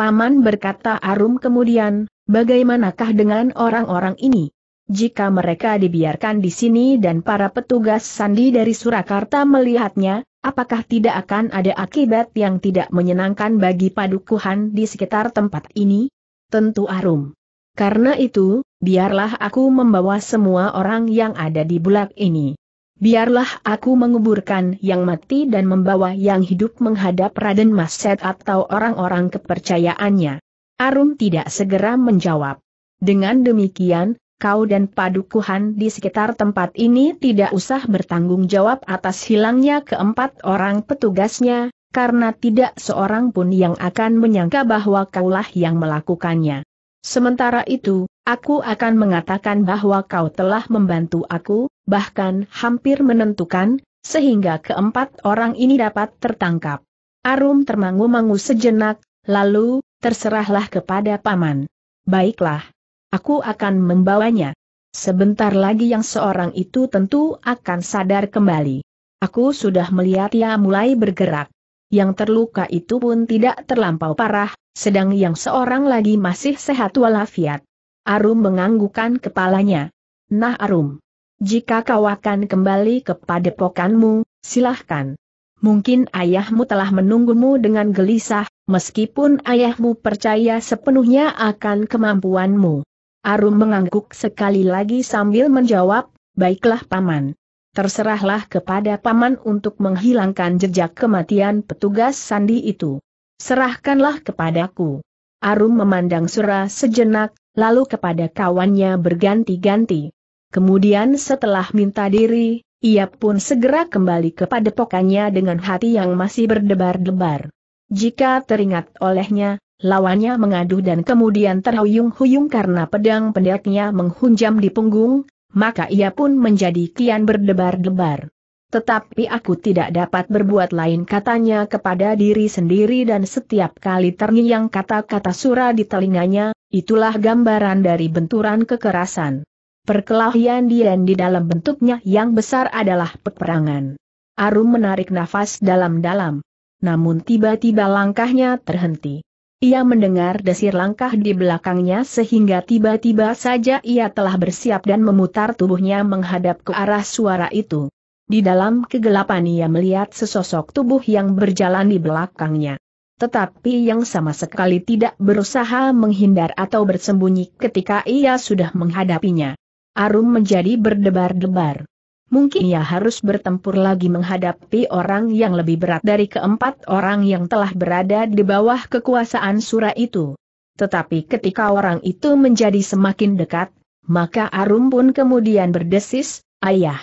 Paman berkata Arum kemudian, bagaimanakah dengan orang-orang ini? Jika mereka dibiarkan di sini dan para petugas sandi dari Surakarta melihatnya, apakah tidak akan ada akibat yang tidak menyenangkan bagi padukuhan di sekitar tempat ini? Tentu Arum. Karena itu, biarlah aku membawa semua orang yang ada di bulak ini biarlah aku menguburkan yang mati dan membawa yang hidup menghadap Raden Mas Set atau orang-orang kepercayaannya. Arum tidak segera menjawab. Dengan demikian, kau dan padukuhan di sekitar tempat ini tidak usah bertanggung jawab atas hilangnya keempat orang petugasnya, karena tidak seorang pun yang akan menyangka bahwa kaulah yang melakukannya. Sementara itu, aku akan mengatakan bahwa kau telah membantu aku, bahkan hampir menentukan, sehingga keempat orang ini dapat tertangkap. Arum termangu-mangu sejenak, lalu, terserahlah kepada paman. Baiklah. Aku akan membawanya. Sebentar lagi yang seorang itu tentu akan sadar kembali. Aku sudah melihat ia mulai bergerak. Yang terluka itu pun tidak terlampau parah, sedang yang seorang lagi masih sehat walafiat. Arum menganggukkan kepalanya. Nah Arum. Jika kau akan kembali kepada pokanmu, silahkan. Mungkin ayahmu telah menunggumu dengan gelisah, meskipun ayahmu percaya sepenuhnya akan kemampuanmu. Arum mengangguk sekali lagi sambil menjawab, baiklah paman. Terserahlah kepada paman untuk menghilangkan jejak kematian petugas sandi itu. Serahkanlah kepadaku. Arum memandang Sura sejenak, lalu kepada kawannya berganti-ganti. Kemudian setelah minta diri, ia pun segera kembali kepada padepokannya dengan hati yang masih berdebar-debar. Jika teringat olehnya, lawannya mengaduh dan kemudian terhuyung-huyung karena pedang pendeknya menghunjam di punggung, maka ia pun menjadi kian berdebar-debar. Tetapi aku tidak dapat berbuat lain katanya kepada diri sendiri dan setiap kali terngiang kata-kata sura di telinganya, itulah gambaran dari benturan kekerasan. Perkelahian Dian di dalam bentuknya yang besar adalah peperangan. Arum menarik nafas dalam-dalam. Namun tiba-tiba langkahnya terhenti. Ia mendengar desir langkah di belakangnya sehingga tiba-tiba saja ia telah bersiap dan memutar tubuhnya menghadap ke arah suara itu. Di dalam kegelapan ia melihat sesosok tubuh yang berjalan di belakangnya. Tetapi yang sama sekali tidak berusaha menghindar atau bersembunyi ketika ia sudah menghadapinya. Arum menjadi berdebar-debar. Mungkin ia harus bertempur lagi menghadapi orang yang lebih berat dari keempat orang yang telah berada di bawah kekuasaan Sura itu. Tetapi ketika orang itu menjadi semakin dekat, maka Arum pun kemudian berdesis, Ayah.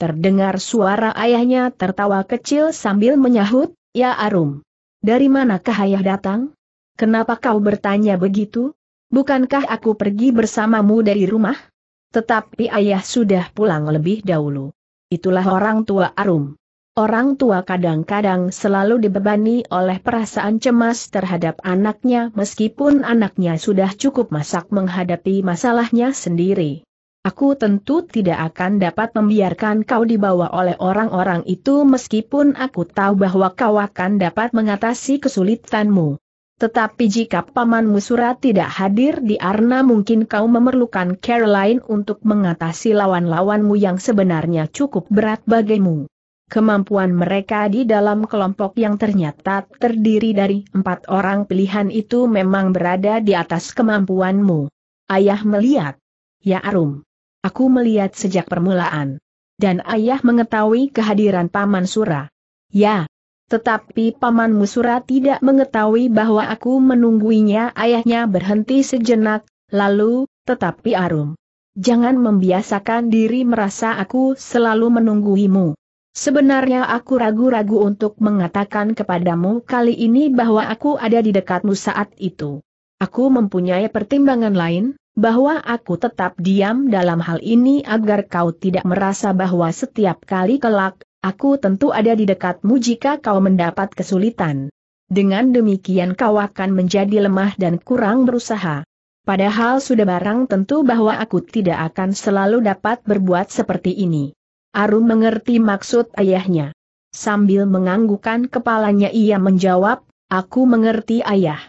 Terdengar suara ayahnya tertawa kecil sambil menyahut, Ya Arum. Dari manakah ayah datang? Kenapa kau bertanya begitu? Bukankah aku pergi bersamamu dari rumah? Tetapi ayah sudah pulang lebih dahulu. Itulah orang tua Arum. Orang tua kadang-kadang selalu dibebani oleh perasaan cemas terhadap anaknya meskipun anaknya sudah cukup masak menghadapi masalahnya sendiri. Aku tentu tidak akan dapat membiarkan kau dibawa oleh orang-orang itu meskipun aku tahu bahwa kau akan dapat mengatasi kesulitanmu. Tetapi jika pamanmu surat tidak hadir di Arna mungkin kau memerlukan Caroline untuk mengatasi lawan-lawanmu yang sebenarnya cukup berat bagimu. Kemampuan mereka di dalam kelompok yang ternyata terdiri dari empat orang pilihan itu memang berada di atas kemampuanmu. Ayah melihat. Ya Arum. Aku melihat sejak permulaan. Dan ayah mengetahui kehadiran Paman Sura. Ya, tetapi Paman Musura tidak mengetahui bahwa aku menungguinya ayahnya berhenti sejenak, lalu, tetapi Arum. Jangan membiasakan diri merasa aku selalu menungguimu. Sebenarnya aku ragu-ragu untuk mengatakan kepadamu kali ini bahwa aku ada di dekatmu saat itu. Aku mempunyai pertimbangan lain, bahwa aku tetap diam dalam hal ini agar kau tidak merasa bahwa setiap kali kelak, Aku tentu ada di dekatmu jika kau mendapat kesulitan. Dengan demikian kau akan menjadi lemah dan kurang berusaha. Padahal sudah barang tentu bahwa aku tidak akan selalu dapat berbuat seperti ini. Arum mengerti maksud ayahnya. Sambil menganggukkan kepalanya ia menjawab, aku mengerti ayah.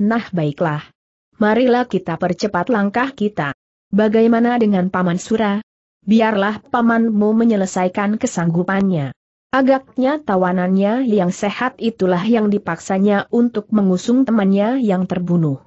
Nah baiklah. Marilah kita percepat langkah kita. Bagaimana dengan Paman Sura? biarlah pamanmu menyelesaikan kesanggupannya. Agaknya tawanannya yang sehat itulah yang dipaksanya untuk mengusung temannya yang terbunuh.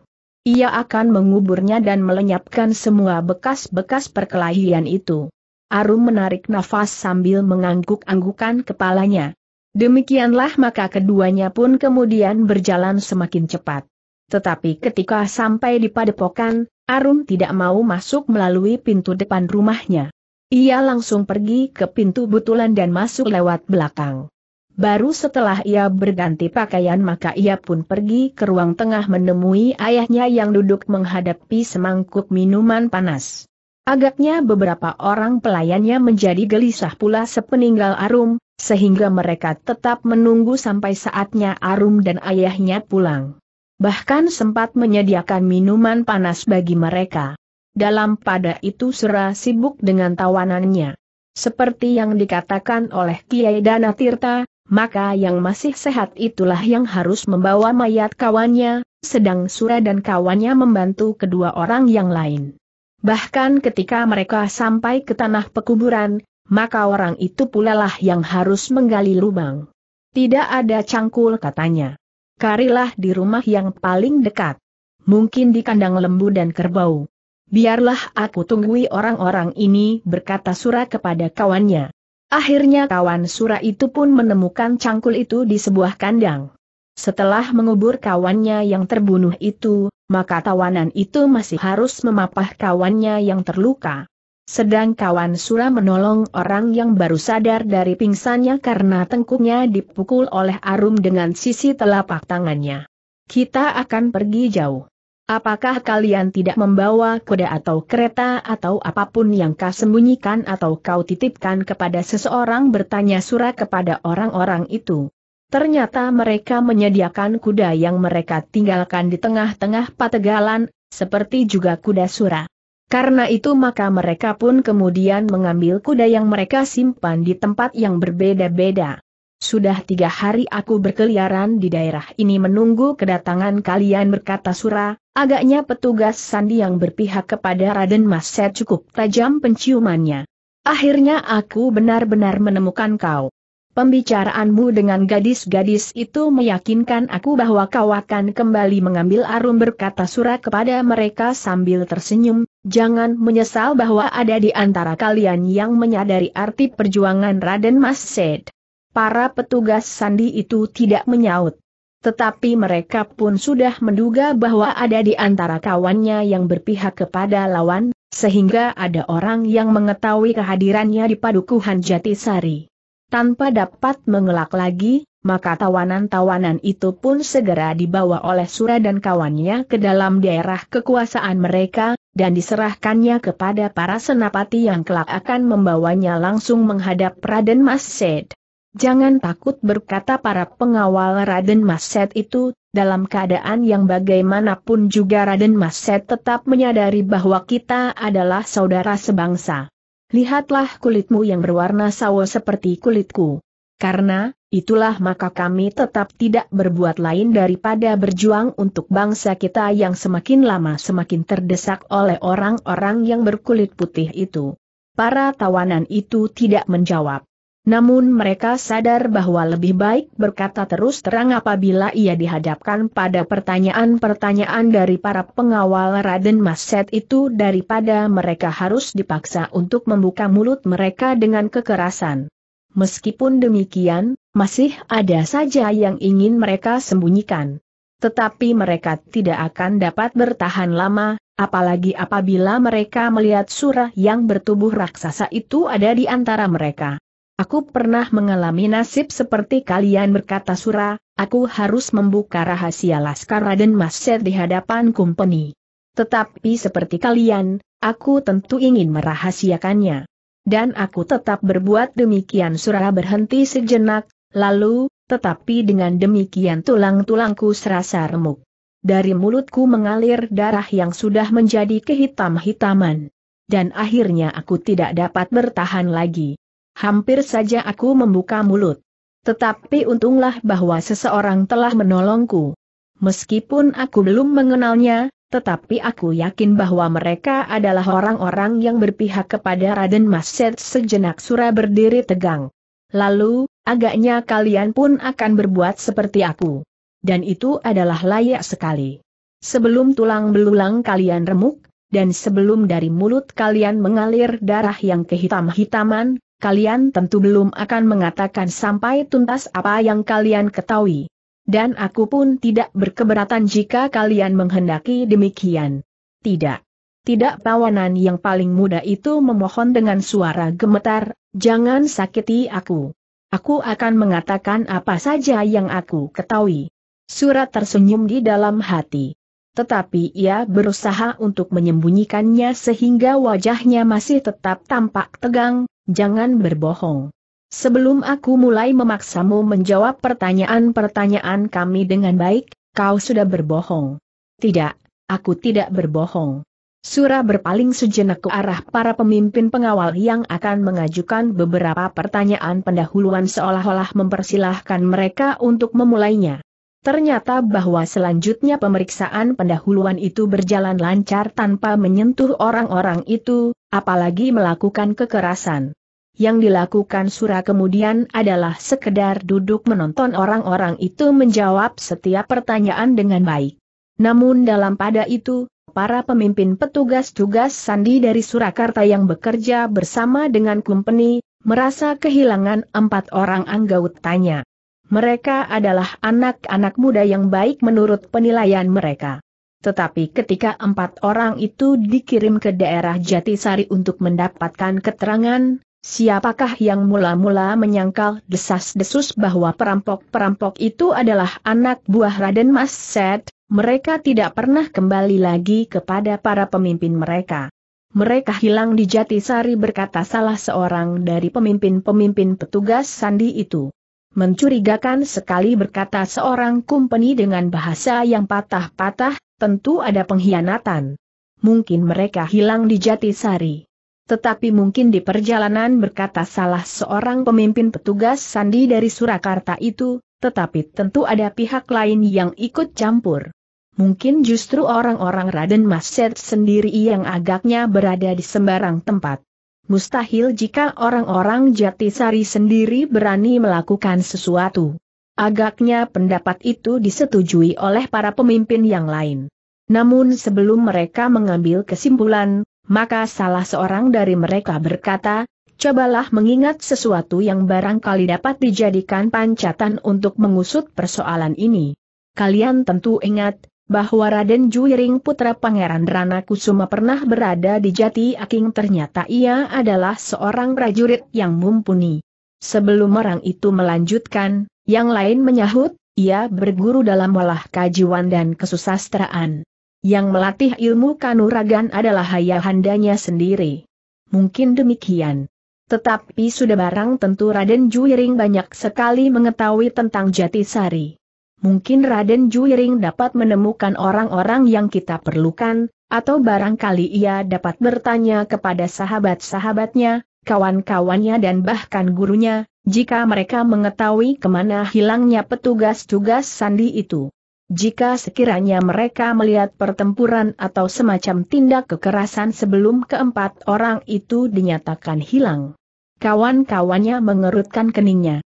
Ia akan menguburnya dan melenyapkan semua bekas-bekas perkelahian itu. Arum menarik nafas sambil mengangguk-anggukan kepalanya. Demikianlah maka keduanya pun kemudian berjalan semakin cepat. Tetapi ketika sampai di padepokan, Arum tidak mau masuk melalui pintu depan rumahnya. Ia langsung pergi ke pintu butulan dan masuk lewat belakang. Baru setelah ia berganti pakaian maka ia pun pergi ke ruang tengah menemui ayahnya yang duduk menghadapi semangkuk minuman panas. Agaknya beberapa orang pelayannya menjadi gelisah pula sepeninggal Arum, sehingga mereka tetap menunggu sampai saatnya Arum dan ayahnya pulang. Bahkan sempat menyediakan minuman panas bagi mereka. Dalam pada itu Sera sibuk dengan tawanannya. Seperti yang dikatakan oleh Kiai Dana Tirta, maka yang masih sehat itulah yang harus membawa mayat kawannya, sedang Sura dan kawannya membantu kedua orang yang lain. Bahkan ketika mereka sampai ke tanah pekuburan, maka orang itu pula lah yang harus menggali lubang. Tidak ada cangkul katanya. Karilah di rumah yang paling dekat. Mungkin di kandang lembu dan kerbau. Biarlah aku tunggui orang-orang ini berkata Sura kepada kawannya. Akhirnya kawan Sura itu pun menemukan cangkul itu di sebuah kandang. Setelah mengubur kawannya yang terbunuh itu, maka tawanan itu masih harus memapah kawannya yang terluka. Sedang kawan Sura menolong orang yang baru sadar dari pingsannya karena tengkuknya dipukul oleh Arum dengan sisi telapak tangannya. Kita akan pergi jauh. Apakah kalian tidak membawa kuda atau kereta atau apapun yang kau sembunyikan atau kau titipkan kepada seseorang bertanya surah kepada orang-orang itu? Ternyata mereka menyediakan kuda yang mereka tinggalkan di tengah-tengah pategalan, seperti juga kuda surah. Karena itu maka mereka pun kemudian mengambil kuda yang mereka simpan di tempat yang berbeda-beda. Sudah tiga hari aku berkeliaran di daerah ini menunggu kedatangan kalian berkata Sura, agaknya petugas sandi yang berpihak kepada Raden Mas Maset cukup tajam penciumannya. Akhirnya aku benar-benar menemukan kau. Pembicaraanmu dengan gadis-gadis itu meyakinkan aku bahwa kau akan kembali mengambil arum berkata Sura kepada mereka sambil tersenyum, jangan menyesal bahwa ada di antara kalian yang menyadari arti perjuangan Raden Mas Maset para petugas sandi itu tidak menyaut. Tetapi mereka pun sudah menduga bahwa ada di antara kawannya yang berpihak kepada lawan, sehingga ada orang yang mengetahui kehadirannya di padukuhan Jatisari. Tanpa dapat mengelak lagi, maka tawanan-tawanan itu pun segera dibawa oleh Sura dan kawannya ke dalam daerah kekuasaan mereka, dan diserahkannya kepada para senapati yang kelak akan membawanya langsung menghadap Raden Mas Sed. Jangan takut berkata para pengawal Raden Maset itu, dalam keadaan yang bagaimanapun juga Raden Maset tetap menyadari bahwa kita adalah saudara sebangsa. Lihatlah kulitmu yang berwarna sawo seperti kulitku. Karena, itulah maka kami tetap tidak berbuat lain daripada berjuang untuk bangsa kita yang semakin lama semakin terdesak oleh orang-orang yang berkulit putih itu. Para tawanan itu tidak menjawab. Namun mereka sadar bahwa lebih baik berkata terus terang apabila ia dihadapkan pada pertanyaan-pertanyaan dari para pengawal Raden Mas Set itu daripada mereka harus dipaksa untuk membuka mulut mereka dengan kekerasan. Meskipun demikian, masih ada saja yang ingin mereka sembunyikan. Tetapi mereka tidak akan dapat bertahan lama, apalagi apabila mereka melihat surah yang bertubuh raksasa itu ada di antara mereka. Aku pernah mengalami nasib seperti kalian berkata Sura, aku harus membuka rahasia Laskar Raden Maser di hadapan kumpeni. Tetapi seperti kalian, aku tentu ingin merahasiakannya. Dan aku tetap berbuat demikian Sura berhenti sejenak, lalu, tetapi dengan demikian tulang-tulangku serasa remuk. Dari mulutku mengalir darah yang sudah menjadi kehitam-hitaman. Dan akhirnya aku tidak dapat bertahan lagi hampir saja aku membuka mulut. Tetapi untunglah bahwa seseorang telah menolongku. Meskipun aku belum mengenalnya, tetapi aku yakin bahwa mereka adalah orang-orang yang berpihak kepada Raden Maset sejenak Sura berdiri tegang. Lalu, agaknya kalian pun akan berbuat seperti aku. Dan itu adalah layak sekali. Sebelum tulang belulang kalian remuk, dan sebelum dari mulut kalian mengalir darah yang kehitam-hitaman, kalian tentu belum akan mengatakan sampai tuntas apa yang kalian ketahui. Dan aku pun tidak berkeberatan jika kalian menghendaki demikian. Tidak. Tidak Pawanan yang paling muda itu memohon dengan suara gemetar, jangan sakiti aku. Aku akan mengatakan apa saja yang aku ketahui. Surat tersenyum di dalam hati. Tetapi ia berusaha untuk menyembunyikannya sehingga wajahnya masih tetap tampak tegang, jangan berbohong. Sebelum aku mulai memaksamu menjawab pertanyaan-pertanyaan kami dengan baik, kau sudah berbohong. Tidak, aku tidak berbohong. Surah berpaling sejenak ke arah para pemimpin pengawal yang akan mengajukan beberapa pertanyaan pendahuluan seolah-olah mempersilahkan mereka untuk memulainya. Ternyata bahwa selanjutnya pemeriksaan pendahuluan itu berjalan lancar tanpa menyentuh orang-orang itu, apalagi melakukan kekerasan yang dilakukan Sura kemudian adalah sekedar duduk menonton orang-orang itu menjawab setiap pertanyaan dengan baik. Namun dalam pada itu, para pemimpin petugas tugas sandi dari Surakarta yang bekerja bersama dengan kumpeni merasa kehilangan empat orang anggotanya. Mereka adalah anak-anak muda yang baik menurut penilaian mereka. Tetapi ketika empat orang itu dikirim ke daerah Jatisari untuk mendapatkan keterangan, Siapakah yang mula-mula menyangkal desas-desus bahwa perampok-perampok itu adalah anak buah Raden Mas Set, mereka tidak pernah kembali lagi kepada para pemimpin mereka. Mereka hilang di Jatisari berkata salah seorang dari pemimpin-pemimpin petugas sandi itu. Mencurigakan sekali berkata seorang kumpeni dengan bahasa yang patah-patah, tentu ada pengkhianatan. Mungkin mereka hilang di Jatisari tetapi mungkin di perjalanan berkata salah seorang pemimpin petugas sandi dari Surakarta itu, tetapi tentu ada pihak lain yang ikut campur. Mungkin justru orang-orang Raden Maset sendiri yang agaknya berada di sembarang tempat. Mustahil jika orang-orang Jatisari sendiri berani melakukan sesuatu. Agaknya pendapat itu disetujui oleh para pemimpin yang lain. Namun sebelum mereka mengambil kesimpulan, maka salah seorang dari mereka berkata, cobalah mengingat sesuatu yang barangkali dapat dijadikan pancatan untuk mengusut persoalan ini. Kalian tentu ingat, bahwa Raden Juiring putra Pangeran Rana Kusuma pernah berada di Jati Aking ternyata ia adalah seorang prajurit yang mumpuni. Sebelum orang itu melanjutkan, yang lain menyahut, ia berguru dalam walah kajiwan dan kesusastraan yang melatih ilmu kanuragan adalah hayahandanya sendiri. Mungkin demikian. Tetapi sudah barang tentu Raden Juiring banyak sekali mengetahui tentang Jatisari. Mungkin Raden Juiring dapat menemukan orang-orang yang kita perlukan, atau barangkali ia dapat bertanya kepada sahabat-sahabatnya, kawan-kawannya dan bahkan gurunya, jika mereka mengetahui kemana hilangnya petugas-tugas sandi itu. Jika sekiranya mereka melihat pertempuran atau semacam tindak kekerasan sebelum keempat orang itu dinyatakan hilang. Kawan-kawannya mengerutkan keningnya.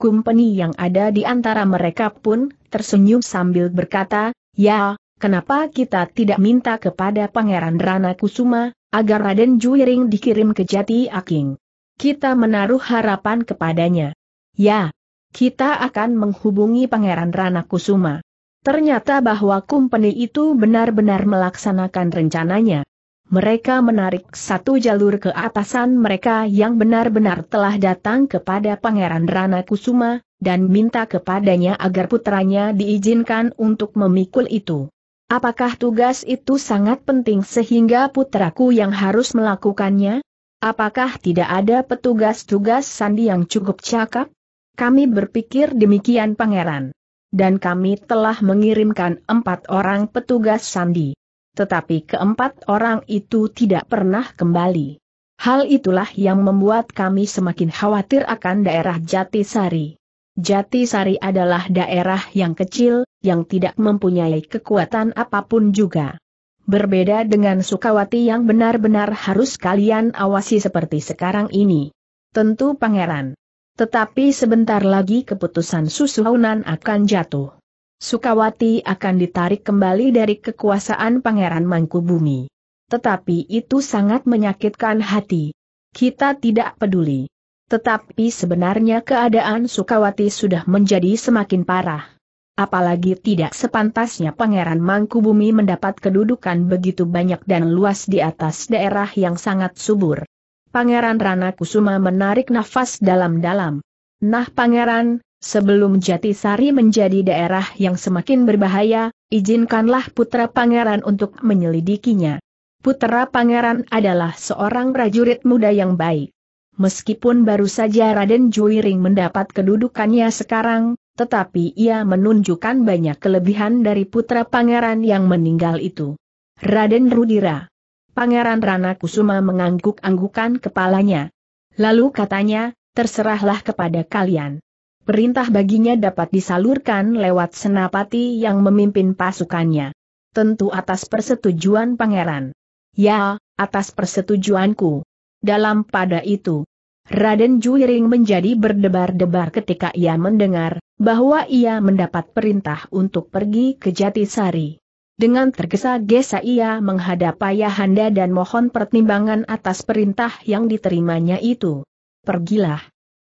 Kumpeni yang ada di antara mereka pun tersenyum sambil berkata, Ya, kenapa kita tidak minta kepada Pangeran Rana Kusuma, agar Raden Juiring dikirim ke Jati Aking. Kita menaruh harapan kepadanya. Ya, kita akan menghubungi Pangeran Rana Kusuma. Ternyata bahwa Kumpeni itu benar-benar melaksanakan rencananya. Mereka menarik satu jalur ke atasan mereka yang benar-benar telah datang kepada Pangeran Rana Kusuma, dan minta kepadanya agar putranya diizinkan untuk memikul itu. Apakah tugas itu sangat penting sehingga putraku yang harus melakukannya? Apakah tidak ada petugas-tugas sandi yang cukup cakap? Kami berpikir demikian pangeran dan kami telah mengirimkan empat orang petugas sandi. Tetapi keempat orang itu tidak pernah kembali. Hal itulah yang membuat kami semakin khawatir akan daerah Jatisari. Jatisari adalah daerah yang kecil, yang tidak mempunyai kekuatan apapun juga. Berbeda dengan Sukawati yang benar-benar harus kalian awasi seperti sekarang ini. Tentu pangeran. Tetapi sebentar lagi keputusan Susuhunan akan jatuh. Sukawati akan ditarik kembali dari kekuasaan Pangeran Mangkubumi. Tetapi itu sangat menyakitkan hati. Kita tidak peduli. Tetapi sebenarnya keadaan Sukawati sudah menjadi semakin parah. Apalagi tidak sepantasnya Pangeran Mangkubumi mendapat kedudukan begitu banyak dan luas di atas daerah yang sangat subur. Pangeran Rana Kusuma menarik nafas dalam-dalam. Nah Pangeran, sebelum Jatisari menjadi daerah yang semakin berbahaya, izinkanlah putra Pangeran untuk menyelidikinya. Putra Pangeran adalah seorang prajurit muda yang baik. Meskipun baru saja Raden Juiring mendapat kedudukannya sekarang, tetapi ia menunjukkan banyak kelebihan dari putra pangeran yang meninggal itu. Raden Rudira Pangeran Rana Kusuma mengangguk-anggukan kepalanya. Lalu katanya, terserahlah kepada kalian. Perintah baginya dapat disalurkan lewat senapati yang memimpin pasukannya. Tentu atas persetujuan pangeran. Ya, atas persetujuanku. Dalam pada itu, Raden Juiring menjadi berdebar-debar ketika ia mendengar bahwa ia mendapat perintah untuk pergi ke Jatisari. Dengan tergesa-gesa ia menghadap Ayahanda dan mohon pertimbangan atas perintah yang diterimanya itu. Pergilah.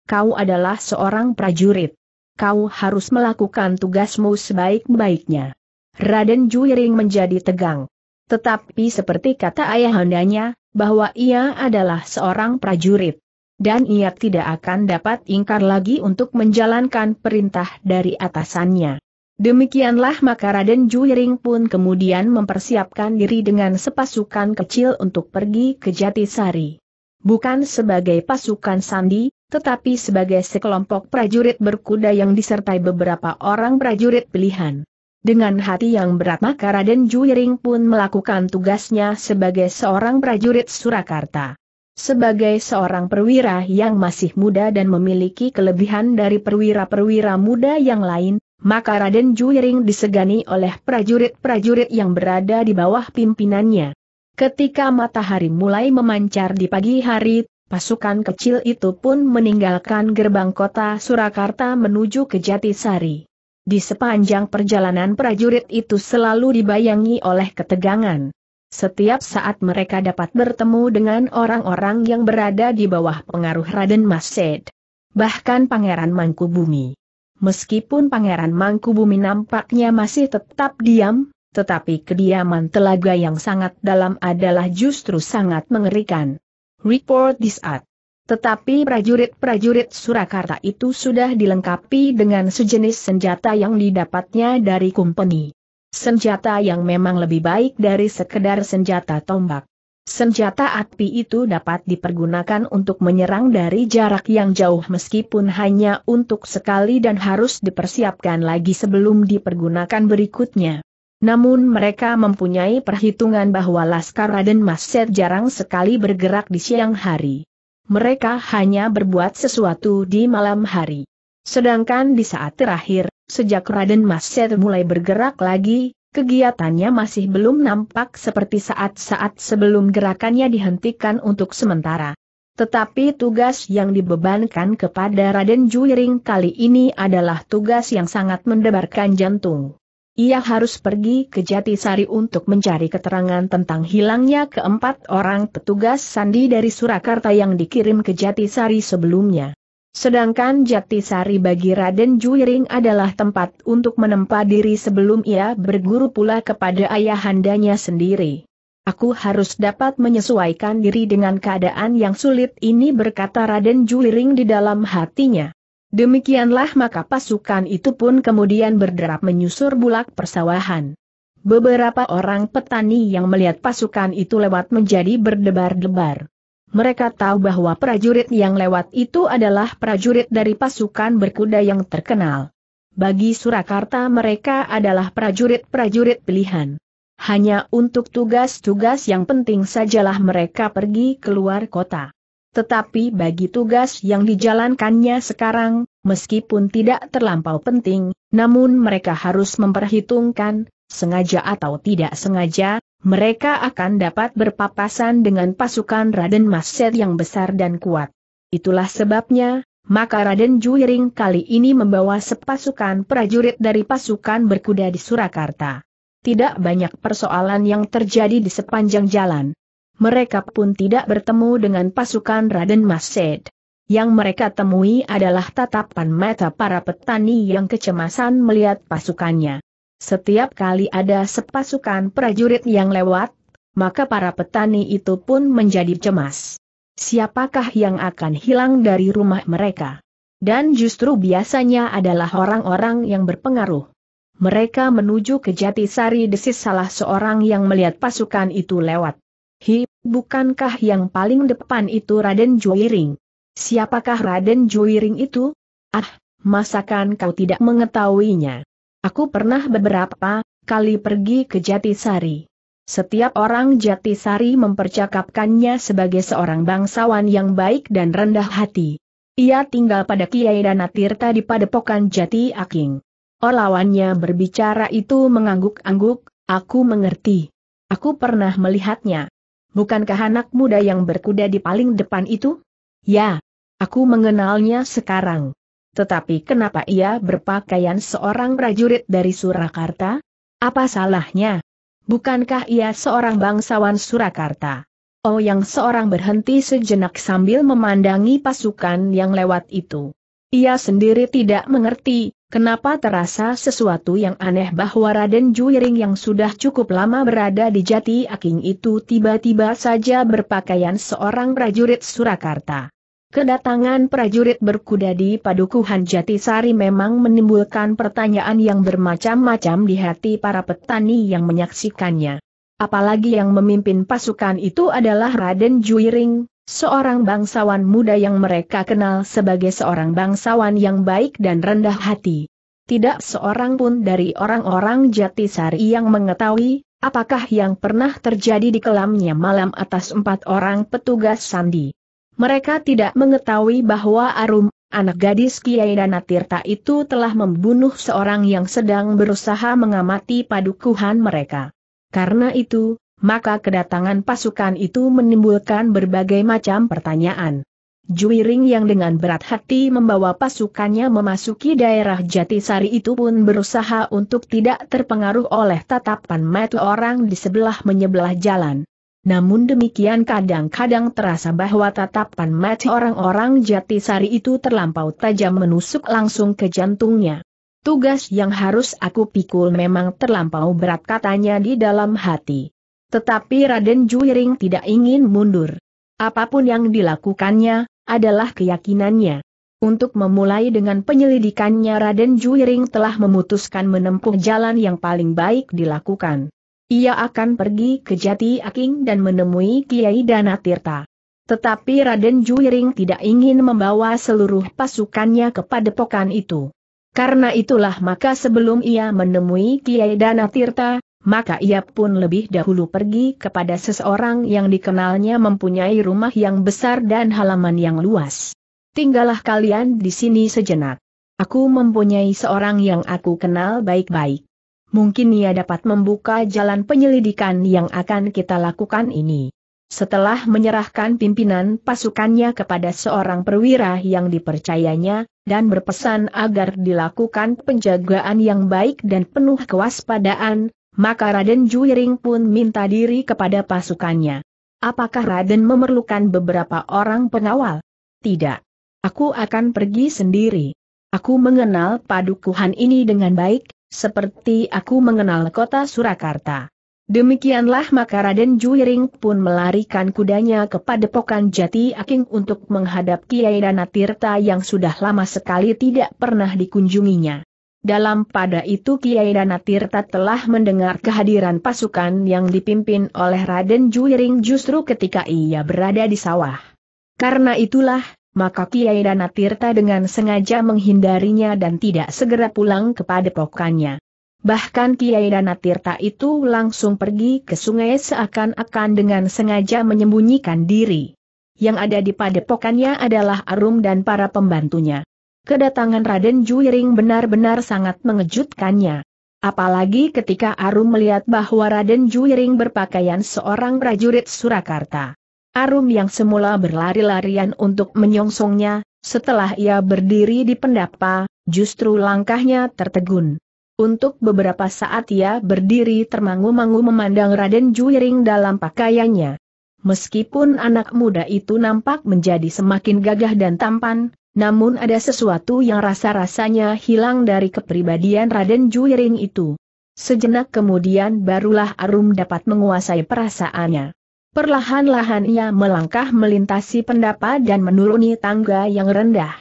Kau adalah seorang prajurit. Kau harus melakukan tugasmu sebaik-baiknya. Raden Juiring menjadi tegang. Tetapi seperti kata ayahandanya, bahwa ia adalah seorang prajurit. Dan ia tidak akan dapat ingkar lagi untuk menjalankan perintah dari atasannya. Demikianlah maka Raden Juyering pun kemudian mempersiapkan diri dengan sepasukan kecil untuk pergi ke Jatisari. Bukan sebagai pasukan sandi, tetapi sebagai sekelompok prajurit berkuda yang disertai beberapa orang prajurit pilihan. Dengan hati yang berat maka Raden Juyering pun melakukan tugasnya sebagai seorang prajurit Surakarta. Sebagai seorang perwira yang masih muda dan memiliki kelebihan dari perwira-perwira muda yang lain, maka Raden Juiring disegani oleh prajurit-prajurit yang berada di bawah pimpinannya. Ketika matahari mulai memancar di pagi hari, pasukan kecil itu pun meninggalkan gerbang kota Surakarta menuju ke Jatisari. Di sepanjang perjalanan prajurit itu selalu dibayangi oleh ketegangan. Setiap saat mereka dapat bertemu dengan orang-orang yang berada di bawah pengaruh Raden Mased. Bahkan Pangeran Mangkubumi Meskipun Pangeran Mangkubumi nampaknya masih tetap diam, tetapi kediaman telaga yang sangat dalam adalah justru sangat mengerikan. Report this out. Tetapi prajurit-prajurit Surakarta itu sudah dilengkapi dengan sejenis senjata yang didapatnya dari kumpeni. Senjata yang memang lebih baik dari sekedar senjata tombak. Senjata api itu dapat dipergunakan untuk menyerang dari jarak yang jauh meskipun hanya untuk sekali dan harus dipersiapkan lagi sebelum dipergunakan berikutnya. Namun mereka mempunyai perhitungan bahwa Laskar Raden Maset jarang sekali bergerak di siang hari. Mereka hanya berbuat sesuatu di malam hari. Sedangkan di saat terakhir, sejak Raden Maset mulai bergerak lagi, Kegiatannya masih belum nampak seperti saat-saat sebelum gerakannya dihentikan untuk sementara. Tetapi tugas yang dibebankan kepada Raden Juiring kali ini adalah tugas yang sangat mendebarkan jantung. Ia harus pergi ke Jatisari untuk mencari keterangan tentang hilangnya keempat orang petugas sandi dari Surakarta yang dikirim ke Jatisari sebelumnya. Sedangkan sari bagi Raden Juiring adalah tempat untuk menempa diri sebelum ia berguru pula kepada ayahandanya sendiri. Aku harus dapat menyesuaikan diri dengan keadaan yang sulit ini berkata Raden Juiring di dalam hatinya. Demikianlah maka pasukan itu pun kemudian berderap menyusur bulak persawahan. Beberapa orang petani yang melihat pasukan itu lewat menjadi berdebar-debar. Mereka tahu bahwa prajurit yang lewat itu adalah prajurit dari pasukan berkuda yang terkenal. Bagi Surakarta mereka adalah prajurit-prajurit pilihan. Hanya untuk tugas-tugas yang penting sajalah mereka pergi keluar kota. Tetapi bagi tugas yang dijalankannya sekarang, meskipun tidak terlampau penting, namun mereka harus memperhitungkan, sengaja atau tidak sengaja, mereka akan dapat berpapasan dengan pasukan Raden Set yang besar dan kuat. Itulah sebabnya, maka Raden Juiring kali ini membawa sepasukan prajurit dari pasukan berkuda di Surakarta. Tidak banyak persoalan yang terjadi di sepanjang jalan. Mereka pun tidak bertemu dengan pasukan Raden Set. Yang mereka temui adalah tatapan mata para petani yang kecemasan melihat pasukannya. Setiap kali ada sepasukan prajurit yang lewat, maka para petani itu pun menjadi cemas. Siapakah yang akan hilang dari rumah mereka? Dan justru biasanya adalah orang-orang yang berpengaruh. Mereka menuju ke Jatisari desis salah seorang yang melihat pasukan itu lewat. Hi, bukankah yang paling depan itu Raden Juiring? Siapakah Raden Juiring itu? Ah, masakan kau tidak mengetahuinya? Aku pernah beberapa kali pergi ke Jatisari. Setiap orang Jatisari mempercakapkannya sebagai seorang bangsawan yang baik dan rendah hati. Ia tinggal pada Kiai Danatirta di Padepokan Jati Aking. Olawannya berbicara itu mengangguk-angguk, aku mengerti. Aku pernah melihatnya. Bukankah anak muda yang berkuda di paling depan itu? Ya, aku mengenalnya sekarang. Tetapi kenapa ia berpakaian seorang prajurit dari Surakarta? Apa salahnya? Bukankah ia seorang bangsawan Surakarta? Oh yang seorang berhenti sejenak sambil memandangi pasukan yang lewat itu. Ia sendiri tidak mengerti, Kenapa terasa sesuatu yang aneh bahwa Raden Juiring yang sudah cukup lama berada di jati aking itu tiba-tiba saja berpakaian seorang prajurit Surakarta? Kedatangan prajurit berkuda di Padukuhan Jatisari memang menimbulkan pertanyaan yang bermacam-macam di hati para petani yang menyaksikannya. Apalagi yang memimpin pasukan itu adalah Raden Juiring, seorang bangsawan muda yang mereka kenal sebagai seorang bangsawan yang baik dan rendah hati. Tidak seorang pun dari orang-orang Jatisari yang mengetahui apakah yang pernah terjadi di kelamnya malam atas empat orang petugas sandi. Mereka tidak mengetahui bahwa Arum, anak gadis Kiai Danatirta itu telah membunuh seorang yang sedang berusaha mengamati padukuhan mereka. Karena itu, maka kedatangan pasukan itu menimbulkan berbagai macam pertanyaan. Juiring yang dengan berat hati membawa pasukannya memasuki daerah Jatisari itu pun berusaha untuk tidak terpengaruh oleh tatapan mata orang di sebelah menyebelah jalan. Namun demikian kadang-kadang terasa bahwa tatapan mata orang-orang Jatisari itu terlampau tajam menusuk langsung ke jantungnya. Tugas yang harus aku pikul memang terlampau berat katanya di dalam hati. Tetapi Raden Juiring tidak ingin mundur. Apapun yang dilakukannya, adalah keyakinannya. Untuk memulai dengan penyelidikannya Raden Juiring telah memutuskan menempuh jalan yang paling baik dilakukan. Ia akan pergi ke Jati Aking dan menemui Kiai Danatirta. Tetapi Raden Juiring tidak ingin membawa seluruh pasukannya ke padepokan itu. Karena itulah maka sebelum ia menemui Kiai Danatirta, maka ia pun lebih dahulu pergi kepada seseorang yang dikenalnya mempunyai rumah yang besar dan halaman yang luas. Tinggallah kalian di sini sejenak. Aku mempunyai seorang yang aku kenal baik-baik mungkin ia dapat membuka jalan penyelidikan yang akan kita lakukan ini. Setelah menyerahkan pimpinan pasukannya kepada seorang perwira yang dipercayanya, dan berpesan agar dilakukan penjagaan yang baik dan penuh kewaspadaan, maka Raden Juiring pun minta diri kepada pasukannya. Apakah Raden memerlukan beberapa orang pengawal? Tidak. Aku akan pergi sendiri. Aku mengenal padukuhan ini dengan baik, seperti aku mengenal kota Surakarta. Demikianlah maka Raden Juiring pun melarikan kudanya kepada padepokan Jati Aking untuk menghadap Kiai Danatirta yang sudah lama sekali tidak pernah dikunjunginya. Dalam pada itu Kiai Danatirta telah mendengar kehadiran pasukan yang dipimpin oleh Raden Juiring justru ketika ia berada di sawah. Karena itulah, maka Kiai Dana Tirta dengan sengaja menghindarinya dan tidak segera pulang kepada pokannya. Bahkan Kiai Dana Tirta itu langsung pergi ke sungai seakan-akan dengan sengaja menyembunyikan diri. Yang ada di padepokannya adalah Arum dan para pembantunya. Kedatangan Raden Juiring benar-benar sangat mengejutkannya. Apalagi ketika Arum melihat bahwa Raden Juiring berpakaian seorang prajurit Surakarta. Arum yang semula berlari-larian untuk menyongsongnya, setelah ia berdiri di pendapa, justru langkahnya tertegun. Untuk beberapa saat ia berdiri termangu-mangu memandang Raden Juiring dalam pakaiannya. Meskipun anak muda itu nampak menjadi semakin gagah dan tampan, namun ada sesuatu yang rasa-rasanya hilang dari kepribadian Raden Juiring itu. Sejenak kemudian barulah Arum dapat menguasai perasaannya. Perlahan-lahan ia melangkah melintasi pendapa dan menuruni tangga yang rendah.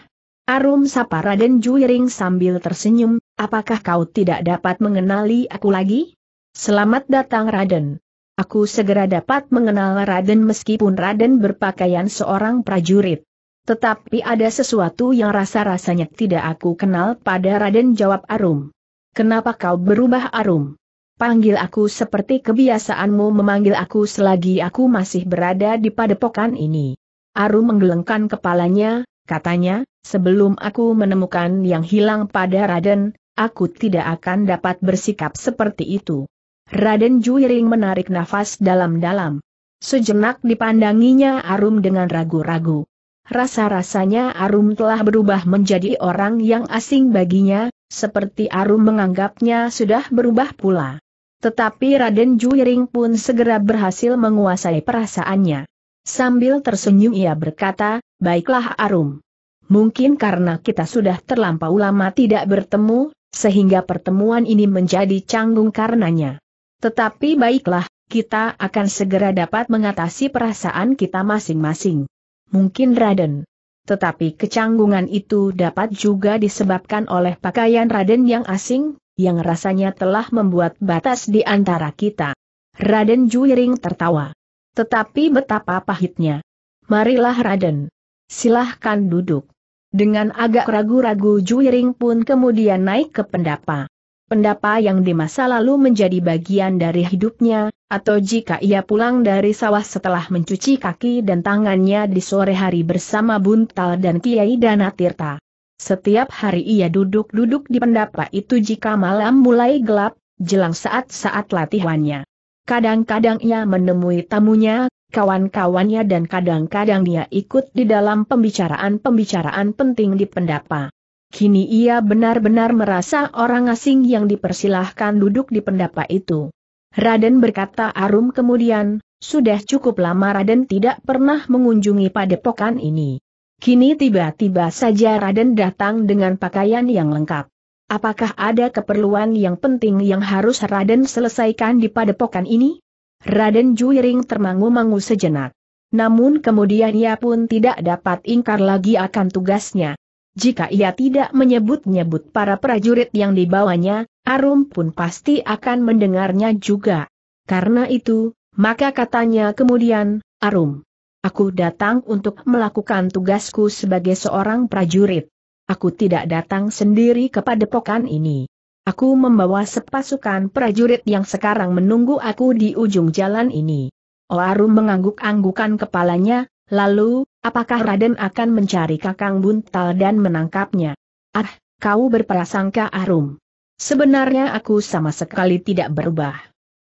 Arum sapa Raden Juiring sambil tersenyum, apakah kau tidak dapat mengenali aku lagi? Selamat datang Raden. Aku segera dapat mengenal Raden meskipun Raden berpakaian seorang prajurit. Tetapi ada sesuatu yang rasa-rasanya tidak aku kenal pada Raden jawab Arum. Kenapa kau berubah Arum? Panggil aku seperti kebiasaanmu memanggil aku selagi aku masih berada di padepokan ini. Aru menggelengkan kepalanya, katanya, sebelum aku menemukan yang hilang pada Raden, aku tidak akan dapat bersikap seperti itu. Raden Juiring menarik nafas dalam-dalam. Sejenak dipandanginya Arum dengan ragu-ragu. Rasa-rasanya Arum telah berubah menjadi orang yang asing baginya, seperti Arum menganggapnya sudah berubah pula. Tetapi Raden Juiring pun segera berhasil menguasai perasaannya. Sambil tersenyum ia berkata, baiklah Arum. Mungkin karena kita sudah terlampau lama tidak bertemu, sehingga pertemuan ini menjadi canggung karenanya. Tetapi baiklah, kita akan segera dapat mengatasi perasaan kita masing-masing. Mungkin Raden. Tetapi kecanggungan itu dapat juga disebabkan oleh pakaian Raden yang asing, yang rasanya telah membuat batas di antara kita. Raden Juiring tertawa. Tetapi betapa pahitnya. Marilah Raden. Silahkan duduk. Dengan agak ragu-ragu Juiring pun kemudian naik ke pendapa. Pendapa yang di masa lalu menjadi bagian dari hidupnya, atau jika ia pulang dari sawah setelah mencuci kaki dan tangannya di sore hari bersama Buntal dan Kiai Danatirta. Setiap hari ia duduk-duduk di pendapa itu jika malam mulai gelap, jelang saat-saat latihannya. Kadang-kadang ia menemui tamunya, kawan-kawannya dan kadang-kadang dia ikut di dalam pembicaraan-pembicaraan penting di pendapa. Kini ia benar-benar merasa orang asing yang dipersilahkan duduk di pendapa itu. Raden berkata Arum kemudian, sudah cukup lama Raden tidak pernah mengunjungi padepokan ini. Kini tiba-tiba saja Raden datang dengan pakaian yang lengkap. Apakah ada keperluan yang penting yang harus Raden selesaikan di padepokan ini? Raden Juiring termangu-mangu sejenak. Namun kemudian ia pun tidak dapat ingkar lagi akan tugasnya. Jika ia tidak menyebut-nyebut para prajurit yang dibawanya, Arum pun pasti akan mendengarnya juga. Karena itu, maka katanya kemudian, Arum, Aku datang untuk melakukan tugasku sebagai seorang prajurit. Aku tidak datang sendiri kepada padepokan ini. Aku membawa sepasukan prajurit yang sekarang menunggu aku di ujung jalan ini. Oarum mengangguk-anggukan kepalanya, lalu, apakah Raden akan mencari Kakang Buntal dan menangkapnya? Ah, kau berprasangka Arum. Sebenarnya aku sama sekali tidak berubah.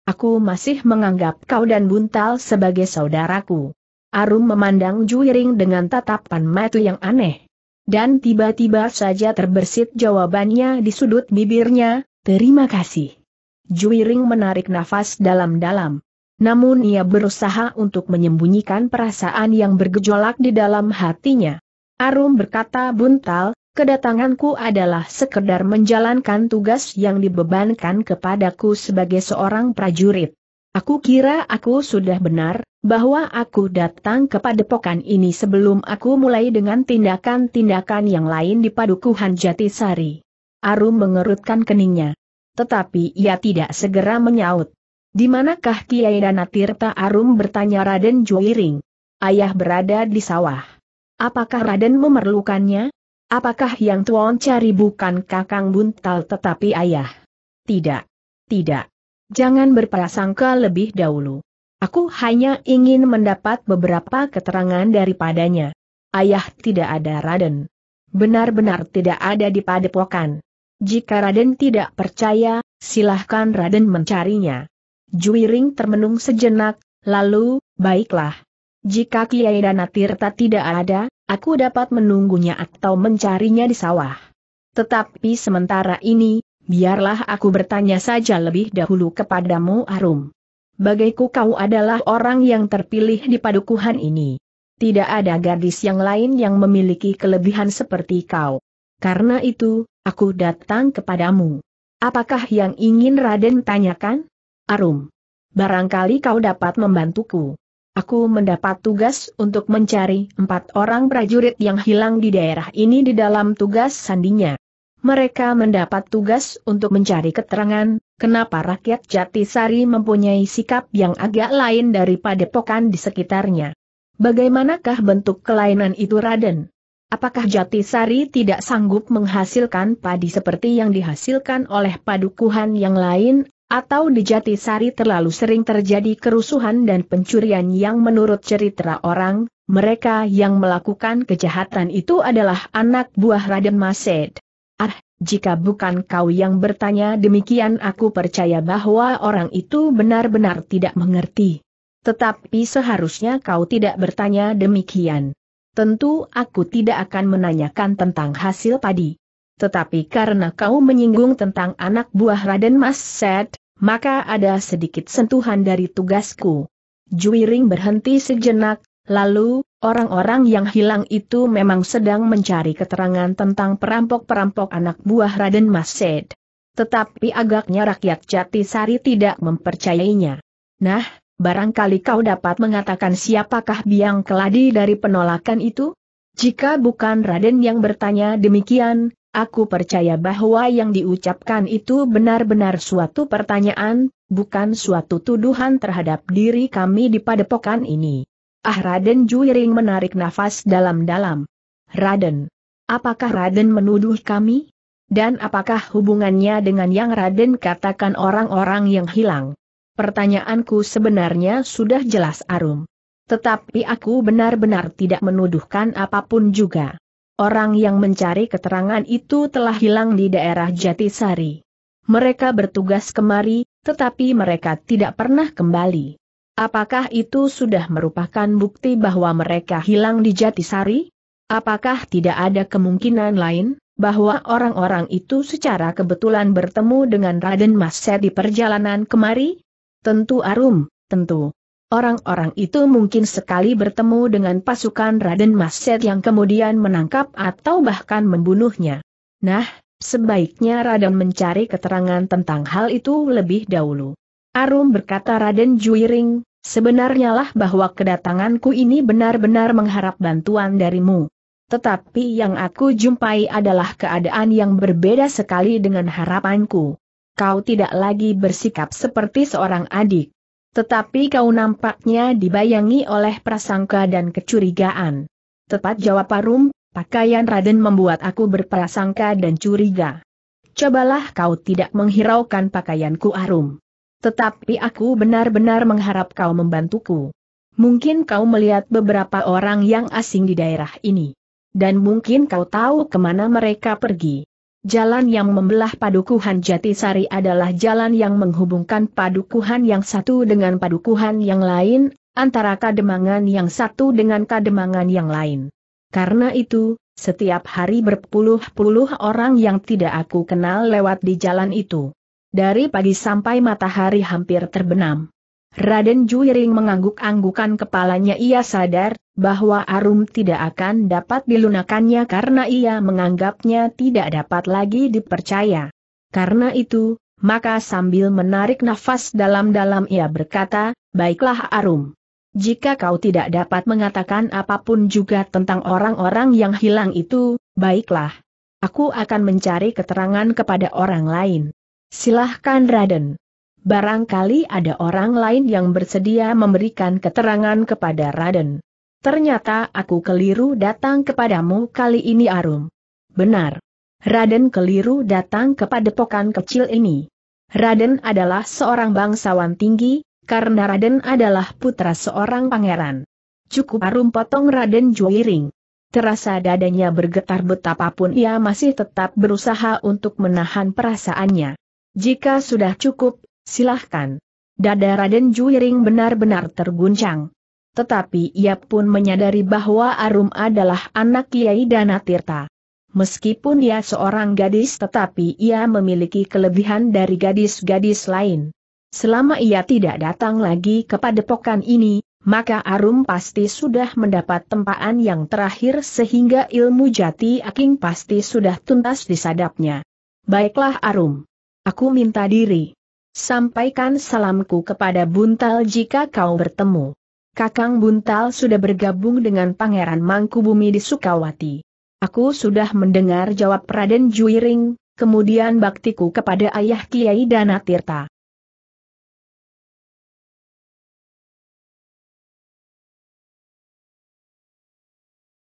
Aku masih menganggap kau dan Buntal sebagai saudaraku. Arum memandang Juiring dengan tatapan mata yang aneh. Dan tiba-tiba saja terbersit jawabannya di sudut bibirnya, terima kasih. Juiring menarik nafas dalam-dalam. Namun ia berusaha untuk menyembunyikan perasaan yang bergejolak di dalam hatinya. Arum berkata buntal, kedatanganku adalah sekedar menjalankan tugas yang dibebankan kepadaku sebagai seorang prajurit. Aku kira aku sudah benar, bahwa aku datang ke padepokan ini sebelum aku mulai dengan tindakan-tindakan yang lain di padukuhan Jatisari. Arum mengerutkan keningnya. Tetapi ia tidak segera menyaut. Di manakah Kiai Danatirta Arum bertanya Raden Juiring? Ayah berada di sawah. Apakah Raden memerlukannya? Apakah yang tuan cari bukan kakang buntal tetapi ayah? Tidak. Tidak jangan berprasangka lebih dahulu. Aku hanya ingin mendapat beberapa keterangan daripadanya. Ayah tidak ada Raden. Benar-benar tidak ada di padepokan. Jika Raden tidak percaya, silahkan Raden mencarinya. Juiring termenung sejenak, lalu, baiklah. Jika Kiai Danatirta tidak ada, aku dapat menunggunya atau mencarinya di sawah. Tetapi sementara ini, biarlah aku bertanya saja lebih dahulu kepadamu Arum. Bagaiku kau adalah orang yang terpilih di padukuhan ini. Tidak ada gadis yang lain yang memiliki kelebihan seperti kau. Karena itu, aku datang kepadamu. Apakah yang ingin Raden tanyakan? Arum. Barangkali kau dapat membantuku. Aku mendapat tugas untuk mencari empat orang prajurit yang hilang di daerah ini di dalam tugas sandinya. Mereka mendapat tugas untuk mencari keterangan, kenapa rakyat Jatisari mempunyai sikap yang agak lain daripada pokan di sekitarnya. Bagaimanakah bentuk kelainan itu Raden? Apakah Jatisari tidak sanggup menghasilkan padi seperti yang dihasilkan oleh padukuhan yang lain, atau di Jatisari terlalu sering terjadi kerusuhan dan pencurian yang menurut cerita orang, mereka yang melakukan kejahatan itu adalah anak buah Raden Mased. Ah, jika bukan kau yang bertanya demikian aku percaya bahwa orang itu benar-benar tidak mengerti. Tetapi seharusnya kau tidak bertanya demikian. Tentu aku tidak akan menanyakan tentang hasil padi. Tetapi karena kau menyinggung tentang anak buah Raden Mas Set, maka ada sedikit sentuhan dari tugasku. Juiring berhenti sejenak, lalu, Orang-orang yang hilang itu memang sedang mencari keterangan tentang perampok-perampok anak buah Raden Mas Mased. Tetapi agaknya rakyat Jatisari tidak mempercayainya. Nah, barangkali kau dapat mengatakan siapakah biang keladi dari penolakan itu? Jika bukan Raden yang bertanya demikian, aku percaya bahwa yang diucapkan itu benar-benar suatu pertanyaan, bukan suatu tuduhan terhadap diri kami di padepokan ini. Ah Raden Juiring menarik nafas dalam-dalam. Raden. Apakah Raden menuduh kami? Dan apakah hubungannya dengan yang Raden katakan orang-orang yang hilang? Pertanyaanku sebenarnya sudah jelas Arum. Tetapi aku benar-benar tidak menuduhkan apapun juga. Orang yang mencari keterangan itu telah hilang di daerah Jatisari. Mereka bertugas kemari, tetapi mereka tidak pernah kembali. Apakah itu sudah merupakan bukti bahwa mereka hilang di Jatisari? Apakah tidak ada kemungkinan lain, bahwa orang-orang itu secara kebetulan bertemu dengan Raden Mas Set di perjalanan kemari? Tentu Arum, tentu. Orang-orang itu mungkin sekali bertemu dengan pasukan Raden Mas Set yang kemudian menangkap atau bahkan membunuhnya. Nah, sebaiknya Raden mencari keterangan tentang hal itu lebih dahulu. Arum berkata Raden Juiring, sebenarnya lah bahwa kedatanganku ini benar-benar mengharap bantuan darimu. Tetapi yang aku jumpai adalah keadaan yang berbeda sekali dengan harapanku. Kau tidak lagi bersikap seperti seorang adik. Tetapi kau nampaknya dibayangi oleh prasangka dan kecurigaan. Tepat jawab Arum, pakaian Raden membuat aku berprasangka dan curiga. Cobalah kau tidak menghiraukan pakaianku Arum. Tetapi aku benar-benar mengharap kau membantuku. Mungkin kau melihat beberapa orang yang asing di daerah ini. Dan mungkin kau tahu kemana mereka pergi. Jalan yang membelah Padukuhan Jatisari adalah jalan yang menghubungkan Padukuhan yang satu dengan Padukuhan yang lain, antara kademangan yang satu dengan kademangan yang lain. Karena itu, setiap hari berpuluh-puluh orang yang tidak aku kenal lewat di jalan itu dari pagi sampai matahari hampir terbenam. Raden Juiring mengangguk-anggukan kepalanya ia sadar, bahwa Arum tidak akan dapat dilunakannya karena ia menganggapnya tidak dapat lagi dipercaya. Karena itu, maka sambil menarik nafas dalam-dalam ia berkata, Baiklah Arum. Jika kau tidak dapat mengatakan apapun juga tentang orang-orang yang hilang itu, baiklah. Aku akan mencari keterangan kepada orang lain. Silahkan Raden. Barangkali ada orang lain yang bersedia memberikan keterangan kepada Raden. Ternyata aku keliru datang kepadamu kali ini Arum. Benar. Raden keliru datang kepada pokan kecil ini. Raden adalah seorang bangsawan tinggi, karena Raden adalah putra seorang pangeran. Cukup Arum potong Raden Juwiring. Terasa dadanya bergetar betapapun ia masih tetap berusaha untuk menahan perasaannya. Jika sudah cukup, silahkan. Dada Raden Juiring benar-benar terguncang. Tetapi ia pun menyadari bahwa Arum adalah anak Kiai Dana Tirta. Meskipun dia seorang gadis tetapi ia memiliki kelebihan dari gadis-gadis lain. Selama ia tidak datang lagi kepada pokan ini, maka Arum pasti sudah mendapat tempaan yang terakhir sehingga ilmu jati aking pasti sudah tuntas disadapnya. Baiklah Arum. Aku minta diri. Sampaikan salamku kepada Buntal jika kau bertemu. Kakang Buntal sudah bergabung dengan Pangeran Mangkubumi di Sukawati. Aku sudah mendengar jawab Raden Juiring, kemudian baktiku kepada Ayah Kiai Danatirta.